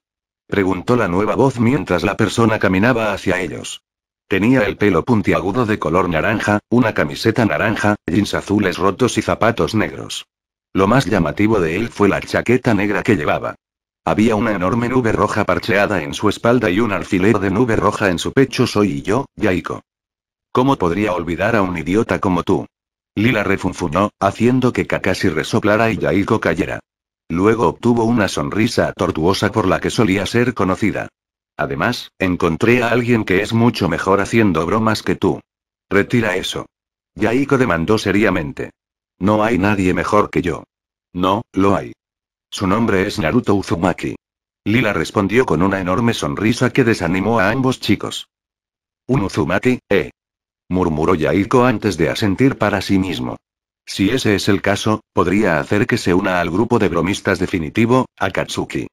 preguntó la nueva voz mientras la persona caminaba hacia ellos. Tenía el pelo puntiagudo de color naranja, una camiseta naranja, jeans azules rotos y zapatos negros. Lo más llamativo de él fue la chaqueta negra que llevaba. Había una enorme nube roja parcheada en su espalda y un alfiler de nube roja en su pecho. Soy yo, Yaiko. ¿Cómo podría olvidar a un idiota como tú? Lila refunfuñó, haciendo que Kakashi resoplara y Yaiko cayera. Luego obtuvo una sonrisa tortuosa por la que solía ser conocida. Además, encontré a alguien que es mucho mejor haciendo bromas que tú. Retira eso. Yaiko demandó seriamente. No hay nadie mejor que yo. No, lo hay. Su nombre es Naruto Uzumaki. Lila respondió con una enorme sonrisa que desanimó a ambos chicos. Un Uzumaki, eh. Murmuró Yaiko antes de asentir para sí mismo. Si ese es el caso, podría hacer que se una al grupo de bromistas definitivo, Akatsuki.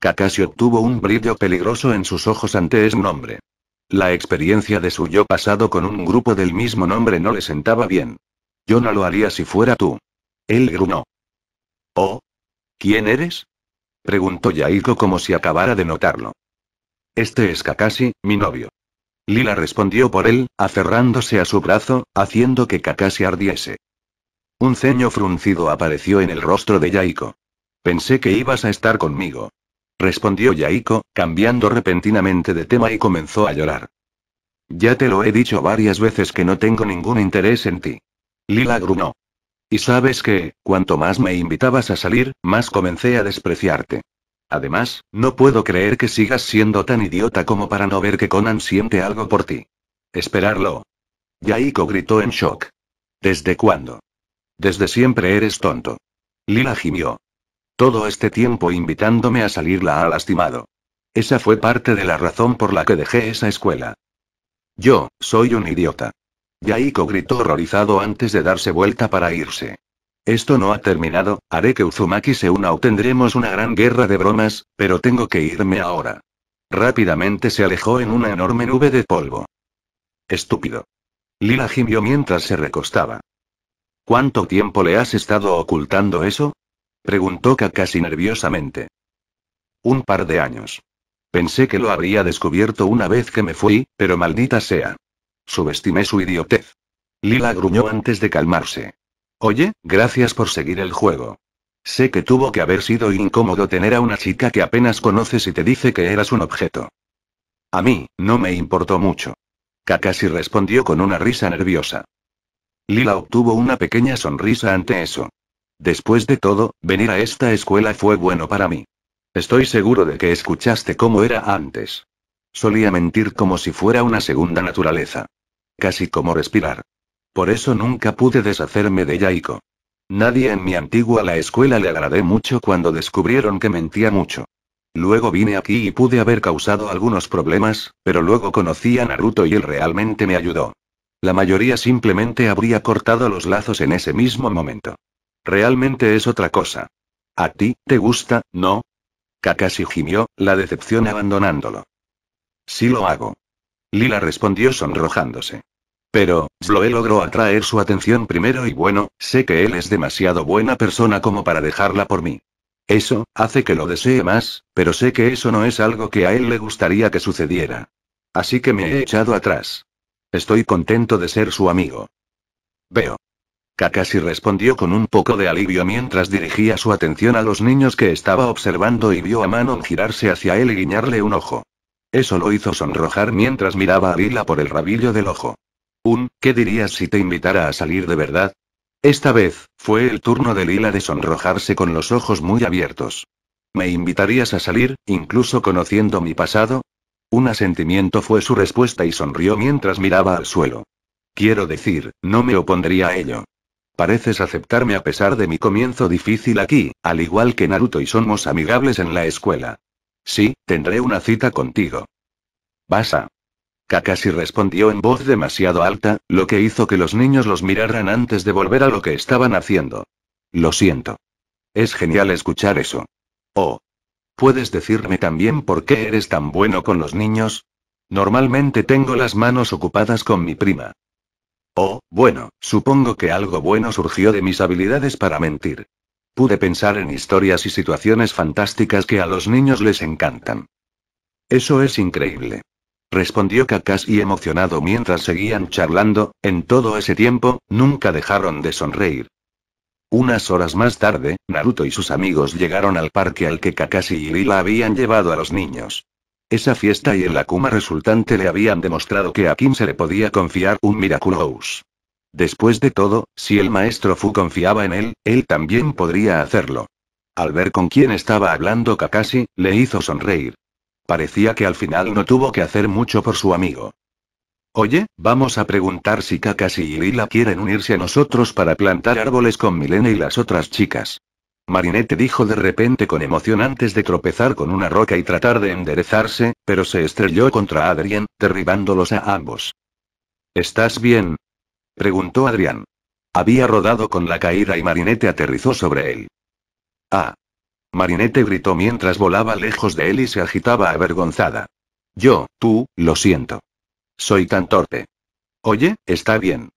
Kakashi obtuvo un brillo peligroso en sus ojos ante ese nombre. La experiencia de su yo pasado con un grupo del mismo nombre no le sentaba bien. Yo no lo haría si fuera tú. Él grunó. ¿Oh? ¿Quién eres? Preguntó Yaiko como si acabara de notarlo. Este es Kakashi, mi novio. Lila respondió por él, aferrándose a su brazo, haciendo que Kakashi ardiese. Un ceño fruncido apareció en el rostro de Yaiko. Pensé que ibas a estar conmigo. Respondió Yaiko, cambiando repentinamente de tema y comenzó a llorar. Ya te lo he dicho varias veces que no tengo ningún interés en ti. Lila grunó. Y sabes que, cuanto más me invitabas a salir, más comencé a despreciarte. Además, no puedo creer que sigas siendo tan idiota como para no ver que Conan siente algo por ti. Esperarlo. Yaiko gritó en shock. ¿Desde cuándo? Desde siempre eres tonto. Lila gimió. Todo este tiempo invitándome a salir la ha lastimado. Esa fue parte de la razón por la que dejé esa escuela. Yo, soy un idiota. Yaiko gritó horrorizado antes de darse vuelta para irse. Esto no ha terminado, haré que Uzumaki se una o tendremos una gran guerra de bromas, pero tengo que irme ahora. Rápidamente se alejó en una enorme nube de polvo. Estúpido. Lila gimió mientras se recostaba. ¿Cuánto tiempo le has estado ocultando eso? preguntó Kakashi nerviosamente. Un par de años. Pensé que lo habría descubierto una vez que me fui, pero maldita sea. Subestimé su idiotez. Lila gruñó antes de calmarse. Oye, gracias por seguir el juego. Sé que tuvo que haber sido incómodo tener a una chica que apenas conoces y te dice que eras un objeto. A mí, no me importó mucho. Kakashi respondió con una risa nerviosa. Lila obtuvo una pequeña sonrisa ante eso. Después de todo, venir a esta escuela fue bueno para mí. Estoy seguro de que escuchaste cómo era antes. Solía mentir como si fuera una segunda naturaleza. Casi como respirar. Por eso nunca pude deshacerme de Yaiko. Nadie en mi antigua la escuela le agradé mucho cuando descubrieron que mentía mucho. Luego vine aquí y pude haber causado algunos problemas, pero luego conocí a Naruto y él realmente me ayudó. La mayoría simplemente habría cortado los lazos en ese mismo momento. Realmente es otra cosa. A ti, te gusta, ¿no? Kakashi gimió, la decepción abandonándolo. Sí lo hago. Lila respondió sonrojándose. Pero, he logró atraer su atención primero y bueno, sé que él es demasiado buena persona como para dejarla por mí. Eso, hace que lo desee más, pero sé que eso no es algo que a él le gustaría que sucediera. Así que me he echado atrás. Estoy contento de ser su amigo. Veo. Kakashi respondió con un poco de alivio mientras dirigía su atención a los niños que estaba observando y vio a Manon girarse hacia él y guiñarle un ojo. Eso lo hizo sonrojar mientras miraba a Lila por el rabillo del ojo. Un, ¿qué dirías si te invitara a salir de verdad? Esta vez, fue el turno de Lila de sonrojarse con los ojos muy abiertos. ¿Me invitarías a salir, incluso conociendo mi pasado? Un asentimiento fue su respuesta y sonrió mientras miraba al suelo. Quiero decir, no me opondría a ello. Pareces aceptarme a pesar de mi comienzo difícil aquí, al igual que Naruto y somos amigables en la escuela. Sí, tendré una cita contigo. Vas Kakashi respondió en voz demasiado alta, lo que hizo que los niños los miraran antes de volver a lo que estaban haciendo. Lo siento. Es genial escuchar eso. Oh, ¿Puedes decirme también por qué eres tan bueno con los niños? Normalmente tengo las manos ocupadas con mi prima. Oh, bueno, supongo que algo bueno surgió de mis habilidades para mentir. Pude pensar en historias y situaciones fantásticas que a los niños les encantan. Eso es increíble. Respondió Kakashi emocionado mientras seguían charlando, en todo ese tiempo, nunca dejaron de sonreír. Unas horas más tarde, Naruto y sus amigos llegaron al parque al que Kakashi y Lila habían llevado a los niños. Esa fiesta y el Akuma resultante le habían demostrado que a Kim se le podía confiar un Miraculous. Después de todo, si el maestro Fu confiaba en él, él también podría hacerlo. Al ver con quién estaba hablando Kakashi, le hizo sonreír. Parecía que al final no tuvo que hacer mucho por su amigo. Oye, vamos a preguntar si Kakashi y Lila quieren unirse a nosotros para plantar árboles con Milena y las otras chicas. Marinette dijo de repente con emoción antes de tropezar con una roca y tratar de enderezarse, pero se estrelló contra Adrián, derribándolos a ambos. ¿Estás bien? preguntó Adrián. Había rodado con la caída y Marinette aterrizó sobre él. Ah. Marinette gritó mientras volaba lejos de él y se agitaba avergonzada. Yo, tú, lo siento. Soy tan torpe. Oye, está bien.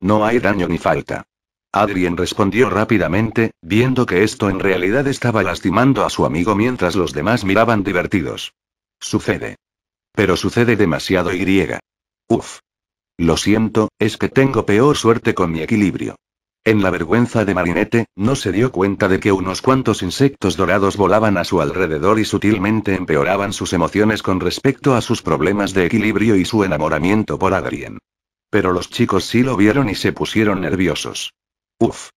No hay daño ni falta. Adrien respondió rápidamente, viendo que esto en realidad estaba lastimando a su amigo mientras los demás miraban divertidos. Sucede. Pero sucede demasiado y griega. Uf. Lo siento, es que tengo peor suerte con mi equilibrio. En la vergüenza de Marinette, no se dio cuenta de que unos cuantos insectos dorados volaban a su alrededor y sutilmente empeoraban sus emociones con respecto a sus problemas de equilibrio y su enamoramiento por Adrien. Pero los chicos sí lo vieron y se pusieron nerviosos. Uf.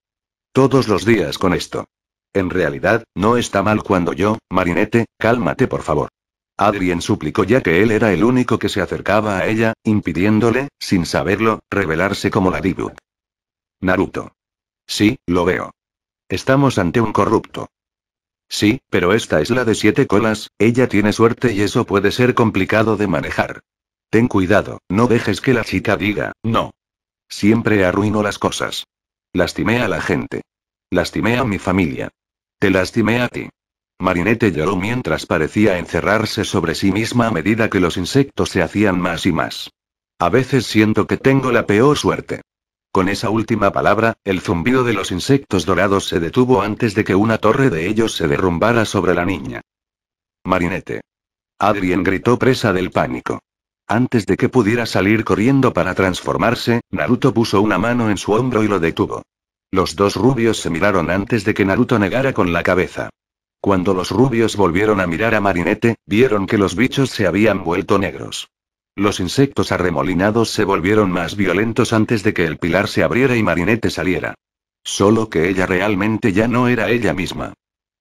Todos los días con esto. En realidad, no está mal cuando yo, Marinette, cálmate por favor. Adrien suplicó ya que él era el único que se acercaba a ella, impidiéndole, sin saberlo, revelarse como la Dibu. Naruto. Sí, lo veo. Estamos ante un corrupto. Sí, pero esta es la de siete colas, ella tiene suerte y eso puede ser complicado de manejar. Ten cuidado, no dejes que la chica diga, no. Siempre arruino las cosas. Lastimé a la gente. Lastimé a mi familia. Te lastimé a ti. Marinette lloró mientras parecía encerrarse sobre sí misma a medida que los insectos se hacían más y más. A veces siento que tengo la peor suerte. Con esa última palabra, el zumbido de los insectos dorados se detuvo antes de que una torre de ellos se derrumbara sobre la niña. Marinete. Adrien gritó presa del pánico. Antes de que pudiera salir corriendo para transformarse, Naruto puso una mano en su hombro y lo detuvo. Los dos rubios se miraron antes de que Naruto negara con la cabeza. Cuando los rubios volvieron a mirar a Marinete, vieron que los bichos se habían vuelto negros. Los insectos arremolinados se volvieron más violentos antes de que el pilar se abriera y Marinette saliera. Solo que ella realmente ya no era ella misma.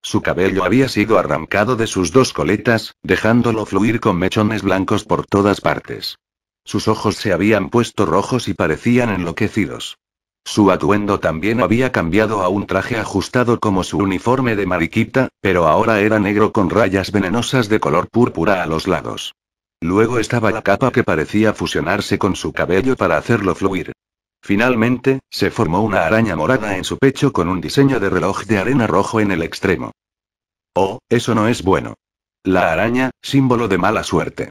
Su cabello había sido arrancado de sus dos coletas, dejándolo fluir con mechones blancos por todas partes. Sus ojos se habían puesto rojos y parecían enloquecidos. Su atuendo también había cambiado a un traje ajustado como su uniforme de mariquita, pero ahora era negro con rayas venenosas de color púrpura a los lados. Luego estaba la capa que parecía fusionarse con su cabello para hacerlo fluir. Finalmente, se formó una araña morada en su pecho con un diseño de reloj de arena rojo en el extremo. Oh, eso no es bueno. La araña, símbolo de mala suerte.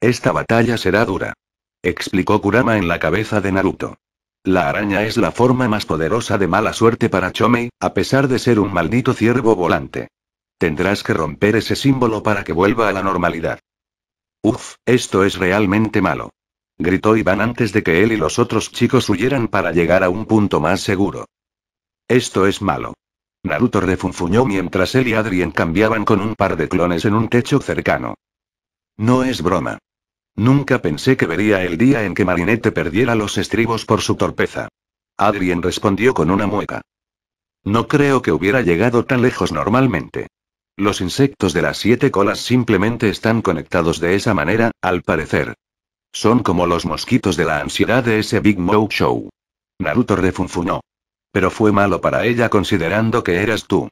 Esta batalla será dura. Explicó Kurama en la cabeza de Naruto. La araña es la forma más poderosa de mala suerte para Chomei, a pesar de ser un maldito ciervo volante. Tendrás que romper ese símbolo para que vuelva a la normalidad. Uf, esto es realmente malo. Gritó Iván antes de que él y los otros chicos huyeran para llegar a un punto más seguro. Esto es malo. Naruto refunfuñó mientras él y Adrien cambiaban con un par de clones en un techo cercano. No es broma. Nunca pensé que vería el día en que Marinette perdiera los estribos por su torpeza. Adrien respondió con una mueca. No creo que hubiera llegado tan lejos normalmente. Los insectos de las siete colas simplemente están conectados de esa manera, al parecer. Son como los mosquitos de la ansiedad de ese Big Mouth Show. Naruto refunfunó. Pero fue malo para ella considerando que eras tú.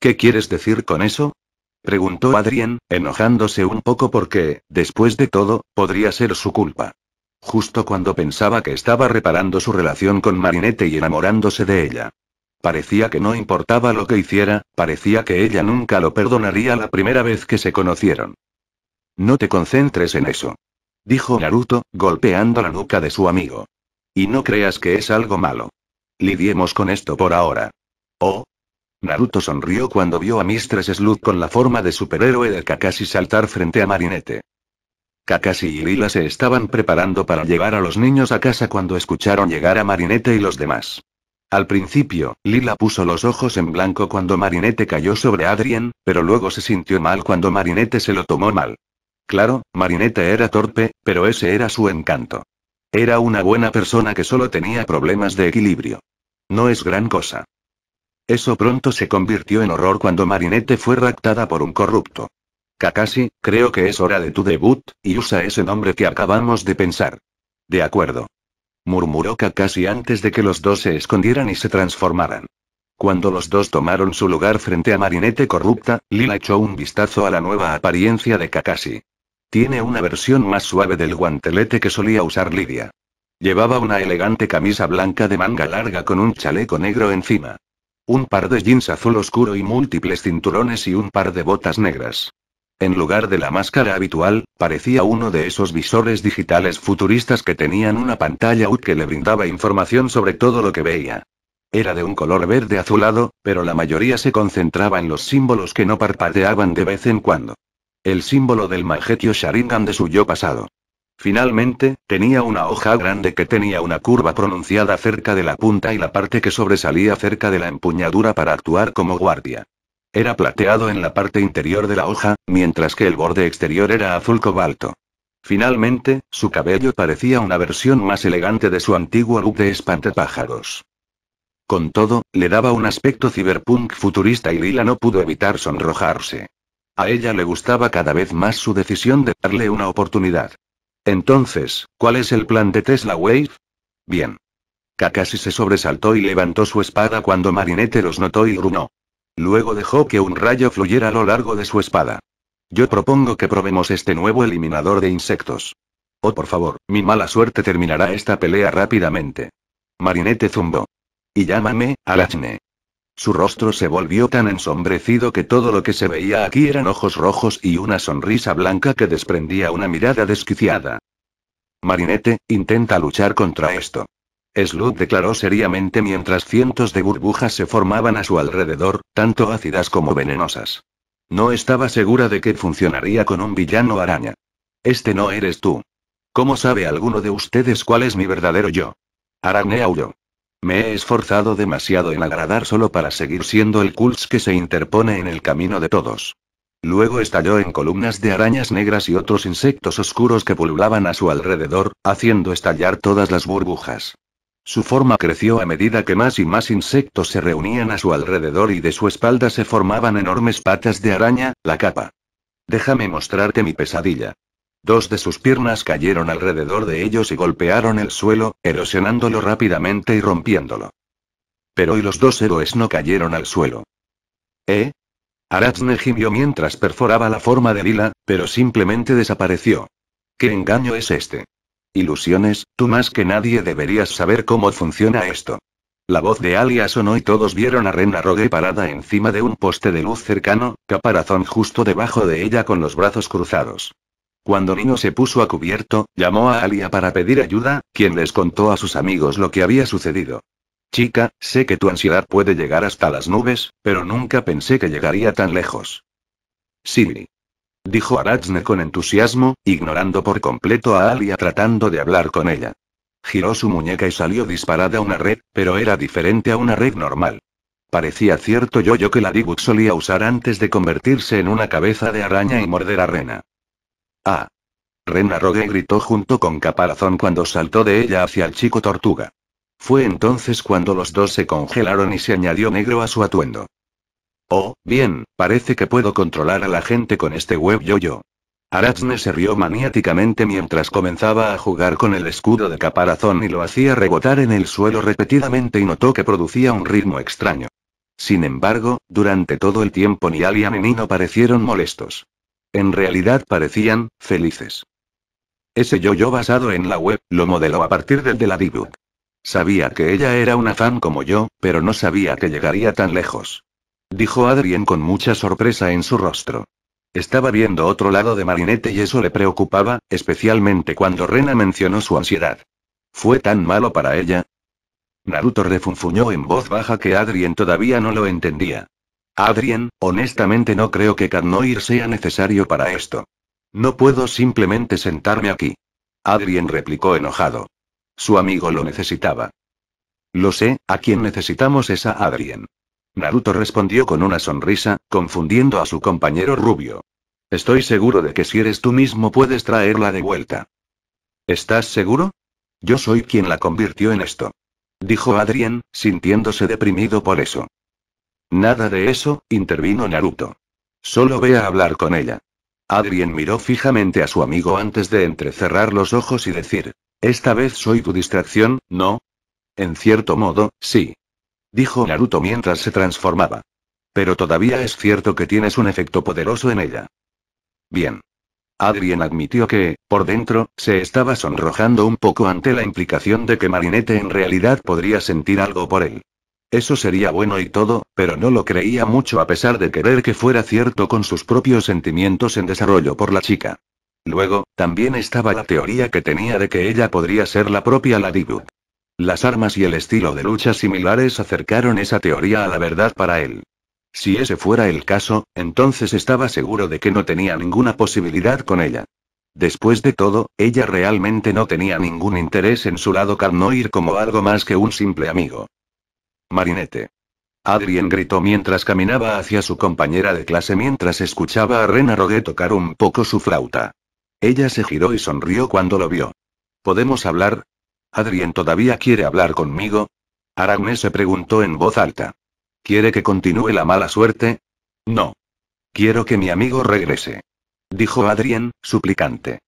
¿Qué quieres decir con eso? Preguntó Adrien, enojándose un poco porque, después de todo, podría ser su culpa. Justo cuando pensaba que estaba reparando su relación con Marinette y enamorándose de ella. Parecía que no importaba lo que hiciera, parecía que ella nunca lo perdonaría la primera vez que se conocieron. No te concentres en eso. Dijo Naruto, golpeando la nuca de su amigo. Y no creas que es algo malo. Lidiemos con esto por ahora. Oh. Naruto sonrió cuando vio a Mistress Slud con la forma de superhéroe de Kakashi saltar frente a Marinette. Kakashi y Lila se estaban preparando para llevar a los niños a casa cuando escucharon llegar a Marinette y los demás. Al principio, Lila puso los ojos en blanco cuando Marinette cayó sobre Adrien, pero luego se sintió mal cuando Marinette se lo tomó mal. Claro, Marinette era torpe, pero ese era su encanto. Era una buena persona que solo tenía problemas de equilibrio. No es gran cosa. Eso pronto se convirtió en horror cuando Marinette fue raptada por un corrupto. Kakashi, creo que es hora de tu debut, y usa ese nombre que acabamos de pensar. De acuerdo murmuró Kakashi antes de que los dos se escondieran y se transformaran. Cuando los dos tomaron su lugar frente a Marinette corrupta, Lila echó un vistazo a la nueva apariencia de Kakashi. Tiene una versión más suave del guantelete que solía usar Lidia. Llevaba una elegante camisa blanca de manga larga con un chaleco negro encima. Un par de jeans azul oscuro y múltiples cinturones y un par de botas negras. En lugar de la máscara habitual, parecía uno de esos visores digitales futuristas que tenían una pantalla UD que le brindaba información sobre todo lo que veía. Era de un color verde azulado, pero la mayoría se concentraba en los símbolos que no parpadeaban de vez en cuando. El símbolo del magetio Sharingan de su yo pasado. Finalmente, tenía una hoja grande que tenía una curva pronunciada cerca de la punta y la parte que sobresalía cerca de la empuñadura para actuar como guardia. Era plateado en la parte interior de la hoja, mientras que el borde exterior era azul cobalto. Finalmente, su cabello parecía una versión más elegante de su antiguo look de espantapájaros. Con todo, le daba un aspecto ciberpunk futurista y Lila no pudo evitar sonrojarse. A ella le gustaba cada vez más su decisión de darle una oportunidad. Entonces, ¿cuál es el plan de Tesla Wave? Bien. Kakashi se sobresaltó y levantó su espada cuando Marinette los notó y grunó. Luego dejó que un rayo fluyera a lo largo de su espada. Yo propongo que probemos este nuevo eliminador de insectos. Oh, por favor, mi mala suerte terminará esta pelea rápidamente. Marinette zumbó. Y llámame, Alachne. Su rostro se volvió tan ensombrecido que todo lo que se veía aquí eran ojos rojos y una sonrisa blanca que desprendía una mirada desquiciada. Marinette, intenta luchar contra esto. Slug declaró seriamente mientras cientos de burbujas se formaban a su alrededor, tanto ácidas como venenosas. No estaba segura de que funcionaría con un villano araña. Este no eres tú. ¿Cómo sabe alguno de ustedes cuál es mi verdadero yo? Aragne Me he esforzado demasiado en agradar solo para seguir siendo el cults que se interpone en el camino de todos. Luego estalló en columnas de arañas negras y otros insectos oscuros que pululaban a su alrededor, haciendo estallar todas las burbujas. Su forma creció a medida que más y más insectos se reunían a su alrededor y de su espalda se formaban enormes patas de araña, la capa. Déjame mostrarte mi pesadilla. Dos de sus piernas cayeron alrededor de ellos y golpearon el suelo, erosionándolo rápidamente y rompiéndolo. Pero hoy los dos héroes no cayeron al suelo. ¿Eh? Arazne gimió mientras perforaba la forma de Lila, pero simplemente desapareció. ¿Qué engaño es este? Ilusiones, tú más que nadie deberías saber cómo funciona esto. La voz de Alia sonó y todos vieron a Rena Rogue parada encima de un poste de luz cercano, caparazón justo debajo de ella con los brazos cruzados. Cuando Nino se puso a cubierto, llamó a Alia para pedir ayuda, quien les contó a sus amigos lo que había sucedido. Chica, sé que tu ansiedad puede llegar hasta las nubes, pero nunca pensé que llegaría tan lejos. Siri dijo Arachne con entusiasmo, ignorando por completo a Alia tratando de hablar con ella. Giró su muñeca y salió disparada una red, pero era diferente a una red normal. Parecía cierto yoyo que la Dibut solía usar antes de convertirse en una cabeza de araña y morder a Rena. ¡Ah! Rena Rogue gritó junto con Caparazón cuando saltó de ella hacia el chico tortuga. Fue entonces cuando los dos se congelaron y se añadió negro a su atuendo. Oh, bien, parece que puedo controlar a la gente con este web yo-yo. Arachne se rió maniáticamente mientras comenzaba a jugar con el escudo de caparazón y lo hacía rebotar en el suelo repetidamente y notó que producía un ritmo extraño. Sin embargo, durante todo el tiempo ni Alia ni Nino parecieron molestos. En realidad parecían felices. Ese yo-yo basado en la web lo modeló a partir del de la D-Book. Sabía que ella era una fan como yo, pero no sabía que llegaría tan lejos dijo Adrien con mucha sorpresa en su rostro. Estaba viendo otro lado de Marinette y eso le preocupaba, especialmente cuando Rena mencionó su ansiedad. ¿Fue tan malo para ella? Naruto refunfuñó en voz baja que Adrien todavía no lo entendía. Adrien, honestamente no creo que Carnoir sea necesario para esto. No puedo simplemente sentarme aquí. Adrien replicó enojado. Su amigo lo necesitaba. Lo sé, a quien necesitamos es a Adrien. Naruto respondió con una sonrisa, confundiendo a su compañero rubio. Estoy seguro de que si eres tú mismo puedes traerla de vuelta. ¿Estás seguro? Yo soy quien la convirtió en esto. Dijo Adrien, sintiéndose deprimido por eso. Nada de eso, intervino Naruto. Solo ve a hablar con ella. Adrien miró fijamente a su amigo antes de entrecerrar los ojos y decir, Esta vez soy tu distracción, ¿no? En cierto modo, sí dijo Naruto mientras se transformaba. Pero todavía es cierto que tienes un efecto poderoso en ella. Bien. Adrien admitió que, por dentro, se estaba sonrojando un poco ante la implicación de que Marinette en realidad podría sentir algo por él. Eso sería bueno y todo, pero no lo creía mucho a pesar de querer que fuera cierto con sus propios sentimientos en desarrollo por la chica. Luego, también estaba la teoría que tenía de que ella podría ser la propia Ladybug. Las armas y el estilo de lucha similares acercaron esa teoría a la verdad para él. Si ese fuera el caso, entonces estaba seguro de que no tenía ninguna posibilidad con ella. Después de todo, ella realmente no tenía ningún interés en su lado Carnoir como algo más que un simple amigo. Marinete. Adrien gritó mientras caminaba hacia su compañera de clase mientras escuchaba a Rena tocar un poco su flauta. Ella se giró y sonrió cuando lo vio. ¿Podemos hablar? ¿Adrien todavía quiere hablar conmigo? Aramé se preguntó en voz alta. ¿Quiere que continúe la mala suerte? No. Quiero que mi amigo regrese. Dijo Adrien, suplicante.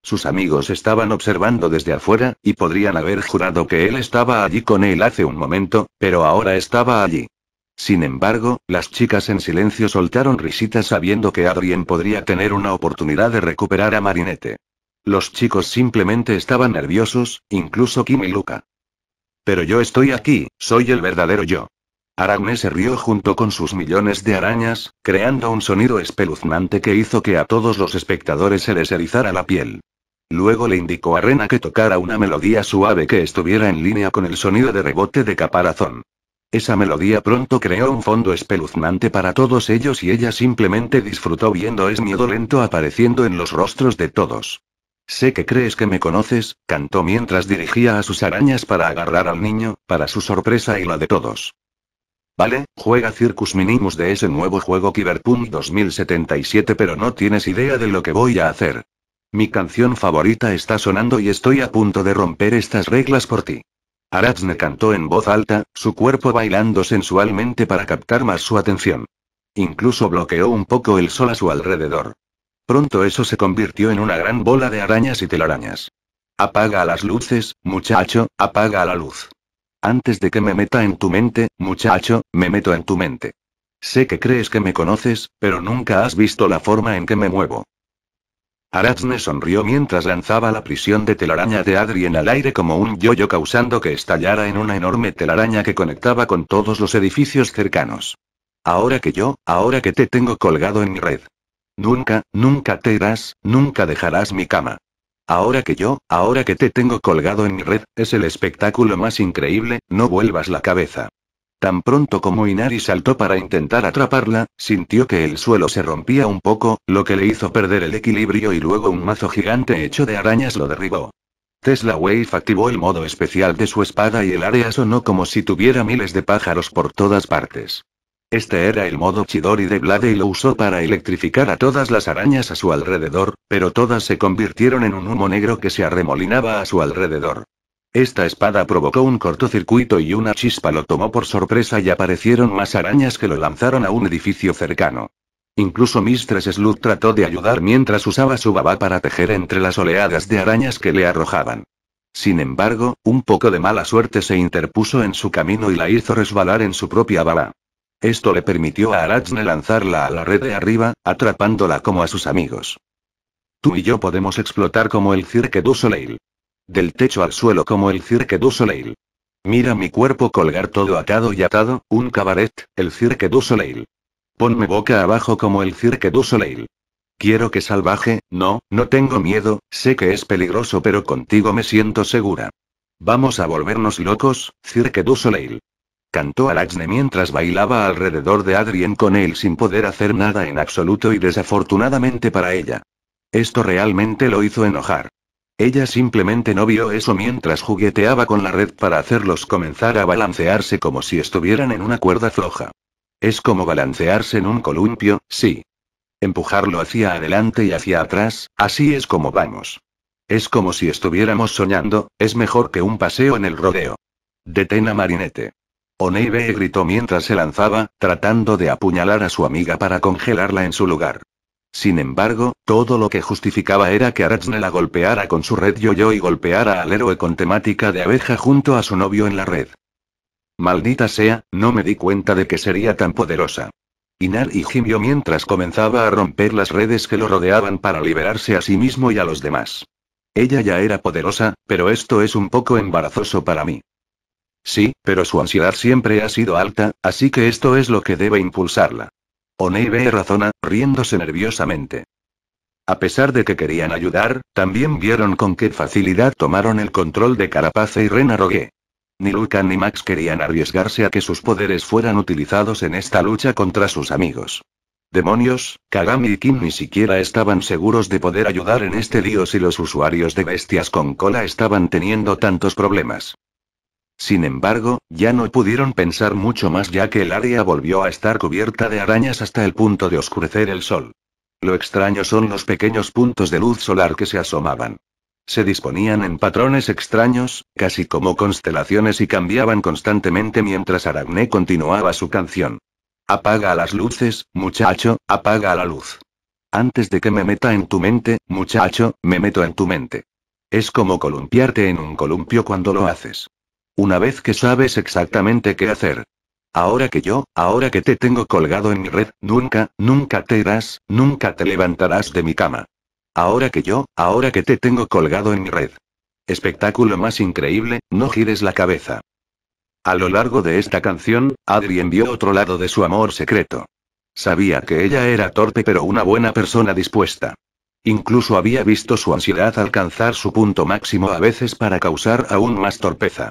Sus amigos estaban observando desde afuera, y podrían haber jurado que él estaba allí con él hace un momento, pero ahora estaba allí. Sin embargo, las chicas en silencio soltaron risitas sabiendo que Adrien podría tener una oportunidad de recuperar a Marinette. Los chicos simplemente estaban nerviosos, incluso Kim y Luca. Pero yo estoy aquí, soy el verdadero yo. Aragne se rió junto con sus millones de arañas, creando un sonido espeluznante que hizo que a todos los espectadores se les erizara la piel. Luego le indicó a Rena que tocara una melodía suave que estuviera en línea con el sonido de rebote de caparazón. Esa melodía pronto creó un fondo espeluznante para todos ellos y ella simplemente disfrutó viendo ese miedo lento apareciendo en los rostros de todos. Sé que crees que me conoces, cantó mientras dirigía a sus arañas para agarrar al niño, para su sorpresa y la de todos. Vale, juega Circus Minimus de ese nuevo juego Cyberpunk 2077 pero no tienes idea de lo que voy a hacer. Mi canción favorita está sonando y estoy a punto de romper estas reglas por ti. Aratzne cantó en voz alta, su cuerpo bailando sensualmente para captar más su atención. Incluso bloqueó un poco el sol a su alrededor. Pronto eso se convirtió en una gran bola de arañas y telarañas. Apaga las luces, muchacho, apaga la luz. Antes de que me meta en tu mente, muchacho, me meto en tu mente. Sé que crees que me conoces, pero nunca has visto la forma en que me muevo. Aratzne sonrió mientras lanzaba la prisión de telaraña de Adrien al aire como un yoyo causando que estallara en una enorme telaraña que conectaba con todos los edificios cercanos. Ahora que yo, ahora que te tengo colgado en mi red. Nunca, nunca te irás, nunca dejarás mi cama. Ahora que yo, ahora que te tengo colgado en mi red, es el espectáculo más increíble, no vuelvas la cabeza. Tan pronto como Inari saltó para intentar atraparla, sintió que el suelo se rompía un poco, lo que le hizo perder el equilibrio y luego un mazo gigante hecho de arañas lo derribó. Tesla Wave activó el modo especial de su espada y el área sonó como si tuviera miles de pájaros por todas partes. Este era el modo Chidori de Blade y lo usó para electrificar a todas las arañas a su alrededor, pero todas se convirtieron en un humo negro que se arremolinaba a su alrededor. Esta espada provocó un cortocircuito y una chispa lo tomó por sorpresa y aparecieron más arañas que lo lanzaron a un edificio cercano. Incluso Mistress Slug trató de ayudar mientras usaba su baba para tejer entre las oleadas de arañas que le arrojaban. Sin embargo, un poco de mala suerte se interpuso en su camino y la hizo resbalar en su propia bala. Esto le permitió a Arachne lanzarla a la red de arriba, atrapándola como a sus amigos. Tú y yo podemos explotar como el Cirque du Soleil. Del techo al suelo como el Cirque du Soleil. Mira mi cuerpo colgar todo atado y atado, un cabaret, el Cirque du Soleil. Ponme boca abajo como el Cirque du Soleil. Quiero que salvaje, no, no tengo miedo, sé que es peligroso pero contigo me siento segura. Vamos a volvernos locos, Cirque du Soleil. Cantó Alaxne mientras bailaba alrededor de Adrien con él sin poder hacer nada en absoluto y desafortunadamente para ella. Esto realmente lo hizo enojar. Ella simplemente no vio eso mientras jugueteaba con la red para hacerlos comenzar a balancearse como si estuvieran en una cuerda floja. Es como balancearse en un columpio, sí. Empujarlo hacia adelante y hacia atrás, así es como vamos. Es como si estuviéramos soñando, es mejor que un paseo en el rodeo. Detena a Marinette. Oneibe gritó mientras se lanzaba, tratando de apuñalar a su amiga para congelarla en su lugar. Sin embargo, todo lo que justificaba era que Aratsne la golpeara con su red yo-yo y golpeara al héroe con temática de abeja junto a su novio en la red. Maldita sea, no me di cuenta de que sería tan poderosa. Inar y gimió mientras comenzaba a romper las redes que lo rodeaban para liberarse a sí mismo y a los demás. Ella ya era poderosa, pero esto es un poco embarazoso para mí. Sí, pero su ansiedad siempre ha sido alta, así que esto es lo que debe impulsarla. y razona, riéndose nerviosamente. A pesar de que querían ayudar, también vieron con qué facilidad tomaron el control de Carapace y Rena Ni Luka ni Max querían arriesgarse a que sus poderes fueran utilizados en esta lucha contra sus amigos. Demonios, Kagami y Kim ni siquiera estaban seguros de poder ayudar en este lío si los usuarios de bestias con cola estaban teniendo tantos problemas. Sin embargo, ya no pudieron pensar mucho más ya que el área volvió a estar cubierta de arañas hasta el punto de oscurecer el sol. Lo extraño son los pequeños puntos de luz solar que se asomaban. Se disponían en patrones extraños, casi como constelaciones y cambiaban constantemente mientras Aragné continuaba su canción. Apaga las luces, muchacho, apaga la luz. Antes de que me meta en tu mente, muchacho, me meto en tu mente. Es como columpiarte en un columpio cuando lo haces. Una vez que sabes exactamente qué hacer. Ahora que yo, ahora que te tengo colgado en mi red, nunca, nunca te irás, nunca te levantarás de mi cama. Ahora que yo, ahora que te tengo colgado en mi red. Espectáculo más increíble, no gires la cabeza. A lo largo de esta canción, Adrien vio otro lado de su amor secreto. Sabía que ella era torpe pero una buena persona dispuesta. Incluso había visto su ansiedad alcanzar su punto máximo a veces para causar aún más torpeza.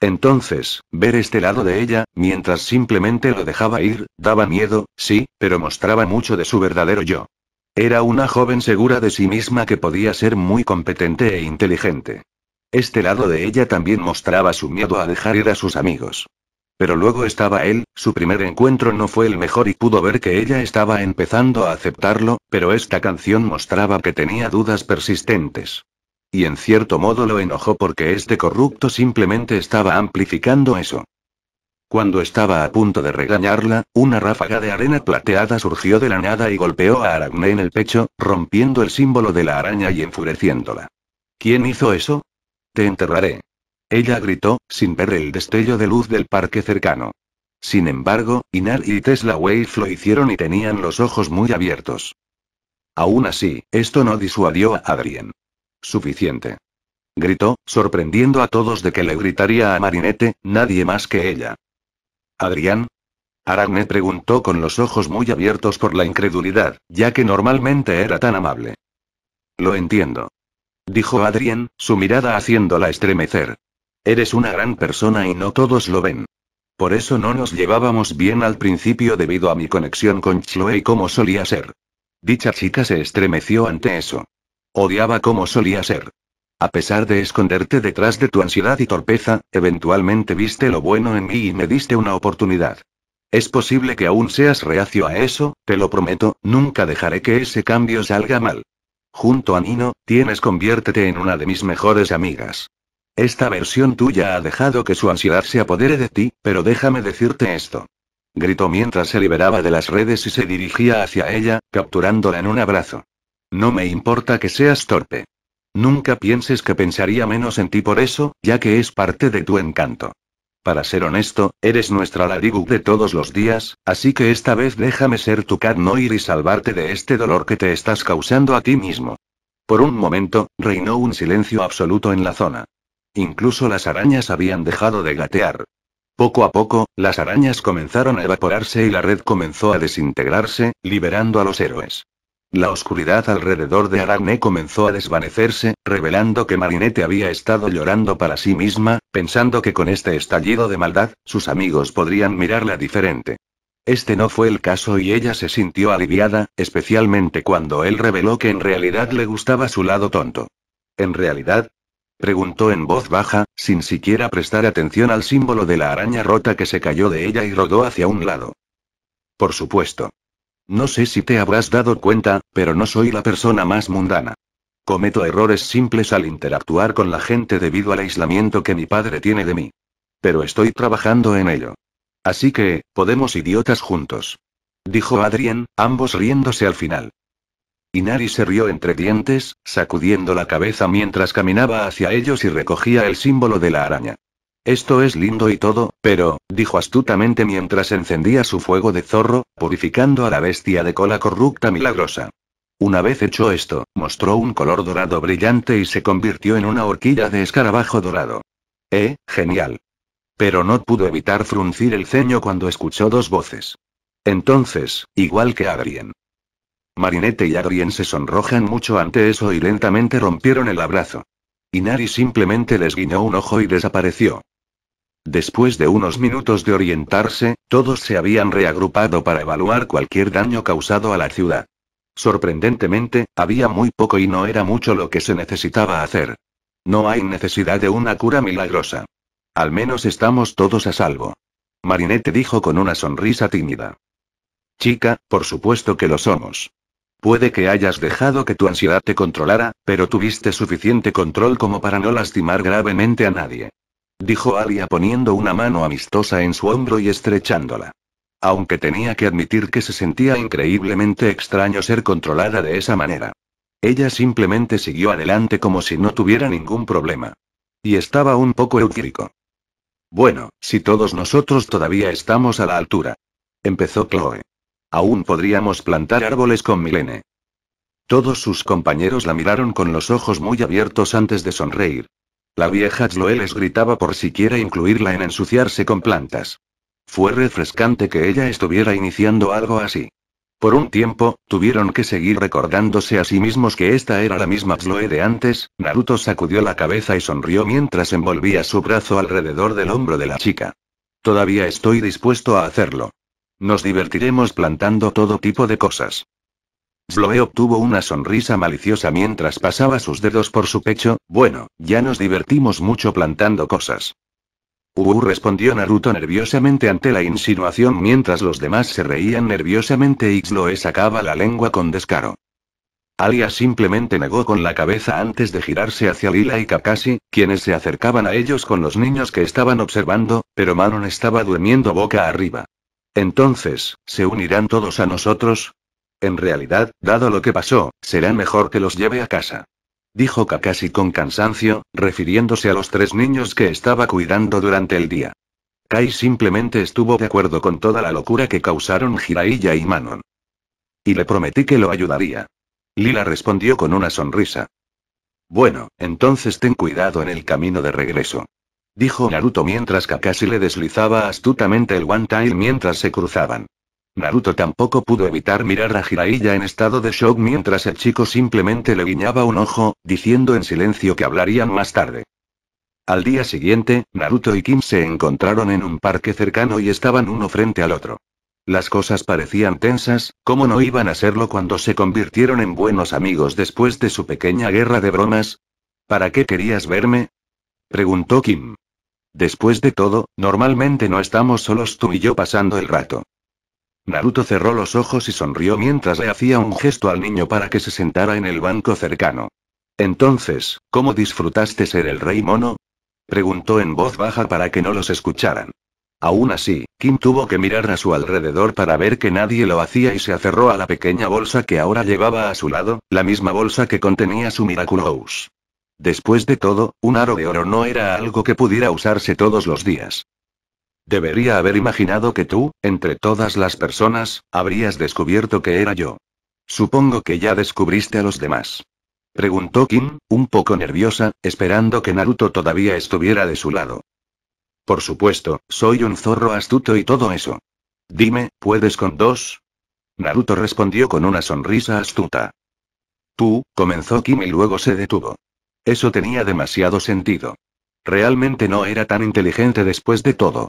Entonces, ver este lado de ella, mientras simplemente lo dejaba ir, daba miedo, sí, pero mostraba mucho de su verdadero yo. Era una joven segura de sí misma que podía ser muy competente e inteligente. Este lado de ella también mostraba su miedo a dejar ir a sus amigos. Pero luego estaba él, su primer encuentro no fue el mejor y pudo ver que ella estaba empezando a aceptarlo, pero esta canción mostraba que tenía dudas persistentes. Y en cierto modo lo enojó porque este corrupto simplemente estaba amplificando eso. Cuando estaba a punto de regañarla, una ráfaga de arena plateada surgió de la nada y golpeó a Aragne en el pecho, rompiendo el símbolo de la araña y enfureciéndola. ¿Quién hizo eso? Te enterraré. Ella gritó, sin ver el destello de luz del parque cercano. Sin embargo, Inar y Tesla Wave lo hicieron y tenían los ojos muy abiertos. Aún así, esto no disuadió a Adrien. Suficiente. Gritó, sorprendiendo a todos de que le gritaría a Marinette, nadie más que ella. Adrián, Aragne preguntó con los ojos muy abiertos por la incredulidad, ya que normalmente era tan amable. Lo entiendo. Dijo Adrián, su mirada haciéndola estremecer. Eres una gran persona y no todos lo ven. Por eso no nos llevábamos bien al principio debido a mi conexión con Chloe y cómo solía ser. Dicha chica se estremeció ante eso. Odiaba como solía ser. A pesar de esconderte detrás de tu ansiedad y torpeza, eventualmente viste lo bueno en mí y me diste una oportunidad. Es posible que aún seas reacio a eso, te lo prometo, nunca dejaré que ese cambio salga mal. Junto a Nino, tienes conviértete en una de mis mejores amigas. Esta versión tuya ha dejado que su ansiedad se apodere de ti, pero déjame decirte esto. Gritó mientras se liberaba de las redes y se dirigía hacia ella, capturándola en un abrazo. No me importa que seas torpe. Nunca pienses que pensaría menos en ti por eso, ya que es parte de tu encanto. Para ser honesto, eres nuestra Larigu de todos los días, así que esta vez déjame ser tu Cat y salvarte de este dolor que te estás causando a ti mismo. Por un momento, reinó un silencio absoluto en la zona. Incluso las arañas habían dejado de gatear. Poco a poco, las arañas comenzaron a evaporarse y la red comenzó a desintegrarse, liberando a los héroes. La oscuridad alrededor de Aragne comenzó a desvanecerse, revelando que Marinette había estado llorando para sí misma, pensando que con este estallido de maldad, sus amigos podrían mirarla diferente. Este no fue el caso y ella se sintió aliviada, especialmente cuando él reveló que en realidad le gustaba su lado tonto. ¿En realidad? Preguntó en voz baja, sin siquiera prestar atención al símbolo de la araña rota que se cayó de ella y rodó hacia un lado. Por supuesto. No sé si te habrás dado cuenta, pero no soy la persona más mundana. Cometo errores simples al interactuar con la gente debido al aislamiento que mi padre tiene de mí. Pero estoy trabajando en ello. Así que, podemos idiotas juntos. Dijo Adrien, ambos riéndose al final. Inari se rió entre dientes, sacudiendo la cabeza mientras caminaba hacia ellos y recogía el símbolo de la araña. Esto es lindo y todo, pero, dijo astutamente mientras encendía su fuego de zorro, purificando a la bestia de cola corrupta milagrosa. Una vez hecho esto, mostró un color dorado brillante y se convirtió en una horquilla de escarabajo dorado. ¡Eh, genial! Pero no pudo evitar fruncir el ceño cuando escuchó dos voces. Entonces, igual que Adrien. Marinette y Adrien se sonrojan mucho ante eso y lentamente rompieron el abrazo. Inari simplemente les guiñó un ojo y desapareció. Después de unos minutos de orientarse, todos se habían reagrupado para evaluar cualquier daño causado a la ciudad. Sorprendentemente, había muy poco y no era mucho lo que se necesitaba hacer. No hay necesidad de una cura milagrosa. Al menos estamos todos a salvo. Marinette dijo con una sonrisa tímida. Chica, por supuesto que lo somos. Puede que hayas dejado que tu ansiedad te controlara, pero tuviste suficiente control como para no lastimar gravemente a nadie dijo Alia poniendo una mano amistosa en su hombro y estrechándola. Aunque tenía que admitir que se sentía increíblemente extraño ser controlada de esa manera. Ella simplemente siguió adelante como si no tuviera ningún problema. Y estaba un poco eufórico. Bueno, si todos nosotros todavía estamos a la altura. Empezó Chloe. Aún podríamos plantar árboles con Milene. Todos sus compañeros la miraron con los ojos muy abiertos antes de sonreír. La vieja zloe les gritaba por siquiera incluirla en ensuciarse con plantas. Fue refrescante que ella estuviera iniciando algo así. Por un tiempo, tuvieron que seguir recordándose a sí mismos que esta era la misma Chloe de antes. Naruto sacudió la cabeza y sonrió mientras envolvía su brazo alrededor del hombro de la chica. Todavía estoy dispuesto a hacerlo. Nos divertiremos plantando todo tipo de cosas. Zloe obtuvo una sonrisa maliciosa mientras pasaba sus dedos por su pecho, bueno, ya nos divertimos mucho plantando cosas. Uh, respondió Naruto nerviosamente ante la insinuación mientras los demás se reían nerviosamente y Zloe sacaba la lengua con descaro. Alia simplemente negó con la cabeza antes de girarse hacia Lila y Kakashi, quienes se acercaban a ellos con los niños que estaban observando, pero Manon estaba durmiendo boca arriba. Entonces, ¿se unirán todos a nosotros? En realidad, dado lo que pasó, será mejor que los lleve a casa. Dijo Kakashi con cansancio, refiriéndose a los tres niños que estaba cuidando durante el día. Kai simplemente estuvo de acuerdo con toda la locura que causaron Jiraiya y Manon. Y le prometí que lo ayudaría. Lila respondió con una sonrisa. Bueno, entonces ten cuidado en el camino de regreso. Dijo Naruto mientras Kakashi le deslizaba astutamente el One-Tail mientras se cruzaban. Naruto tampoco pudo evitar mirar a Jiraiya en estado de shock mientras el chico simplemente le guiñaba un ojo, diciendo en silencio que hablarían más tarde. Al día siguiente, Naruto y Kim se encontraron en un parque cercano y estaban uno frente al otro. Las cosas parecían tensas, como no iban a serlo cuando se convirtieron en buenos amigos después de su pequeña guerra de bromas? ¿Para qué querías verme? preguntó Kim. Después de todo, normalmente no estamos solos tú y yo pasando el rato. Naruto cerró los ojos y sonrió mientras le hacía un gesto al niño para que se sentara en el banco cercano. Entonces, ¿cómo disfrutaste ser el rey mono? preguntó en voz baja para que no los escucharan. Aún así, Kim tuvo que mirar a su alrededor para ver que nadie lo hacía y se aferró a la pequeña bolsa que ahora llevaba a su lado, la misma bolsa que contenía su Miraculous. Después de todo, un aro de oro no era algo que pudiera usarse todos los días. Debería haber imaginado que tú, entre todas las personas, habrías descubierto que era yo. Supongo que ya descubriste a los demás. Preguntó Kim, un poco nerviosa, esperando que Naruto todavía estuviera de su lado. Por supuesto, soy un zorro astuto y todo eso. Dime, ¿puedes con dos? Naruto respondió con una sonrisa astuta. Tú, comenzó Kim y luego se detuvo. Eso tenía demasiado sentido. Realmente no era tan inteligente después de todo.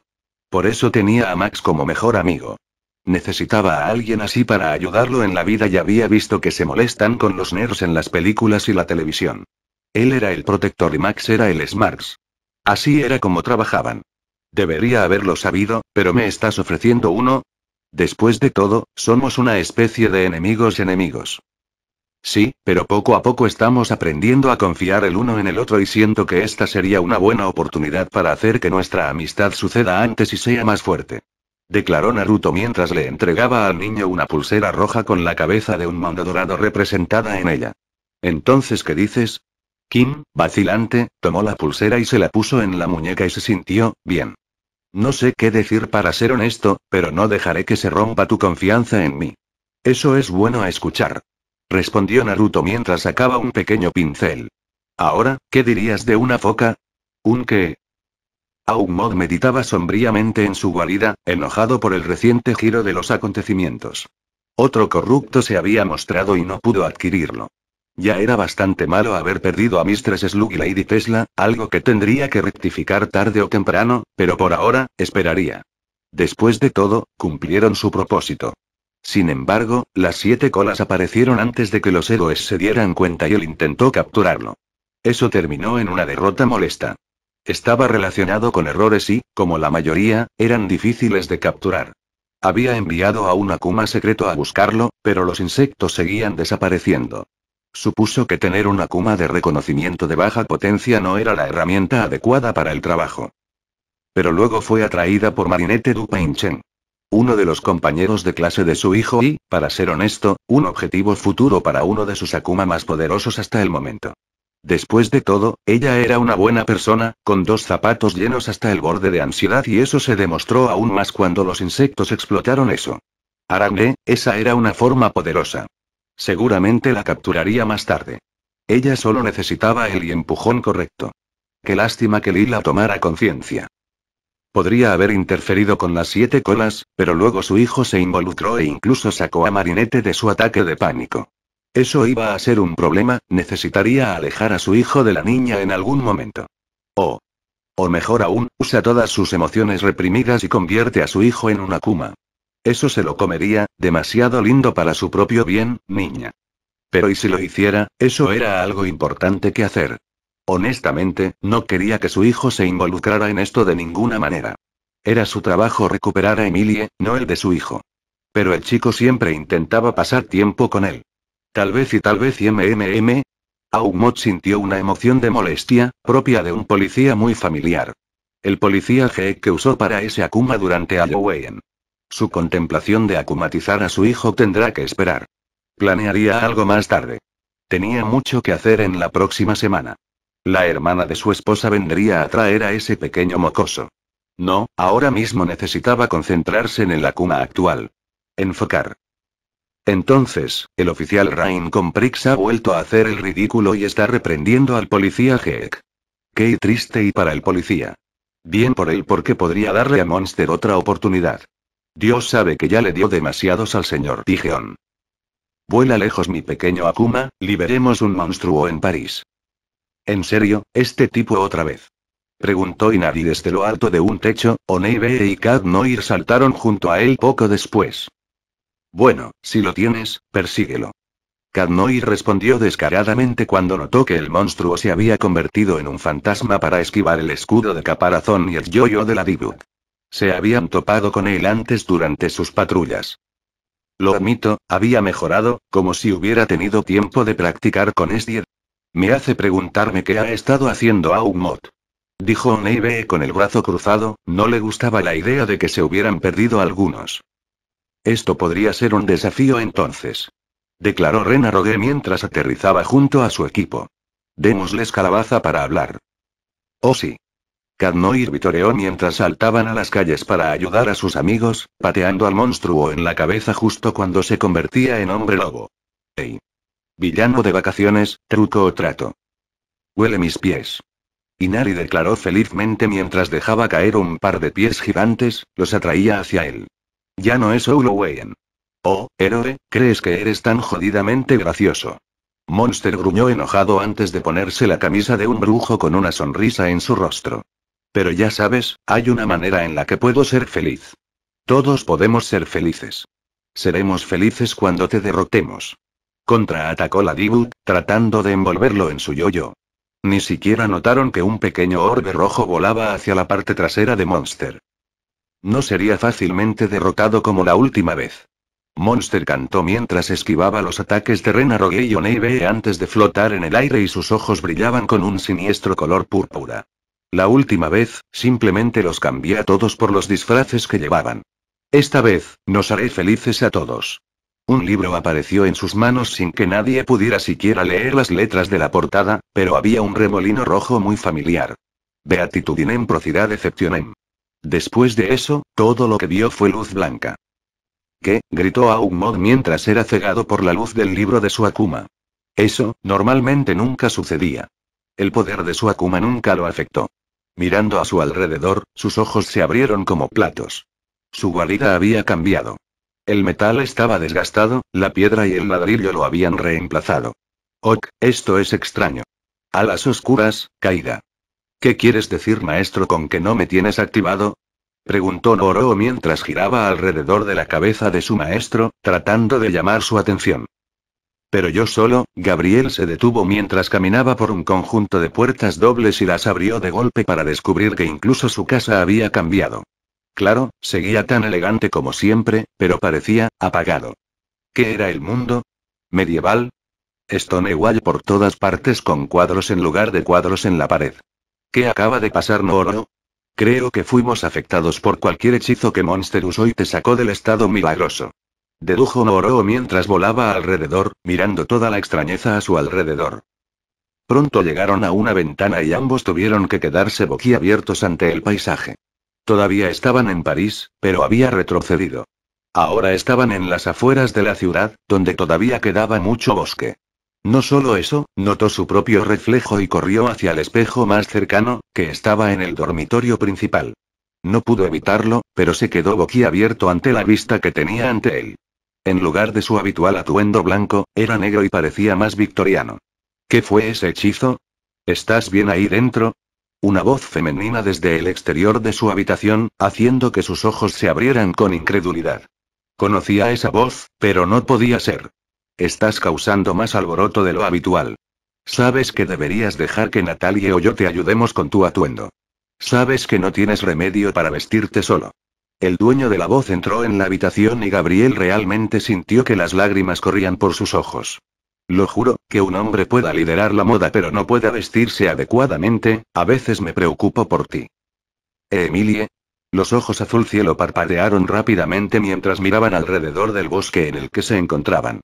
Por eso tenía a Max como mejor amigo. Necesitaba a alguien así para ayudarlo en la vida y había visto que se molestan con los nerds en las películas y la televisión. Él era el protector y Max era el smarts. Así era como trabajaban. Debería haberlo sabido, pero me estás ofreciendo uno. Después de todo, somos una especie de enemigos enemigos. Sí, pero poco a poco estamos aprendiendo a confiar el uno en el otro y siento que esta sería una buena oportunidad para hacer que nuestra amistad suceda antes y sea más fuerte. Declaró Naruto mientras le entregaba al niño una pulsera roja con la cabeza de un mando dorado representada en ella. Entonces, ¿qué dices? Kim, vacilante, tomó la pulsera y se la puso en la muñeca y se sintió, bien. No sé qué decir para ser honesto, pero no dejaré que se rompa tu confianza en mí. Eso es bueno a escuchar respondió Naruto mientras sacaba un pequeño pincel. Ahora, ¿qué dirías de una foca? ¿Un qué? Aumod meditaba sombríamente en su guarida, enojado por el reciente giro de los acontecimientos. Otro corrupto se había mostrado y no pudo adquirirlo. Ya era bastante malo haber perdido a Mistress Slug y Lady Tesla, algo que tendría que rectificar tarde o temprano, pero por ahora, esperaría. Después de todo, cumplieron su propósito. Sin embargo, las siete colas aparecieron antes de que los héroes se dieran cuenta y él intentó capturarlo. Eso terminó en una derrota molesta. Estaba relacionado con errores y, como la mayoría, eran difíciles de capturar. Había enviado a un Akuma secreto a buscarlo, pero los insectos seguían desapareciendo. Supuso que tener un Akuma de reconocimiento de baja potencia no era la herramienta adecuada para el trabajo. Pero luego fue atraída por Marinette Dupain-Chen uno de los compañeros de clase de su hijo y, para ser honesto, un objetivo futuro para uno de sus Akuma más poderosos hasta el momento. Después de todo, ella era una buena persona, con dos zapatos llenos hasta el borde de ansiedad y eso se demostró aún más cuando los insectos explotaron eso. Aragne, esa era una forma poderosa. Seguramente la capturaría más tarde. Ella solo necesitaba el empujón correcto. Qué lástima que Lila tomara conciencia. Podría haber interferido con las siete colas, pero luego su hijo se involucró e incluso sacó a Marinette de su ataque de pánico. Eso iba a ser un problema, necesitaría alejar a su hijo de la niña en algún momento. O. O mejor aún, usa todas sus emociones reprimidas y convierte a su hijo en una kuma. Eso se lo comería, demasiado lindo para su propio bien, niña. Pero ¿y si lo hiciera? Eso era algo importante que hacer. Honestamente, no quería que su hijo se involucrara en esto de ninguna manera. Era su trabajo recuperar a Emilie, no el de su hijo. Pero el chico siempre intentaba pasar tiempo con él. Tal vez y tal vez y MMM. Aumot sintió una emoción de molestia, propia de un policía muy familiar. El policía G que usó para ese Akuma durante Halloween. Su contemplación de akumatizar a su hijo tendrá que esperar. Planearía algo más tarde. Tenía mucho que hacer en la próxima semana. La hermana de su esposa vendría a traer a ese pequeño mocoso. No, ahora mismo necesitaba concentrarse en el Akuma actual. Enfocar. Entonces, el oficial Rain Comprix ha vuelto a hacer el ridículo y está reprendiendo al policía Heck. Qué triste y para el policía. Bien por él porque podría darle a Monster otra oportunidad. Dios sabe que ya le dio demasiados al señor Tigeon. Vuela lejos mi pequeño Akuma, liberemos un monstruo en París. ¿En serio, este tipo otra vez? Preguntó Inari desde lo alto de un techo, Oneibe y e Kat saltaron junto a él poco después. Bueno, si lo tienes, persíguelo. Cadnoir respondió descaradamente cuando notó que el monstruo se había convertido en un fantasma para esquivar el escudo de caparazón y el yoyo de la dibu. Se habían topado con él antes durante sus patrullas. Lo admito, había mejorado, como si hubiera tenido tiempo de practicar con Esdier, me hace preguntarme qué ha estado haciendo Aumot. Dijo Neve con el brazo cruzado, no le gustaba la idea de que se hubieran perdido algunos. Esto podría ser un desafío entonces. Declaró Rena mientras aterrizaba junto a su equipo. Démosles calabaza para hablar. Oh sí. Cadnoir vitoreó mientras saltaban a las calles para ayudar a sus amigos, pateando al monstruo en la cabeza justo cuando se convertía en hombre lobo. ¡Ey! Villano de vacaciones, truco o trato. Huele mis pies. Inari declaró felizmente mientras dejaba caer un par de pies gigantes, los atraía hacia él. Ya no es Oulowayen. Oh, héroe, crees que eres tan jodidamente gracioso. Monster gruñó enojado antes de ponerse la camisa de un brujo con una sonrisa en su rostro. Pero ya sabes, hay una manera en la que puedo ser feliz. Todos podemos ser felices. Seremos felices cuando te derrotemos. Contraatacó la Dibu, tratando de envolverlo en su yoyo. Ni siquiera notaron que un pequeño orbe rojo volaba hacia la parte trasera de Monster. No sería fácilmente derrotado como la última vez. Monster cantó mientras esquivaba los ataques de Renarogue y neve antes de flotar en el aire y sus ojos brillaban con un siniestro color púrpura. La última vez, simplemente los cambié a todos por los disfraces que llevaban. Esta vez, nos haré felices a todos. Un libro apareció en sus manos sin que nadie pudiera siquiera leer las letras de la portada, pero había un remolino rojo muy familiar. Beatitudinem procidad exceptionem. Después de eso, todo lo que vio fue luz blanca. ¿Qué? gritó Augmod mientras era cegado por la luz del libro de su Akuma. Eso, normalmente nunca sucedía. El poder de su Akuma nunca lo afectó. Mirando a su alrededor, sus ojos se abrieron como platos. Su guarida había cambiado. El metal estaba desgastado, la piedra y el ladrillo lo habían reemplazado. Ok, esto es extraño. A las oscuras, caída. ¿Qué quieres decir, maestro, con que no me tienes activado? preguntó Noro mientras giraba alrededor de la cabeza de su maestro, tratando de llamar su atención. Pero yo solo, Gabriel se detuvo mientras caminaba por un conjunto de puertas dobles y las abrió de golpe para descubrir que incluso su casa había cambiado. Claro, seguía tan elegante como siempre, pero parecía apagado. ¿Qué era el mundo? ¿Medieval? Stonewall por todas partes con cuadros en lugar de cuadros en la pared. ¿Qué acaba de pasar, Noro? Creo que fuimos afectados por cualquier hechizo que Monster usó y te sacó del estado milagroso. Dedujo Noro mientras volaba alrededor, mirando toda la extrañeza a su alrededor. Pronto llegaron a una ventana y ambos tuvieron que quedarse boquiabiertos ante el paisaje. Todavía estaban en París, pero había retrocedido. Ahora estaban en las afueras de la ciudad, donde todavía quedaba mucho bosque. No solo eso, notó su propio reflejo y corrió hacia el espejo más cercano, que estaba en el dormitorio principal. No pudo evitarlo, pero se quedó boquiabierto ante la vista que tenía ante él. En lugar de su habitual atuendo blanco, era negro y parecía más victoriano. ¿Qué fue ese hechizo? ¿Estás bien ahí dentro? una voz femenina desde el exterior de su habitación, haciendo que sus ojos se abrieran con incredulidad. Conocía esa voz, pero no podía ser. Estás causando más alboroto de lo habitual. Sabes que deberías dejar que Natalie o yo te ayudemos con tu atuendo. Sabes que no tienes remedio para vestirte solo. El dueño de la voz entró en la habitación y Gabriel realmente sintió que las lágrimas corrían por sus ojos. Lo juro, que un hombre pueda liderar la moda pero no pueda vestirse adecuadamente, a veces me preocupo por ti. ¿Eh, Emilie. Los ojos azul cielo parpadearon rápidamente mientras miraban alrededor del bosque en el que se encontraban.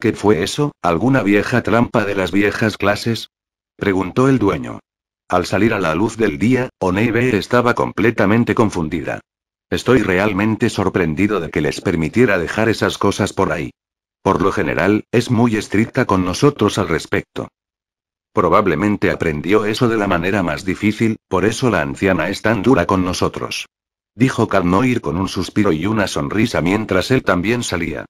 ¿Qué fue eso? ¿Alguna vieja trampa de las viejas clases? preguntó el dueño. Al salir a la luz del día, Oneibe estaba completamente confundida. Estoy realmente sorprendido de que les permitiera dejar esas cosas por ahí. Por lo general, es muy estricta con nosotros al respecto. Probablemente aprendió eso de la manera más difícil, por eso la anciana es tan dura con nosotros. Dijo Carnoir con un suspiro y una sonrisa mientras él también salía.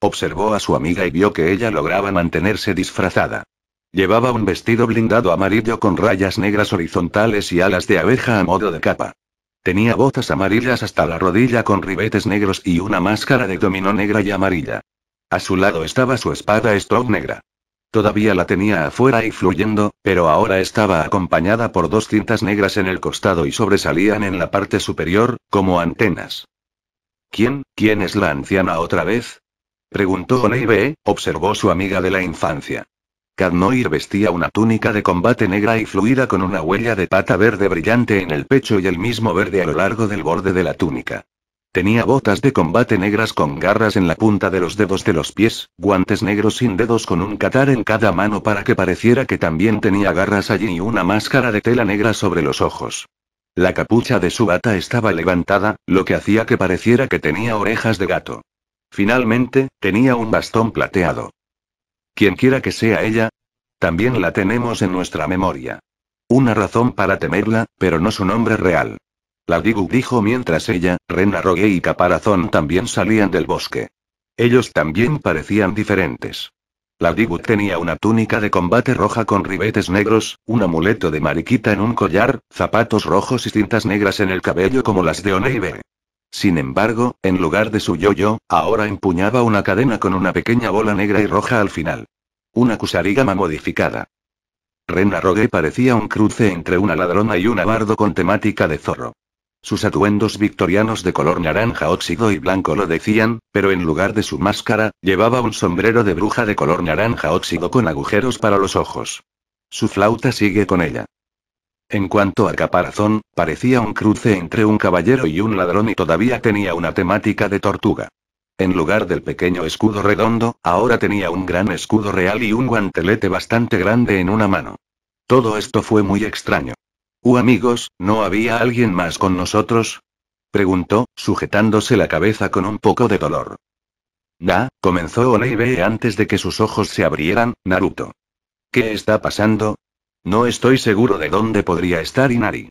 Observó a su amiga y vio que ella lograba mantenerse disfrazada. Llevaba un vestido blindado amarillo con rayas negras horizontales y alas de abeja a modo de capa. Tenía botas amarillas hasta la rodilla con ribetes negros y una máscara de dominó negra y amarilla. A su lado estaba su espada stroke negra. Todavía la tenía afuera y fluyendo, pero ahora estaba acompañada por dos cintas negras en el costado y sobresalían en la parte superior, como antenas. ¿Quién, quién es la anciana otra vez? Preguntó Oneibe, observó su amiga de la infancia. Cadnoir vestía una túnica de combate negra y fluida con una huella de pata verde brillante en el pecho y el mismo verde a lo largo del borde de la túnica. Tenía botas de combate negras con garras en la punta de los dedos de los pies, guantes negros sin dedos con un catar en cada mano para que pareciera que también tenía garras allí y una máscara de tela negra sobre los ojos. La capucha de su bata estaba levantada, lo que hacía que pareciera que tenía orejas de gato. Finalmente, tenía un bastón plateado. Quien quiera que sea ella, también la tenemos en nuestra memoria. Una razón para temerla, pero no su nombre real. La dijo mientras ella, Rena Rogue y Caparazón también salían del bosque. Ellos también parecían diferentes. La tenía una túnica de combate roja con ribetes negros, un amuleto de mariquita en un collar, zapatos rojos y cintas negras en el cabello como las de Oneibe. Sin embargo, en lugar de su yo-yo, ahora empuñaba una cadena con una pequeña bola negra y roja al final. Una kusarigama modificada. Rena Rogue parecía un cruce entre una ladrona y un bardo con temática de zorro. Sus atuendos victorianos de color naranja óxido y blanco lo decían, pero en lugar de su máscara, llevaba un sombrero de bruja de color naranja óxido con agujeros para los ojos. Su flauta sigue con ella. En cuanto a caparazón, parecía un cruce entre un caballero y un ladrón y todavía tenía una temática de tortuga. En lugar del pequeño escudo redondo, ahora tenía un gran escudo real y un guantelete bastante grande en una mano. Todo esto fue muy extraño. Uh amigos, ¿no había alguien más con nosotros? preguntó, sujetándose la cabeza con un poco de dolor. Da, comenzó Oneibee antes de que sus ojos se abrieran, Naruto. ¿Qué está pasando? No estoy seguro de dónde podría estar Inari.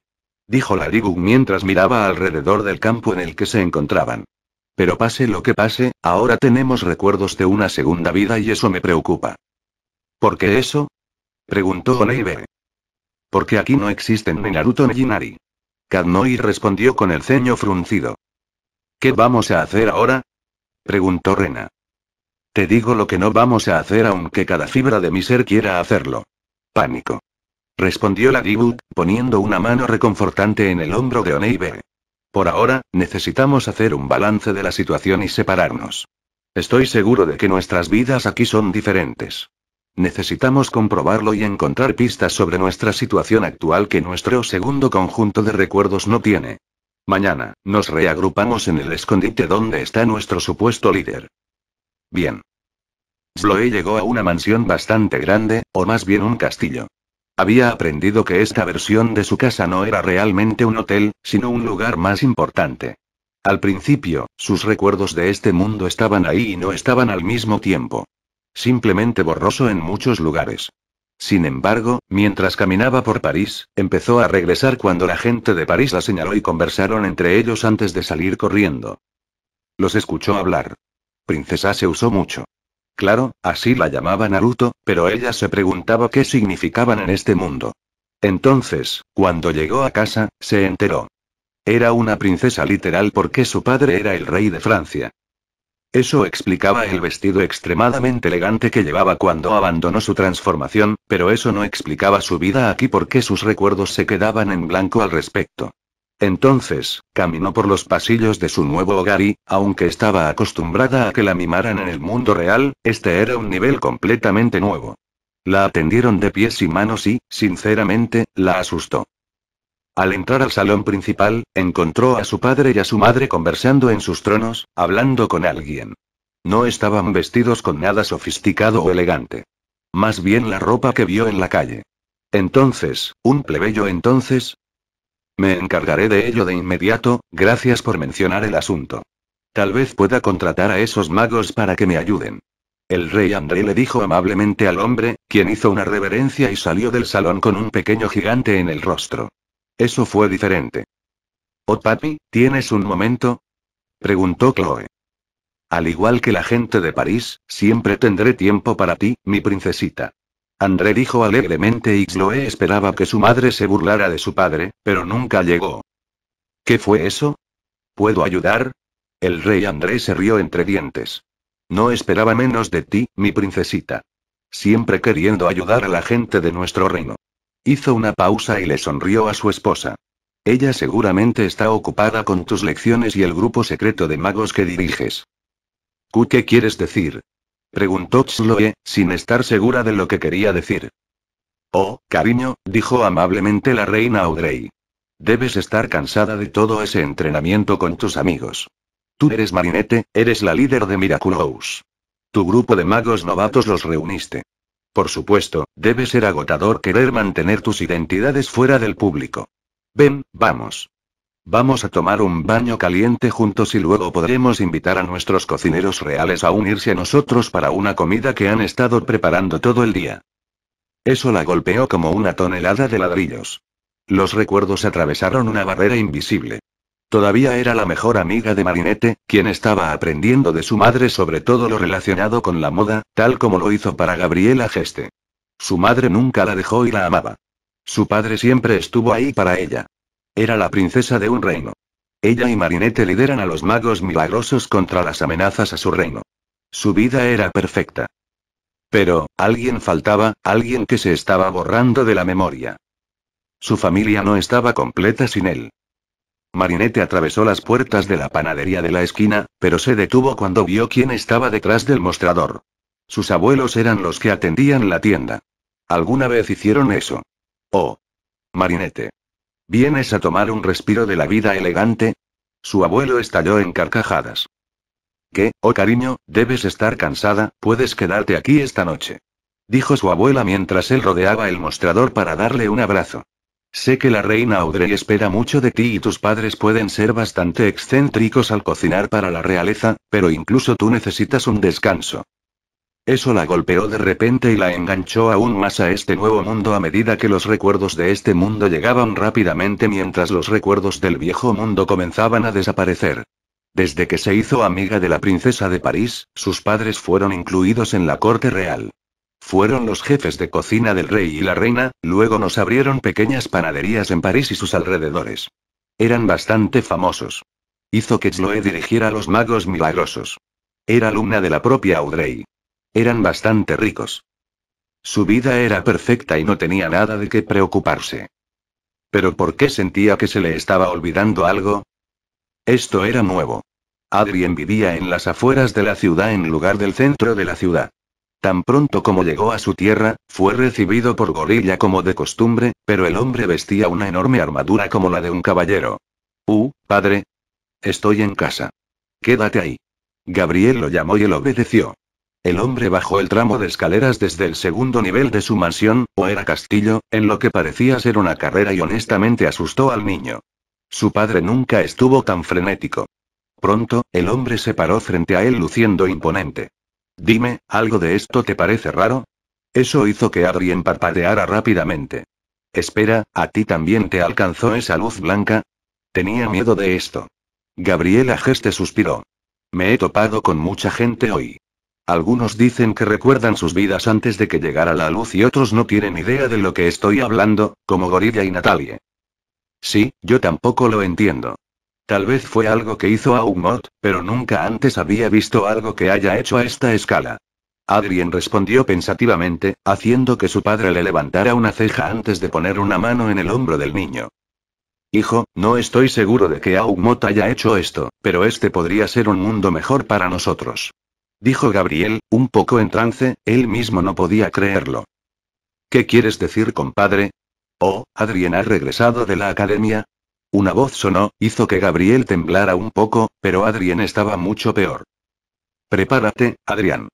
Dijo Larigun mientras miraba alrededor del campo en el que se encontraban. Pero pase lo que pase, ahora tenemos recuerdos de una segunda vida y eso me preocupa. ¿Por qué eso? Preguntó porque aquí no existen ni Naruto ni Jinari. Kadnoi respondió con el ceño fruncido. ¿Qué vamos a hacer ahora? preguntó Rena. Te digo lo que no vamos a hacer aunque cada fibra de mi ser quiera hacerlo. Pánico. Respondió la Dibut, poniendo una mano reconfortante en el hombro de Oneibe. Por ahora, necesitamos hacer un balance de la situación y separarnos. Estoy seguro de que nuestras vidas aquí son diferentes. Necesitamos comprobarlo y encontrar pistas sobre nuestra situación actual que nuestro segundo conjunto de recuerdos no tiene. Mañana, nos reagrupamos en el escondite donde está nuestro supuesto líder. Bien. Sloe llegó a una mansión bastante grande, o más bien un castillo. Había aprendido que esta versión de su casa no era realmente un hotel, sino un lugar más importante. Al principio, sus recuerdos de este mundo estaban ahí y no estaban al mismo tiempo simplemente borroso en muchos lugares. Sin embargo, mientras caminaba por París, empezó a regresar cuando la gente de París la señaló y conversaron entre ellos antes de salir corriendo. Los escuchó hablar. Princesa se usó mucho. Claro, así la llamaba Naruto, pero ella se preguntaba qué significaban en este mundo. Entonces, cuando llegó a casa, se enteró. Era una princesa literal porque su padre era el rey de Francia. Eso explicaba el vestido extremadamente elegante que llevaba cuando abandonó su transformación, pero eso no explicaba su vida aquí porque sus recuerdos se quedaban en blanco al respecto. Entonces, caminó por los pasillos de su nuevo hogar y, aunque estaba acostumbrada a que la mimaran en el mundo real, este era un nivel completamente nuevo. La atendieron de pies y manos y, sinceramente, la asustó. Al entrar al salón principal, encontró a su padre y a su madre conversando en sus tronos, hablando con alguien. No estaban vestidos con nada sofisticado o elegante. Más bien la ropa que vio en la calle. Entonces, un plebeyo entonces. Me encargaré de ello de inmediato, gracias por mencionar el asunto. Tal vez pueda contratar a esos magos para que me ayuden. El rey André le dijo amablemente al hombre, quien hizo una reverencia y salió del salón con un pequeño gigante en el rostro. Eso fue diferente. Oh papi, ¿tienes un momento? preguntó Chloe. Al igual que la gente de París, siempre tendré tiempo para ti, mi princesita. André dijo alegremente y Chloe esperaba que su madre se burlara de su padre, pero nunca llegó. ¿Qué fue eso? ¿Puedo ayudar? El rey André se rió entre dientes. No esperaba menos de ti, mi princesita. Siempre queriendo ayudar a la gente de nuestro reino. Hizo una pausa y le sonrió a su esposa. Ella seguramente está ocupada con tus lecciones y el grupo secreto de magos que diriges. qué quieres decir? preguntó Chloe, sin estar segura de lo que quería decir. Oh, cariño, dijo amablemente la reina Audrey. Debes estar cansada de todo ese entrenamiento con tus amigos. Tú eres Marinete, eres la líder de Miraculous. Tu grupo de magos novatos los reuniste. Por supuesto, debe ser agotador querer mantener tus identidades fuera del público. Ven, vamos. Vamos a tomar un baño caliente juntos y luego podremos invitar a nuestros cocineros reales a unirse a nosotros para una comida que han estado preparando todo el día. Eso la golpeó como una tonelada de ladrillos. Los recuerdos atravesaron una barrera invisible. Todavía era la mejor amiga de Marinette, quien estaba aprendiendo de su madre sobre todo lo relacionado con la moda, tal como lo hizo para Gabriela Geste. Su madre nunca la dejó y la amaba. Su padre siempre estuvo ahí para ella. Era la princesa de un reino. Ella y Marinette lideran a los magos milagrosos contra las amenazas a su reino. Su vida era perfecta. Pero, alguien faltaba, alguien que se estaba borrando de la memoria. Su familia no estaba completa sin él. Marinette atravesó las puertas de la panadería de la esquina, pero se detuvo cuando vio quién estaba detrás del mostrador. Sus abuelos eran los que atendían la tienda. ¿Alguna vez hicieron eso? Oh. Marinette. ¿Vienes a tomar un respiro de la vida elegante? Su abuelo estalló en carcajadas. ¿Qué, oh cariño, debes estar cansada, puedes quedarte aquí esta noche? Dijo su abuela mientras él rodeaba el mostrador para darle un abrazo. Sé que la reina Audrey espera mucho de ti y tus padres pueden ser bastante excéntricos al cocinar para la realeza, pero incluso tú necesitas un descanso. Eso la golpeó de repente y la enganchó aún más a este nuevo mundo a medida que los recuerdos de este mundo llegaban rápidamente mientras los recuerdos del viejo mundo comenzaban a desaparecer. Desde que se hizo amiga de la princesa de París, sus padres fueron incluidos en la corte real. Fueron los jefes de cocina del rey y la reina, luego nos abrieron pequeñas panaderías en París y sus alrededores. Eran bastante famosos. Hizo que Chloe dirigiera a los magos milagrosos. Era alumna de la propia Audrey. Eran bastante ricos. Su vida era perfecta y no tenía nada de qué preocuparse. Pero ¿por qué sentía que se le estaba olvidando algo? Esto era nuevo. Adrien vivía en las afueras de la ciudad en lugar del centro de la ciudad. Tan pronto como llegó a su tierra, fue recibido por Gorilla como de costumbre, pero el hombre vestía una enorme armadura como la de un caballero. Uh, padre. Estoy en casa. Quédate ahí. Gabriel lo llamó y él obedeció. El hombre bajó el tramo de escaleras desde el segundo nivel de su mansión, o era castillo, en lo que parecía ser una carrera y honestamente asustó al niño. Su padre nunca estuvo tan frenético. Pronto, el hombre se paró frente a él luciendo imponente. Dime, ¿algo de esto te parece raro? Eso hizo que Adrien parpadeara rápidamente. Espera, ¿a ti también te alcanzó esa luz blanca? Tenía miedo de esto. Gabriela Geste suspiró. Me he topado con mucha gente hoy. Algunos dicen que recuerdan sus vidas antes de que llegara la luz y otros no tienen idea de lo que estoy hablando, como Gorilla y Natalie. Sí, yo tampoco lo entiendo. Tal vez fue algo que hizo Aumot, pero nunca antes había visto algo que haya hecho a esta escala. Adrien respondió pensativamente, haciendo que su padre le levantara una ceja antes de poner una mano en el hombro del niño. Hijo, no estoy seguro de que Aumot haya hecho esto, pero este podría ser un mundo mejor para nosotros. Dijo Gabriel, un poco en trance, él mismo no podía creerlo. ¿Qué quieres decir, compadre? Oh, Adrien ha regresado de la academia, una voz sonó, hizo que Gabriel temblara un poco, pero Adrien estaba mucho peor. Prepárate, Adrián.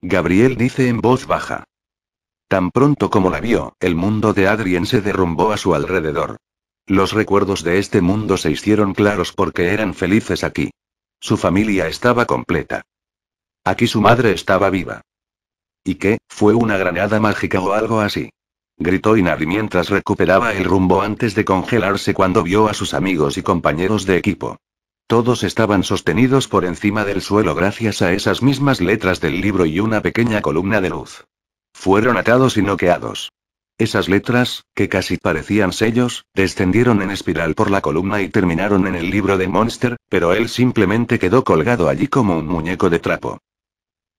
Gabriel dice en voz baja. Tan pronto como la vio, el mundo de Adrien se derrumbó a su alrededor. Los recuerdos de este mundo se hicieron claros porque eran felices aquí. Su familia estaba completa. Aquí su madre estaba viva. ¿Y qué? ¿Fue una granada mágica o algo así? gritó Inari mientras recuperaba el rumbo antes de congelarse cuando vio a sus amigos y compañeros de equipo. Todos estaban sostenidos por encima del suelo gracias a esas mismas letras del libro y una pequeña columna de luz. Fueron atados y noqueados. Esas letras, que casi parecían sellos, descendieron en espiral por la columna y terminaron en el libro de Monster, pero él simplemente quedó colgado allí como un muñeco de trapo.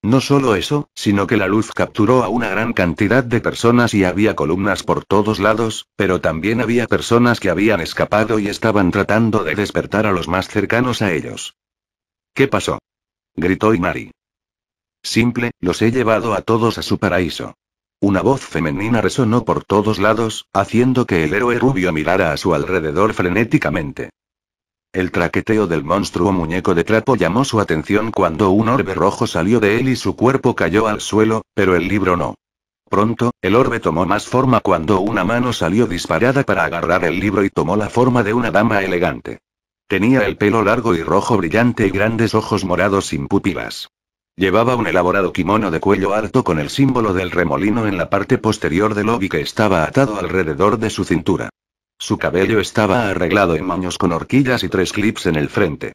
No solo eso, sino que la luz capturó a una gran cantidad de personas y había columnas por todos lados, pero también había personas que habían escapado y estaban tratando de despertar a los más cercanos a ellos. ¿Qué pasó? gritó Imari. Simple, los he llevado a todos a su paraíso. Una voz femenina resonó por todos lados, haciendo que el héroe rubio mirara a su alrededor frenéticamente. El traqueteo del monstruo muñeco de trapo llamó su atención cuando un orbe rojo salió de él y su cuerpo cayó al suelo, pero el libro no. Pronto, el orbe tomó más forma cuando una mano salió disparada para agarrar el libro y tomó la forma de una dama elegante. Tenía el pelo largo y rojo brillante y grandes ojos morados sin pupilas. Llevaba un elaborado kimono de cuello alto con el símbolo del remolino en la parte posterior del obi que estaba atado alrededor de su cintura. Su cabello estaba arreglado en maños con horquillas y tres clips en el frente.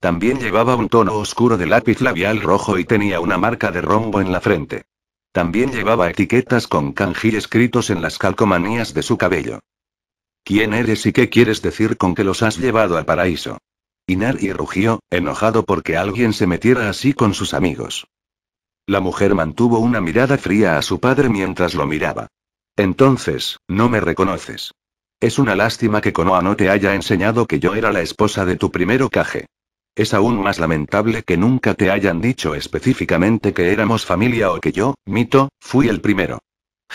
También llevaba un tono oscuro de lápiz labial rojo y tenía una marca de rombo en la frente. También llevaba etiquetas con kanji escritos en las calcomanías de su cabello. ¿Quién eres y qué quieres decir con que los has llevado al paraíso? Inari rugió, enojado porque alguien se metiera así con sus amigos. La mujer mantuvo una mirada fría a su padre mientras lo miraba. Entonces, no me reconoces. Es una lástima que Konoha no te haya enseñado que yo era la esposa de tu primero Kage. Es aún más lamentable que nunca te hayan dicho específicamente que éramos familia o que yo, Mito, fui el primero.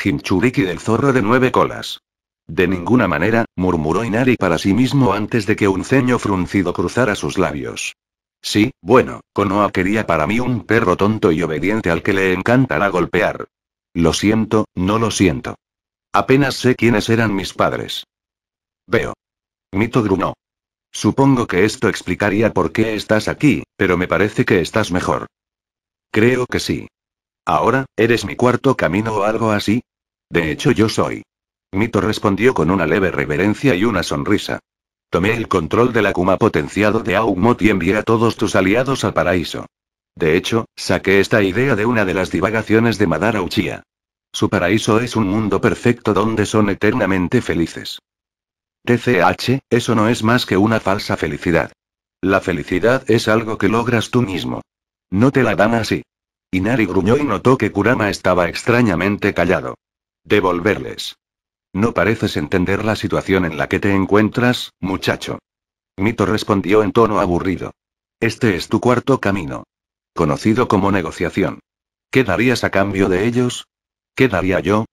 Hinchuriki del zorro de nueve colas. De ninguna manera, murmuró Inari para sí mismo antes de que un ceño fruncido cruzara sus labios. Sí, bueno, Konoha quería para mí un perro tonto y obediente al que le encantará golpear. Lo siento, no lo siento. Apenas sé quiénes eran mis padres. Veo. Mito grunó. Supongo que esto explicaría por qué estás aquí, pero me parece que estás mejor. Creo que sí. Ahora, ¿eres mi cuarto camino o algo así? De hecho, yo soy. Mito respondió con una leve reverencia y una sonrisa. Tomé el control del Akuma potenciado de Aumot y envié a todos tus aliados al paraíso. De hecho, saqué esta idea de una de las divagaciones de Madara Uchiha. Su paraíso es un mundo perfecto donde son eternamente felices. TCH, eso no es más que una falsa felicidad. La felicidad es algo que logras tú mismo. No te la dan así. Inari gruñó y notó que Kurama estaba extrañamente callado. Devolverles. No pareces entender la situación en la que te encuentras, muchacho. Mito respondió en tono aburrido. Este es tu cuarto camino. Conocido como negociación. ¿Qué darías a cambio de ellos? ¿Qué daría yo?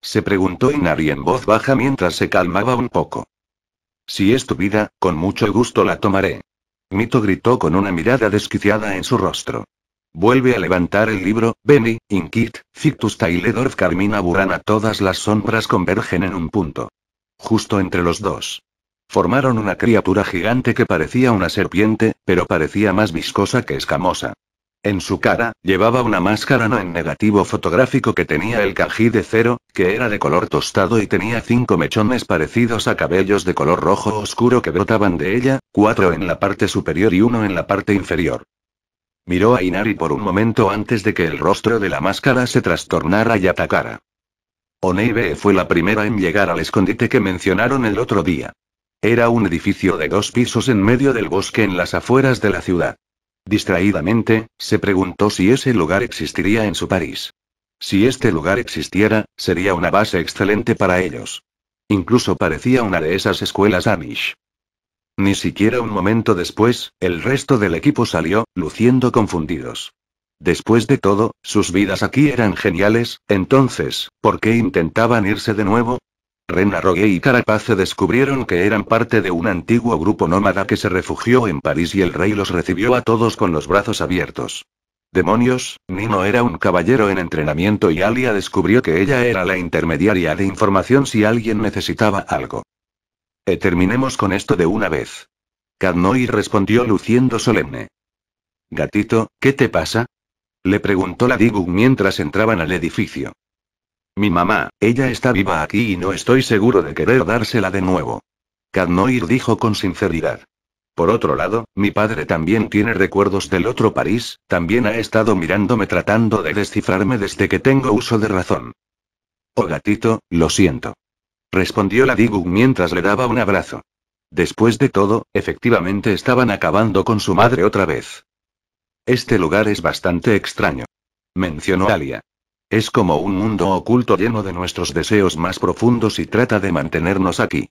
Se preguntó Inari en voz baja mientras se calmaba un poco. Si es tu vida, con mucho gusto la tomaré. Mito gritó con una mirada desquiciada en su rostro. Vuelve a levantar el libro, Benny, Inkit, Fictus Tyledorf Carmina Burana. Todas las sombras convergen en un punto. Justo entre los dos. Formaron una criatura gigante que parecía una serpiente, pero parecía más viscosa que escamosa. En su cara, llevaba una máscara no en negativo fotográfico que tenía el cají de cero, que era de color tostado y tenía cinco mechones parecidos a cabellos de color rojo oscuro que brotaban de ella, cuatro en la parte superior y uno en la parte inferior. Miró a Inari por un momento antes de que el rostro de la máscara se trastornara y atacara. Oneibe fue la primera en llegar al escondite que mencionaron el otro día. Era un edificio de dos pisos en medio del bosque en las afueras de la ciudad. Distraídamente, se preguntó si ese lugar existiría en su París. Si este lugar existiera, sería una base excelente para ellos. Incluso parecía una de esas escuelas Amish. Ni siquiera un momento después, el resto del equipo salió, luciendo confundidos. Después de todo, sus vidas aquí eran geniales, entonces, ¿por qué intentaban irse de nuevo? Rena y Carapace descubrieron que eran parte de un antiguo grupo nómada que se refugió en París y el rey los recibió a todos con los brazos abiertos. Demonios, Nino era un caballero en entrenamiento y Alia descubrió que ella era la intermediaria de información si alguien necesitaba algo. Eh, terminemos con esto de una vez. Cadnoy respondió luciendo solemne. Gatito, ¿qué te pasa? Le preguntó la mientras entraban al edificio. Mi mamá, ella está viva aquí y no estoy seguro de querer dársela de nuevo. Cadnoir dijo con sinceridad. Por otro lado, mi padre también tiene recuerdos del otro París, también ha estado mirándome tratando de descifrarme desde que tengo uso de razón. Oh gatito, lo siento. Respondió la mientras le daba un abrazo. Después de todo, efectivamente estaban acabando con su madre otra vez. Este lugar es bastante extraño. Mencionó Alia. Es como un mundo oculto lleno de nuestros deseos más profundos y trata de mantenernos aquí.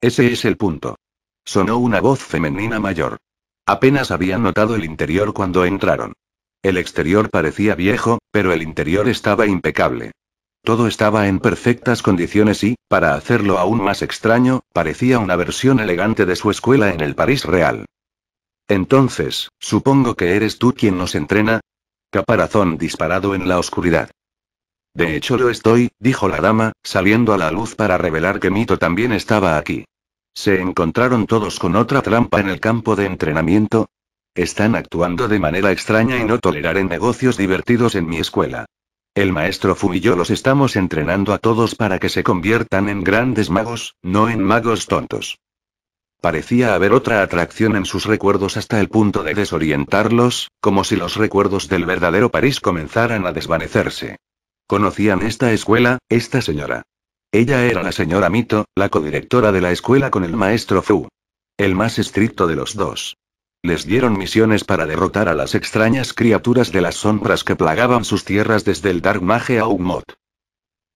Ese es el punto. Sonó una voz femenina mayor. Apenas habían notado el interior cuando entraron. El exterior parecía viejo, pero el interior estaba impecable. Todo estaba en perfectas condiciones y, para hacerlo aún más extraño, parecía una versión elegante de su escuela en el París real. Entonces, supongo que eres tú quien nos entrena, Caparazón disparado en la oscuridad. De hecho lo estoy, dijo la dama, saliendo a la luz para revelar que Mito también estaba aquí. Se encontraron todos con otra trampa en el campo de entrenamiento. Están actuando de manera extraña y no toleraré negocios divertidos en mi escuela. El maestro Fu y yo los estamos entrenando a todos para que se conviertan en grandes magos, no en magos tontos. Parecía haber otra atracción en sus recuerdos hasta el punto de desorientarlos, como si los recuerdos del verdadero París comenzaran a desvanecerse. Conocían esta escuela, esta señora. Ella era la señora Mito, la codirectora de la escuela con el maestro Fu. El más estricto de los dos. Les dieron misiones para derrotar a las extrañas criaturas de las sombras que plagaban sus tierras desde el Dark Mage a Umot.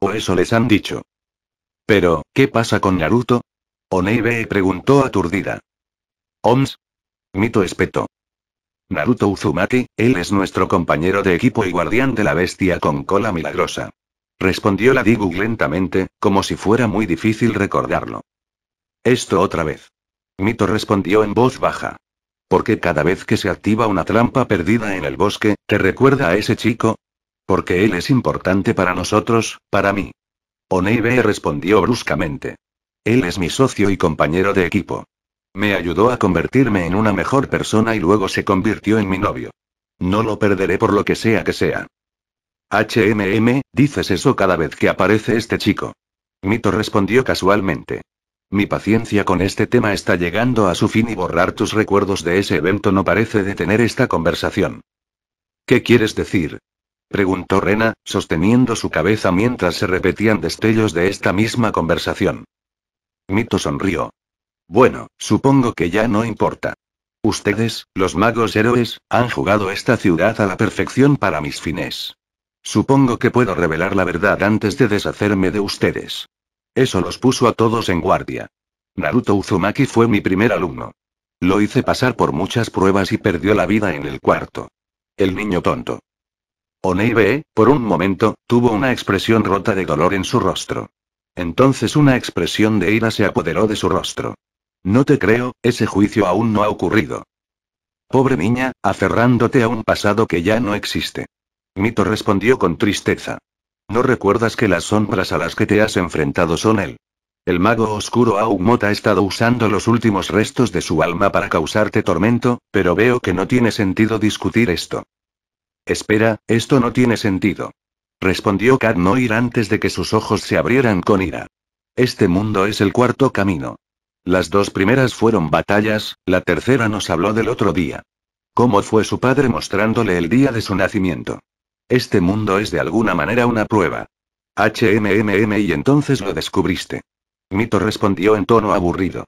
O eso les han dicho. Pero, ¿qué pasa con Naruto? Oneibe preguntó aturdida. ¿Oms? Mito espetó. Naruto Uzumaki, él es nuestro compañero de equipo y guardián de la bestia con cola milagrosa. Respondió la Digu lentamente, como si fuera muy difícil recordarlo. Esto otra vez. Mito respondió en voz baja. Porque cada vez que se activa una trampa perdida en el bosque, te recuerda a ese chico? Porque él es importante para nosotros, para mí. Oneibe respondió bruscamente. Él es mi socio y compañero de equipo. Me ayudó a convertirme en una mejor persona y luego se convirtió en mi novio. No lo perderé por lo que sea que sea. HMM, dices eso cada vez que aparece este chico. Mito respondió casualmente. Mi paciencia con este tema está llegando a su fin y borrar tus recuerdos de ese evento no parece detener esta conversación. ¿Qué quieres decir? preguntó Rena, sosteniendo su cabeza mientras se repetían destellos de esta misma conversación. Mito sonrió. Bueno, supongo que ya no importa. Ustedes, los magos héroes, han jugado esta ciudad a la perfección para mis fines. Supongo que puedo revelar la verdad antes de deshacerme de ustedes. Eso los puso a todos en guardia. Naruto Uzumaki fue mi primer alumno. Lo hice pasar por muchas pruebas y perdió la vida en el cuarto. El niño tonto. Oneibe, por un momento, tuvo una expresión rota de dolor en su rostro. Entonces una expresión de ira se apoderó de su rostro. No te creo, ese juicio aún no ha ocurrido. Pobre niña, aferrándote a un pasado que ya no existe. Mito respondió con tristeza. ¿No recuerdas que las sombras a las que te has enfrentado son él? El mago oscuro Aumot ha estado usando los últimos restos de su alma para causarte tormento, pero veo que no tiene sentido discutir esto. Espera, esto no tiene sentido respondió Kat Noir antes de que sus ojos se abrieran con ira. Este mundo es el cuarto camino. Las dos primeras fueron batallas, la tercera nos habló del otro día. ¿Cómo fue su padre mostrándole el día de su nacimiento? Este mundo es de alguna manera una prueba. HMMM y entonces lo descubriste. Mito respondió en tono aburrido.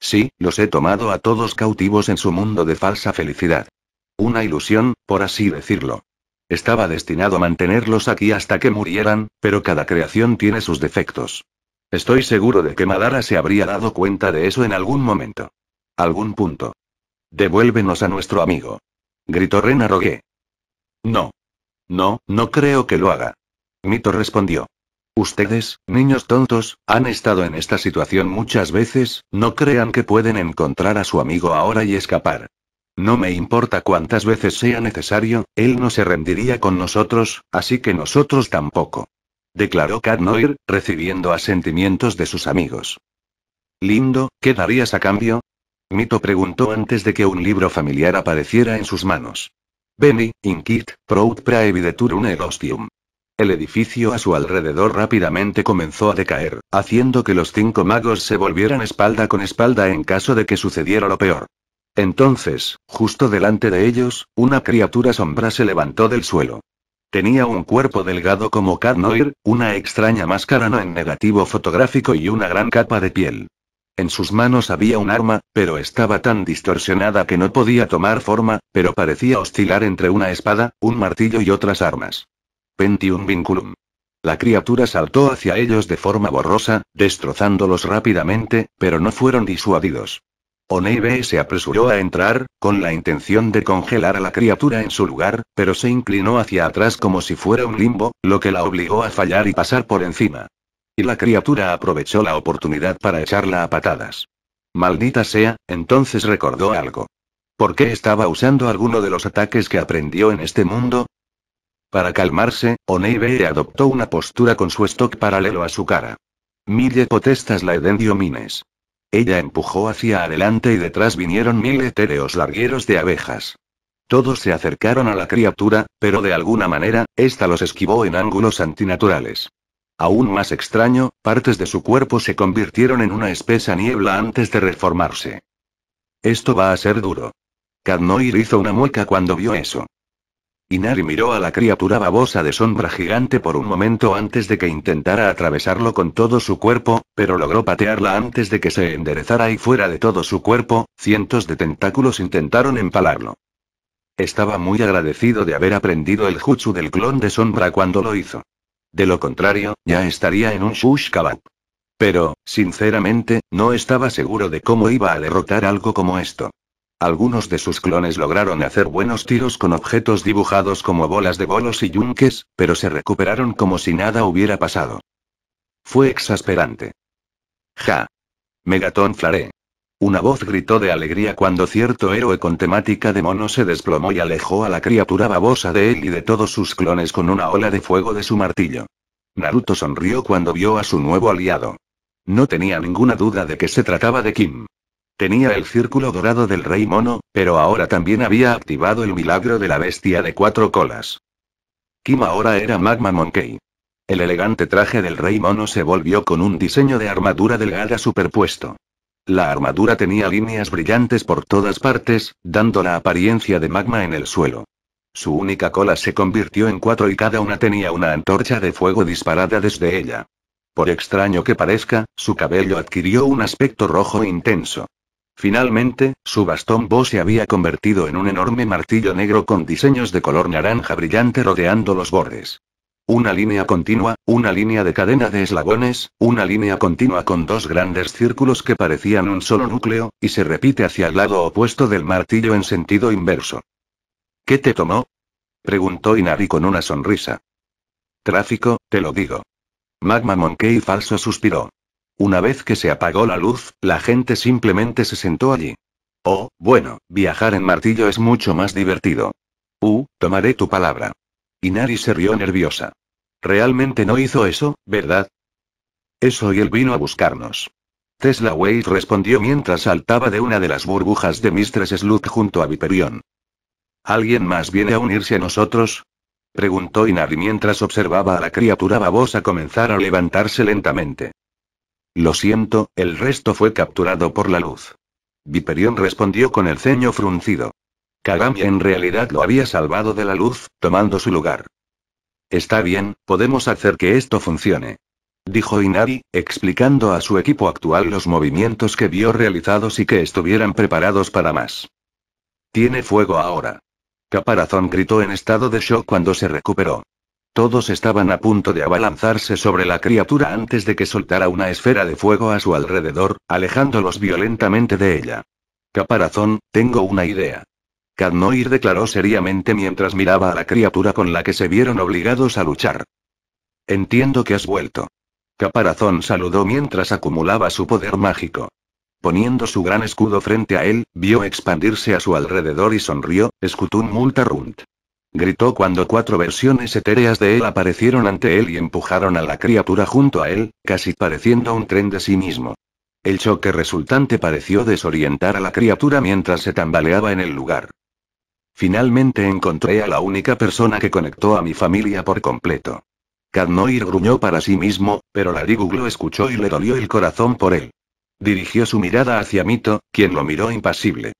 Sí, los he tomado a todos cautivos en su mundo de falsa felicidad. Una ilusión, por así decirlo. Estaba destinado a mantenerlos aquí hasta que murieran, pero cada creación tiene sus defectos. Estoy seguro de que Madara se habría dado cuenta de eso en algún momento. Algún punto. Devuélvenos a nuestro amigo. Gritó Ren No. No, no creo que lo haga. Mito respondió. Ustedes, niños tontos, han estado en esta situación muchas veces, no crean que pueden encontrar a su amigo ahora y escapar. No me importa cuántas veces sea necesario, él no se rendiría con nosotros, así que nosotros tampoco. Declaró Kat Noir, recibiendo asentimientos de sus amigos. Lindo, ¿qué darías a cambio? Mito preguntó antes de que un libro familiar apareciera en sus manos. Beni, Inquit, Prout Praevidetur el El edificio a su alrededor rápidamente comenzó a decaer, haciendo que los cinco magos se volvieran espalda con espalda en caso de que sucediera lo peor. Entonces, justo delante de ellos, una criatura sombra se levantó del suelo. Tenía un cuerpo delgado como Carnoir, una extraña máscara no en negativo fotográfico y una gran capa de piel. En sus manos había un arma, pero estaba tan distorsionada que no podía tomar forma, pero parecía oscilar entre una espada, un martillo y otras armas. Pentium Vinculum. La criatura saltó hacia ellos de forma borrosa, destrozándolos rápidamente, pero no fueron disuadidos. Oneibe se apresuró a entrar, con la intención de congelar a la criatura en su lugar, pero se inclinó hacia atrás como si fuera un limbo, lo que la obligó a fallar y pasar por encima. Y la criatura aprovechó la oportunidad para echarla a patadas. Maldita sea, entonces recordó algo. ¿Por qué estaba usando alguno de los ataques que aprendió en este mundo? Para calmarse, Oneibe adoptó una postura con su stock paralelo a su cara. Mille potestas la edendio mines. Ella empujó hacia adelante y detrás vinieron mil etéreos largueros de abejas. Todos se acercaron a la criatura, pero de alguna manera, ésta los esquivó en ángulos antinaturales. Aún más extraño, partes de su cuerpo se convirtieron en una espesa niebla antes de reformarse. Esto va a ser duro. Cadnoir hizo una mueca cuando vio eso. Inari miró a la criatura babosa de sombra gigante por un momento antes de que intentara atravesarlo con todo su cuerpo, pero logró patearla antes de que se enderezara y fuera de todo su cuerpo, cientos de tentáculos intentaron empalarlo. Estaba muy agradecido de haber aprendido el jutsu del clon de sombra cuando lo hizo. De lo contrario, ya estaría en un shush Pero, sinceramente, no estaba seguro de cómo iba a derrotar algo como esto. Algunos de sus clones lograron hacer buenos tiros con objetos dibujados como bolas de bolos y yunques, pero se recuperaron como si nada hubiera pasado. Fue exasperante. Ja. Megatón Flare. Una voz gritó de alegría cuando cierto héroe con temática de mono se desplomó y alejó a la criatura babosa de él y de todos sus clones con una ola de fuego de su martillo. Naruto sonrió cuando vio a su nuevo aliado. No tenía ninguna duda de que se trataba de Kim. Tenía el círculo dorado del rey mono, pero ahora también había activado el milagro de la bestia de cuatro colas. Kim ahora era Magma Monkey. El elegante traje del rey mono se volvió con un diseño de armadura delgada superpuesto. La armadura tenía líneas brillantes por todas partes, dando la apariencia de magma en el suelo. Su única cola se convirtió en cuatro y cada una tenía una antorcha de fuego disparada desde ella. Por extraño que parezca, su cabello adquirió un aspecto rojo intenso. Finalmente, su bastón Bo se había convertido en un enorme martillo negro con diseños de color naranja brillante rodeando los bordes. Una línea continua, una línea de cadena de eslabones, una línea continua con dos grandes círculos que parecían un solo núcleo, y se repite hacia el lado opuesto del martillo en sentido inverso. ¿Qué te tomó? preguntó Inari con una sonrisa. Tráfico, te lo digo. Magma Monkey falso suspiró. Una vez que se apagó la luz, la gente simplemente se sentó allí. Oh, bueno, viajar en martillo es mucho más divertido. Uh, tomaré tu palabra. Inari se rió nerviosa. Realmente no hizo eso, ¿verdad? Eso y él vino a buscarnos. Tesla Wade respondió mientras saltaba de una de las burbujas de Mistress Slug junto a Viperion. ¿Alguien más viene a unirse a nosotros? preguntó Inari mientras observaba a la criatura babosa comenzar a levantarse lentamente. Lo siento, el resto fue capturado por la luz. Viperión respondió con el ceño fruncido. Kagami en realidad lo había salvado de la luz, tomando su lugar. Está bien, podemos hacer que esto funcione. Dijo Inari, explicando a su equipo actual los movimientos que vio realizados y que estuvieran preparados para más. Tiene fuego ahora. Caparazón gritó en estado de shock cuando se recuperó. Todos estaban a punto de abalanzarse sobre la criatura antes de que soltara una esfera de fuego a su alrededor, alejándolos violentamente de ella. Caparazón, tengo una idea. Cadnoir declaró seriamente mientras miraba a la criatura con la que se vieron obligados a luchar. Entiendo que has vuelto. Caparazón saludó mientras acumulaba su poder mágico. Poniendo su gran escudo frente a él, vio expandirse a su alrededor y sonrió, Scutum Multarunt gritó cuando cuatro versiones etéreas de él aparecieron ante él y empujaron a la criatura junto a él, casi pareciendo un tren de sí mismo. El choque resultante pareció desorientar a la criatura mientras se tambaleaba en el lugar. Finalmente encontré a la única persona que conectó a mi familia por completo. Kadnoir gruñó para sí mismo, pero la lo escuchó y le dolió el corazón por él. Dirigió su mirada hacia Mito, quien lo miró impasible.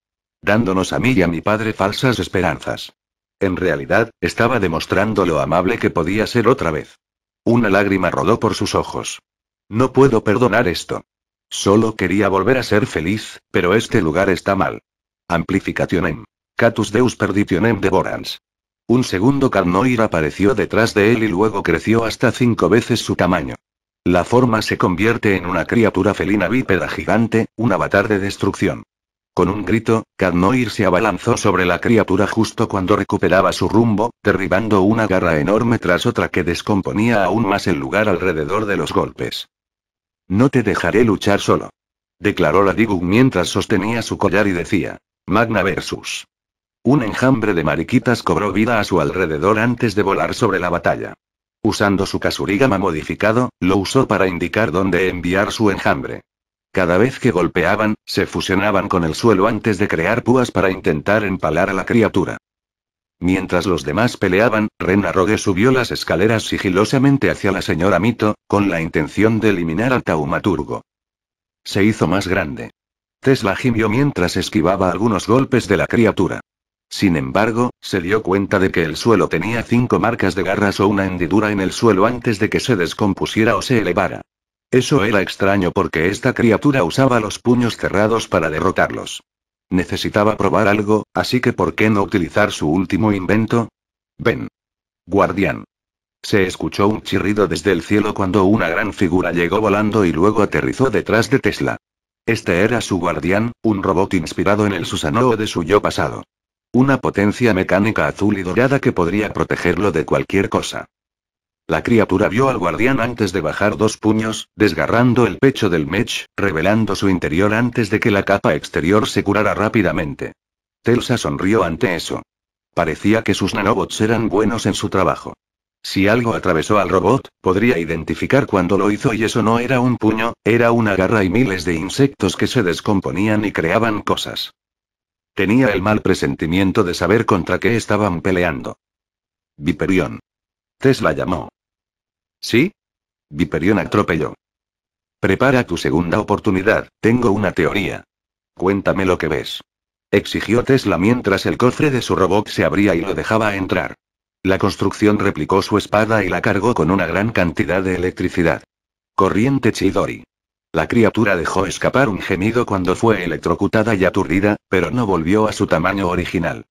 Dándonos a mí y a mi padre falsas esperanzas. En realidad, estaba demostrando lo amable que podía ser otra vez. Una lágrima rodó por sus ojos. No puedo perdonar esto. Solo quería volver a ser feliz, pero este lugar está mal. Amplificationem. Catus deus perditionem devorans. Un segundo Carnoir apareció detrás de él y luego creció hasta cinco veces su tamaño. La forma se convierte en una criatura felina bípeda gigante, un avatar de destrucción. Con un grito, Kadnoir se abalanzó sobre la criatura justo cuando recuperaba su rumbo, derribando una garra enorme tras otra que descomponía aún más el lugar alrededor de los golpes. No te dejaré luchar solo. Declaró la Digug mientras sostenía su collar y decía. Magna versus. Un enjambre de mariquitas cobró vida a su alrededor antes de volar sobre la batalla. Usando su kasurigama modificado, lo usó para indicar dónde enviar su enjambre. Cada vez que golpeaban, se fusionaban con el suelo antes de crear púas para intentar empalar a la criatura. Mientras los demás peleaban, Rena Rogue subió las escaleras sigilosamente hacia la señora Mito, con la intención de eliminar al taumaturgo. Se hizo más grande. Tesla gimió mientras esquivaba algunos golpes de la criatura. Sin embargo, se dio cuenta de que el suelo tenía cinco marcas de garras o una hendidura en el suelo antes de que se descompusiera o se elevara. Eso era extraño porque esta criatura usaba los puños cerrados para derrotarlos. Necesitaba probar algo, así que ¿por qué no utilizar su último invento? Ven. Guardián. Se escuchó un chirrido desde el cielo cuando una gran figura llegó volando y luego aterrizó detrás de Tesla. Este era su guardián, un robot inspirado en el Susanoo de su yo pasado. Una potencia mecánica azul y dorada que podría protegerlo de cualquier cosa. La criatura vio al guardián antes de bajar dos puños, desgarrando el pecho del Mech, revelando su interior antes de que la capa exterior se curara rápidamente. Telsa sonrió ante eso. Parecía que sus nanobots eran buenos en su trabajo. Si algo atravesó al robot, podría identificar cuándo lo hizo y eso no era un puño, era una garra y miles de insectos que se descomponían y creaban cosas. Tenía el mal presentimiento de saber contra qué estaban peleando. Viperión. Tesla llamó. ¿Sí? Viperión atropelló. Prepara tu segunda oportunidad, tengo una teoría. Cuéntame lo que ves. Exigió Tesla mientras el cofre de su robot se abría y lo dejaba entrar. La construcción replicó su espada y la cargó con una gran cantidad de electricidad. Corriente Chidori. La criatura dejó escapar un gemido cuando fue electrocutada y aturdida, pero no volvió a su tamaño original.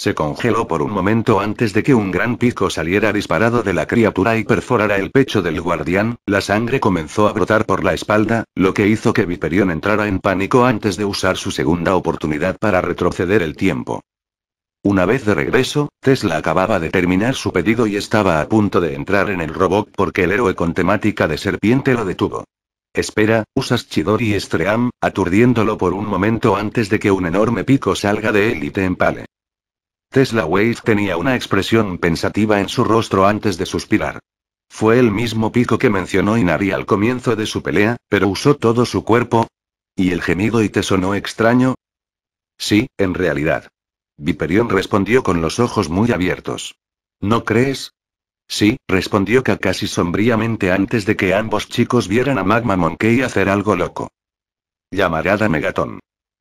Se congeló por un momento antes de que un gran pico saliera disparado de la criatura y perforara el pecho del guardián, la sangre comenzó a brotar por la espalda, lo que hizo que Viperion entrara en pánico antes de usar su segunda oportunidad para retroceder el tiempo. Una vez de regreso, Tesla acababa de terminar su pedido y estaba a punto de entrar en el robot porque el héroe con temática de serpiente lo detuvo. Espera, usas Chidori y Stream, aturdiéndolo por un momento antes de que un enorme pico salga de él y te empale. Tesla Wave tenía una expresión pensativa en su rostro antes de suspirar. Fue el mismo pico que mencionó Inari al comienzo de su pelea, pero usó todo su cuerpo. ¿Y el gemido y te sonó extraño? Sí, en realidad. Viperion respondió con los ojos muy abiertos. ¿No crees? Sí, respondió Kakashi sombríamente antes de que ambos chicos vieran a Magma Monkey hacer algo loco. Llamarada Megatón.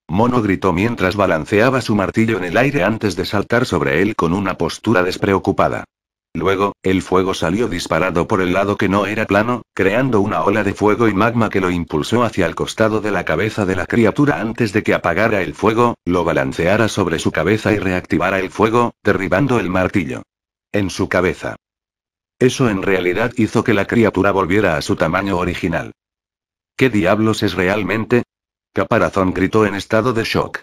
Mono gritó mientras balanceaba su martillo en el aire antes de saltar sobre él con una postura despreocupada. Luego, el fuego salió disparado por el lado que no era plano, creando una ola de fuego y magma que lo impulsó hacia el costado de la cabeza de la criatura antes de que apagara el fuego, lo balanceara sobre su cabeza y reactivara el fuego, derribando el martillo. En su cabeza. Eso en realidad hizo que la criatura volviera a su tamaño original. ¿Qué diablos es realmente? Caparazón gritó en estado de shock.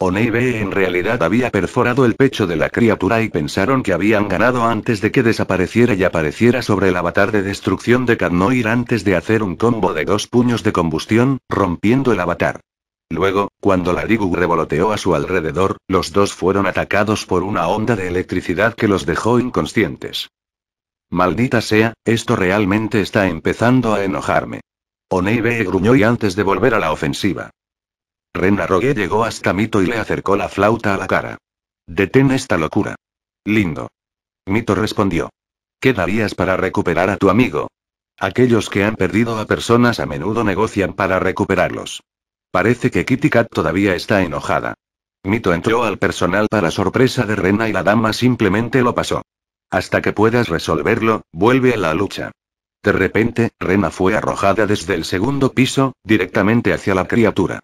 Oneibe en realidad había perforado el pecho de la criatura y pensaron que habían ganado antes de que desapareciera y apareciera sobre el avatar de destrucción de Cadnoir antes de hacer un combo de dos puños de combustión, rompiendo el avatar. Luego, cuando la Rigu revoloteó a su alrededor, los dos fueron atacados por una onda de electricidad que los dejó inconscientes. Maldita sea, esto realmente está empezando a enojarme. Oneibe gruñó y antes de volver a la ofensiva. Rena Rogue llegó hasta Mito y le acercó la flauta a la cara. Detén esta locura. Lindo. Mito respondió. ¿Qué darías para recuperar a tu amigo? Aquellos que han perdido a personas a menudo negocian para recuperarlos. Parece que Kitty Cat todavía está enojada. Mito entró al personal para sorpresa de Rena y la dama simplemente lo pasó. Hasta que puedas resolverlo, vuelve a la lucha. De repente, Rena fue arrojada desde el segundo piso, directamente hacia la criatura.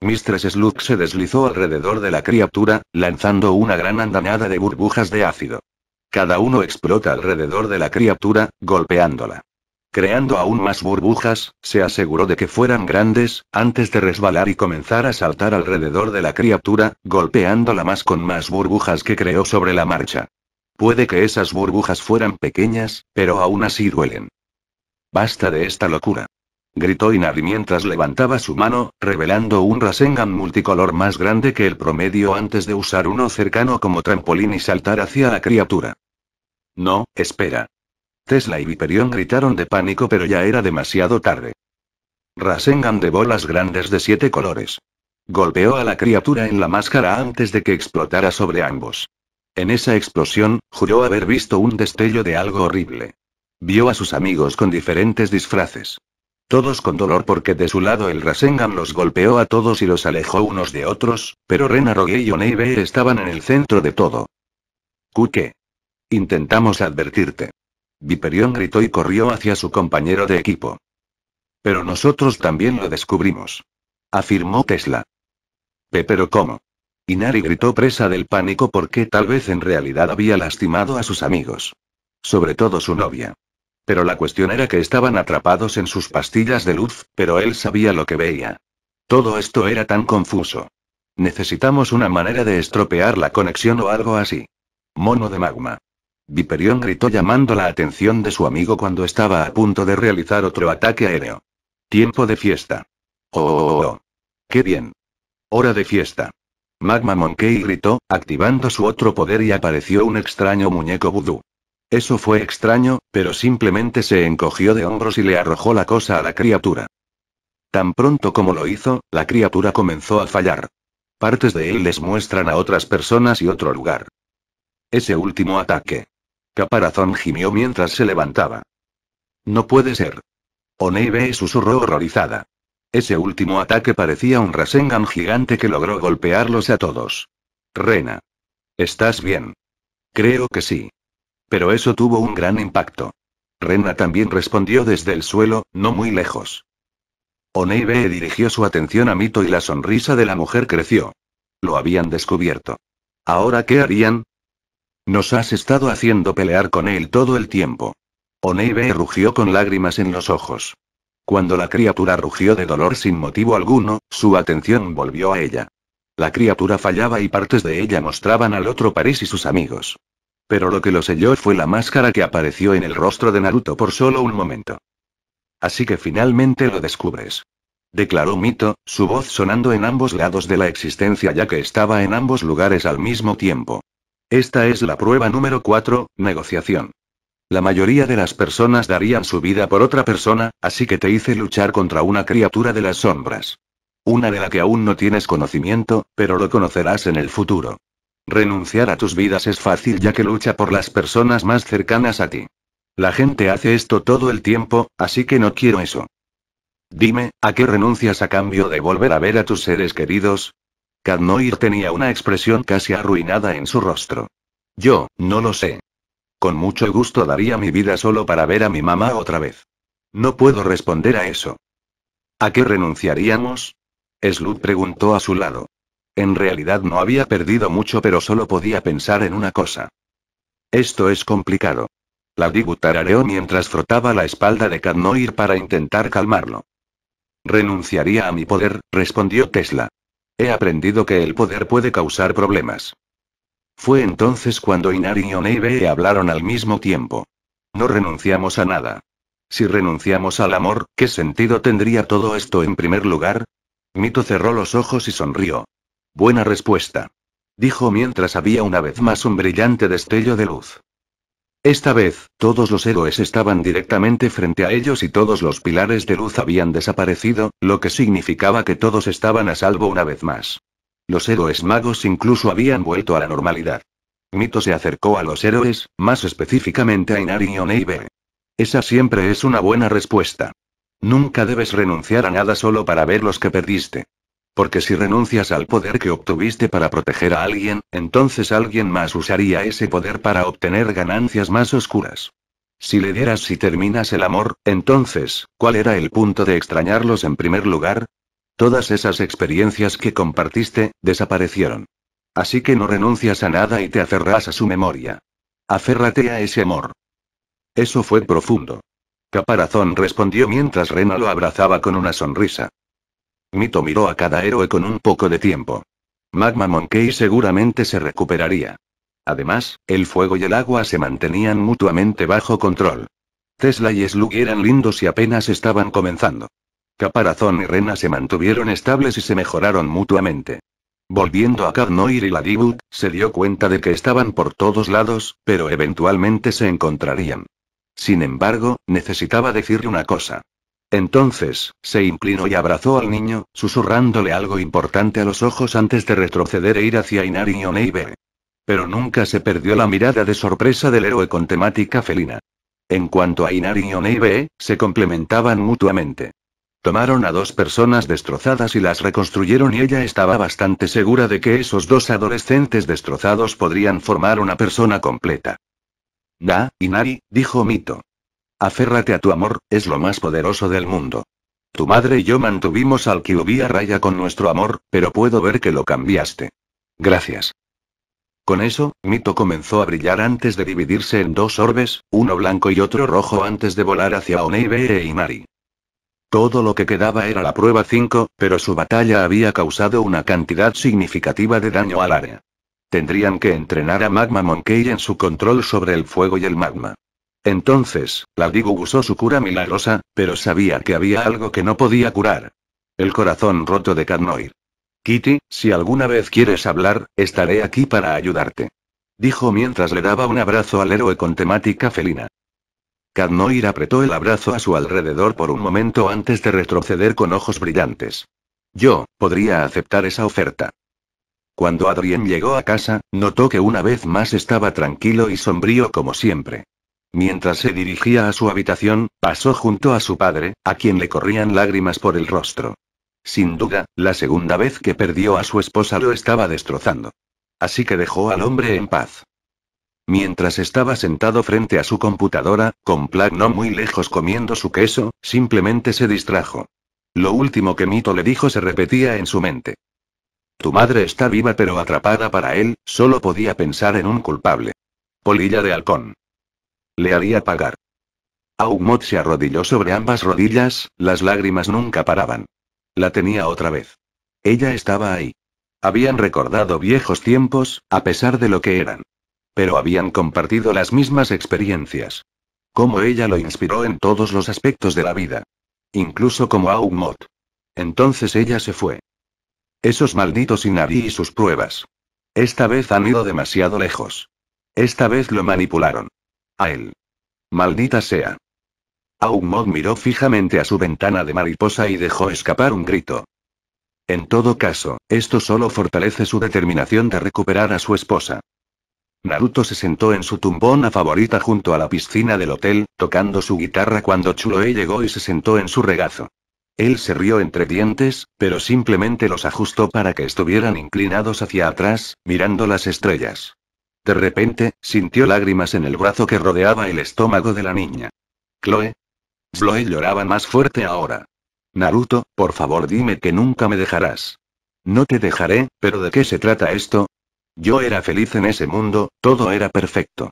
Mistress Slug se deslizó alrededor de la criatura, lanzando una gran andanada de burbujas de ácido. Cada uno explota alrededor de la criatura, golpeándola. Creando aún más burbujas, se aseguró de que fueran grandes, antes de resbalar y comenzar a saltar alrededor de la criatura, golpeándola más con más burbujas que creó sobre la marcha. Puede que esas burbujas fueran pequeñas, pero aún así duelen. Basta de esta locura. Gritó Inari mientras levantaba su mano, revelando un Rasengan multicolor más grande que el promedio antes de usar uno cercano como trampolín y saltar hacia la criatura. No, espera. Tesla y Viperion gritaron de pánico pero ya era demasiado tarde. Rasengan de bolas grandes de siete colores. Golpeó a la criatura en la máscara antes de que explotara sobre ambos. En esa explosión, juró haber visto un destello de algo horrible. Vio a sus amigos con diferentes disfraces. Todos con dolor porque de su lado el Rasengan los golpeó a todos y los alejó unos de otros, pero Rena y Oneibe estaban en el centro de todo. Kuke. Intentamos advertirte. Viperion gritó y corrió hacia su compañero de equipo. Pero nosotros también lo descubrimos. Afirmó Tesla. Pe, pero ¿cómo? Inari gritó presa del pánico porque tal vez en realidad había lastimado a sus amigos. Sobre todo su novia. Pero la cuestión era que estaban atrapados en sus pastillas de luz, pero él sabía lo que veía. Todo esto era tan confuso. Necesitamos una manera de estropear la conexión o algo así. Mono de magma. Viperión gritó llamando la atención de su amigo cuando estaba a punto de realizar otro ataque aéreo. Tiempo de fiesta. oh, oh, oh. oh. Qué bien. Hora de fiesta. Magma Monkey gritó, activando su otro poder y apareció un extraño muñeco vudú. Eso fue extraño, pero simplemente se encogió de hombros y le arrojó la cosa a la criatura. Tan pronto como lo hizo, la criatura comenzó a fallar. Partes de él les muestran a otras personas y otro lugar. Ese último ataque. Caparazón gimió mientras se levantaba. No puede ser. Oneibe susurró horrorizada. Ese último ataque parecía un Rasengan gigante que logró golpearlos a todos. Rena. ¿Estás bien? Creo que sí. Pero eso tuvo un gran impacto. Rena también respondió desde el suelo, no muy lejos. Oneibe dirigió su atención a Mito y la sonrisa de la mujer creció. Lo habían descubierto. ¿Ahora qué harían? Nos has estado haciendo pelear con él todo el tiempo. Oneibe rugió con lágrimas en los ojos. Cuando la criatura rugió de dolor sin motivo alguno, su atención volvió a ella. La criatura fallaba y partes de ella mostraban al otro París y sus amigos. Pero lo que lo selló fue la máscara que apareció en el rostro de Naruto por solo un momento. Así que finalmente lo descubres. Declaró Mito, su voz sonando en ambos lados de la existencia ya que estaba en ambos lugares al mismo tiempo. Esta es la prueba número 4, negociación. La mayoría de las personas darían su vida por otra persona, así que te hice luchar contra una criatura de las sombras. Una de la que aún no tienes conocimiento, pero lo conocerás en el futuro. Renunciar a tus vidas es fácil ya que lucha por las personas más cercanas a ti. La gente hace esto todo el tiempo, así que no quiero eso. Dime, ¿a qué renuncias a cambio de volver a ver a tus seres queridos? Cadnoir tenía una expresión casi arruinada en su rostro. Yo, no lo sé. Con mucho gusto daría mi vida solo para ver a mi mamá otra vez. No puedo responder a eso. ¿A qué renunciaríamos? Slut preguntó a su lado. En realidad no había perdido mucho, pero solo podía pensar en una cosa. Esto es complicado. La Dibu mientras frotaba la espalda de Cadnoir para intentar calmarlo. Renunciaría a mi poder, respondió Tesla. He aprendido que el poder puede causar problemas. Fue entonces cuando Inari y Oneibe hablaron al mismo tiempo. No renunciamos a nada. Si renunciamos al amor, ¿qué sentido tendría todo esto en primer lugar? Mito cerró los ojos y sonrió. Buena respuesta. Dijo mientras había una vez más un brillante destello de luz. Esta vez, todos los héroes estaban directamente frente a ellos y todos los pilares de luz habían desaparecido, lo que significaba que todos estaban a salvo una vez más. Los héroes magos incluso habían vuelto a la normalidad. Mito se acercó a los héroes, más específicamente a Inari y Oneibe. Esa siempre es una buena respuesta. Nunca debes renunciar a nada solo para ver los que perdiste. Porque si renuncias al poder que obtuviste para proteger a alguien, entonces alguien más usaría ese poder para obtener ganancias más oscuras. Si le dieras y terminas el amor, entonces, ¿cuál era el punto de extrañarlos en primer lugar? Todas esas experiencias que compartiste, desaparecieron. Así que no renuncias a nada y te aferras a su memoria. Aférrate a ese amor. Eso fue profundo. Caparazón respondió mientras Rena lo abrazaba con una sonrisa. Mito miró a cada héroe con un poco de tiempo. Magma Monkey seguramente se recuperaría. Además, el fuego y el agua se mantenían mutuamente bajo control. Tesla y Slug eran lindos y apenas estaban comenzando. Caparazón y Rena se mantuvieron estables y se mejoraron mutuamente. Volviendo a Carnoir y la se dio cuenta de que estaban por todos lados, pero eventualmente se encontrarían. Sin embargo, necesitaba decirle una cosa. Entonces, se inclinó y abrazó al niño, susurrándole algo importante a los ojos antes de retroceder e ir hacia Inari y Oneibe. Pero nunca se perdió la mirada de sorpresa del héroe con temática felina. En cuanto a Inari y Oneibe, se complementaban mutuamente. Tomaron a dos personas destrozadas y las reconstruyeron y ella estaba bastante segura de que esos dos adolescentes destrozados podrían formar una persona completa. Da, Inari, dijo Mito. Aférrate a tu amor, es lo más poderoso del mundo. Tu madre y yo mantuvimos al Kyubi a raya con nuestro amor, pero puedo ver que lo cambiaste. Gracias. Con eso, Mito comenzó a brillar antes de dividirse en dos orbes, uno blanco y otro rojo antes de volar hacia Oneibe e Inari. Todo lo que quedaba era la prueba 5, pero su batalla había causado una cantidad significativa de daño al área. Tendrían que entrenar a Magma Monkey en su control sobre el fuego y el magma. Entonces, la Digu usó su cura milagrosa, pero sabía que había algo que no podía curar. El corazón roto de Carnoir. Kitty, si alguna vez quieres hablar, estaré aquí para ayudarte. Dijo mientras le daba un abrazo al héroe con temática felina. Cadnoir apretó el abrazo a su alrededor por un momento antes de retroceder con ojos brillantes. Yo, podría aceptar esa oferta. Cuando Adrien llegó a casa, notó que una vez más estaba tranquilo y sombrío como siempre. Mientras se dirigía a su habitación, pasó junto a su padre, a quien le corrían lágrimas por el rostro. Sin duda, la segunda vez que perdió a su esposa lo estaba destrozando. Así que dejó al hombre en paz. Mientras estaba sentado frente a su computadora, con Plag no muy lejos comiendo su queso, simplemente se distrajo. Lo último que Mito le dijo se repetía en su mente. Tu madre está viva pero atrapada para él, solo podía pensar en un culpable. Polilla de halcón. Le haría pagar. Aumot se arrodilló sobre ambas rodillas, las lágrimas nunca paraban. La tenía otra vez. Ella estaba ahí. Habían recordado viejos tiempos, a pesar de lo que eran. Pero habían compartido las mismas experiencias. Como ella lo inspiró en todos los aspectos de la vida. Incluso como Aumot. Entonces ella se fue. Esos malditos Inari y sus pruebas. Esta vez han ido demasiado lejos. Esta vez lo manipularon. A él. Maldita sea. Aumod miró fijamente a su ventana de mariposa y dejó escapar un grito. En todo caso, esto solo fortalece su determinación de recuperar a su esposa. Naruto se sentó en su tumbona favorita junto a la piscina del hotel, tocando su guitarra cuando Chuloe llegó y se sentó en su regazo. Él se rió entre dientes, pero simplemente los ajustó para que estuvieran inclinados hacia atrás, mirando las estrellas. De repente, sintió lágrimas en el brazo que rodeaba el estómago de la niña. Chloe. Chloe lloraba más fuerte ahora. Naruto, por favor dime que nunca me dejarás. No te dejaré, pero ¿de qué se trata esto? Yo era feliz en ese mundo, todo era perfecto.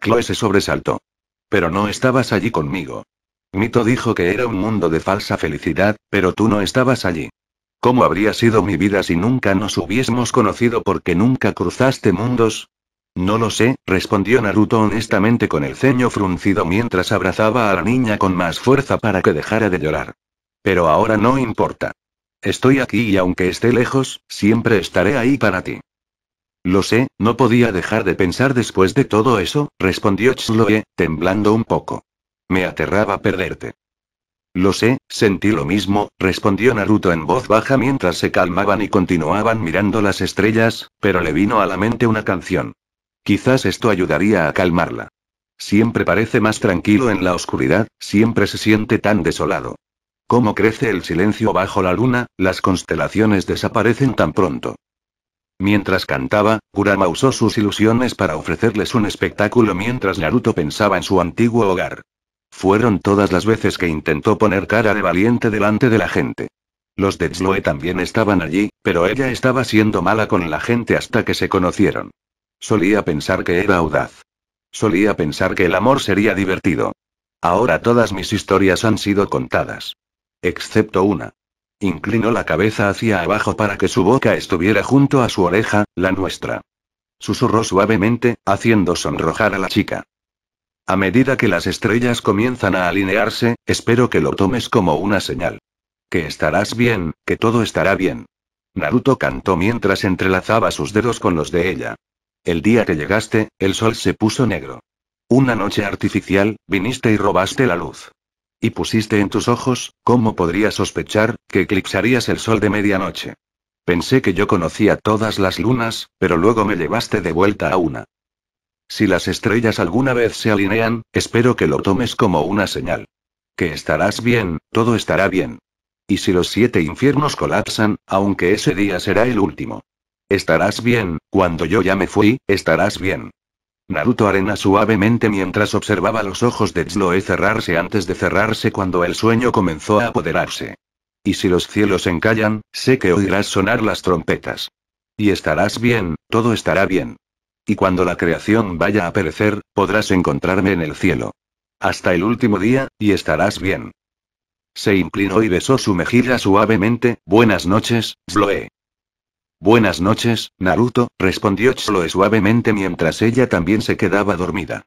Chloe se sobresaltó. Pero no estabas allí conmigo. Mito dijo que era un mundo de falsa felicidad, pero tú no estabas allí. ¿Cómo habría sido mi vida si nunca nos hubiésemos conocido porque nunca cruzaste mundos? No lo sé, respondió Naruto honestamente con el ceño fruncido mientras abrazaba a la niña con más fuerza para que dejara de llorar. Pero ahora no importa. Estoy aquí y aunque esté lejos, siempre estaré ahí para ti. Lo sé, no podía dejar de pensar después de todo eso, respondió Chloe, temblando un poco. Me aterraba perderte. Lo sé, sentí lo mismo, respondió Naruto en voz baja mientras se calmaban y continuaban mirando las estrellas, pero le vino a la mente una canción. Quizás esto ayudaría a calmarla. Siempre parece más tranquilo en la oscuridad, siempre se siente tan desolado. Cómo crece el silencio bajo la luna, las constelaciones desaparecen tan pronto. Mientras cantaba, Kurama usó sus ilusiones para ofrecerles un espectáculo mientras Naruto pensaba en su antiguo hogar. Fueron todas las veces que intentó poner cara de valiente delante de la gente. Los de Zloe también estaban allí, pero ella estaba siendo mala con la gente hasta que se conocieron. Solía pensar que era audaz. Solía pensar que el amor sería divertido. Ahora todas mis historias han sido contadas. Excepto una. Inclinó la cabeza hacia abajo para que su boca estuviera junto a su oreja, la nuestra. Susurró suavemente, haciendo sonrojar a la chica. A medida que las estrellas comienzan a alinearse, espero que lo tomes como una señal. Que estarás bien, que todo estará bien. Naruto cantó mientras entrelazaba sus dedos con los de ella. El día que llegaste, el sol se puso negro. Una noche artificial, viniste y robaste la luz. Y pusiste en tus ojos, ¿cómo podría sospechar, que eclipsarías el sol de medianoche? Pensé que yo conocía todas las lunas, pero luego me llevaste de vuelta a una. Si las estrellas alguna vez se alinean, espero que lo tomes como una señal. Que estarás bien, todo estará bien. Y si los siete infiernos colapsan, aunque ese día será el último. Estarás bien, cuando yo ya me fui, estarás bien. Naruto arena suavemente mientras observaba los ojos de Zloe cerrarse antes de cerrarse cuando el sueño comenzó a apoderarse. Y si los cielos encallan, sé que oirás sonar las trompetas. Y estarás bien, todo estará bien. Y cuando la creación vaya a perecer, podrás encontrarme en el cielo. Hasta el último día, y estarás bien. Se inclinó y besó su mejilla suavemente, buenas noches, Zloe. Buenas noches, Naruto, respondió Chloe suavemente mientras ella también se quedaba dormida.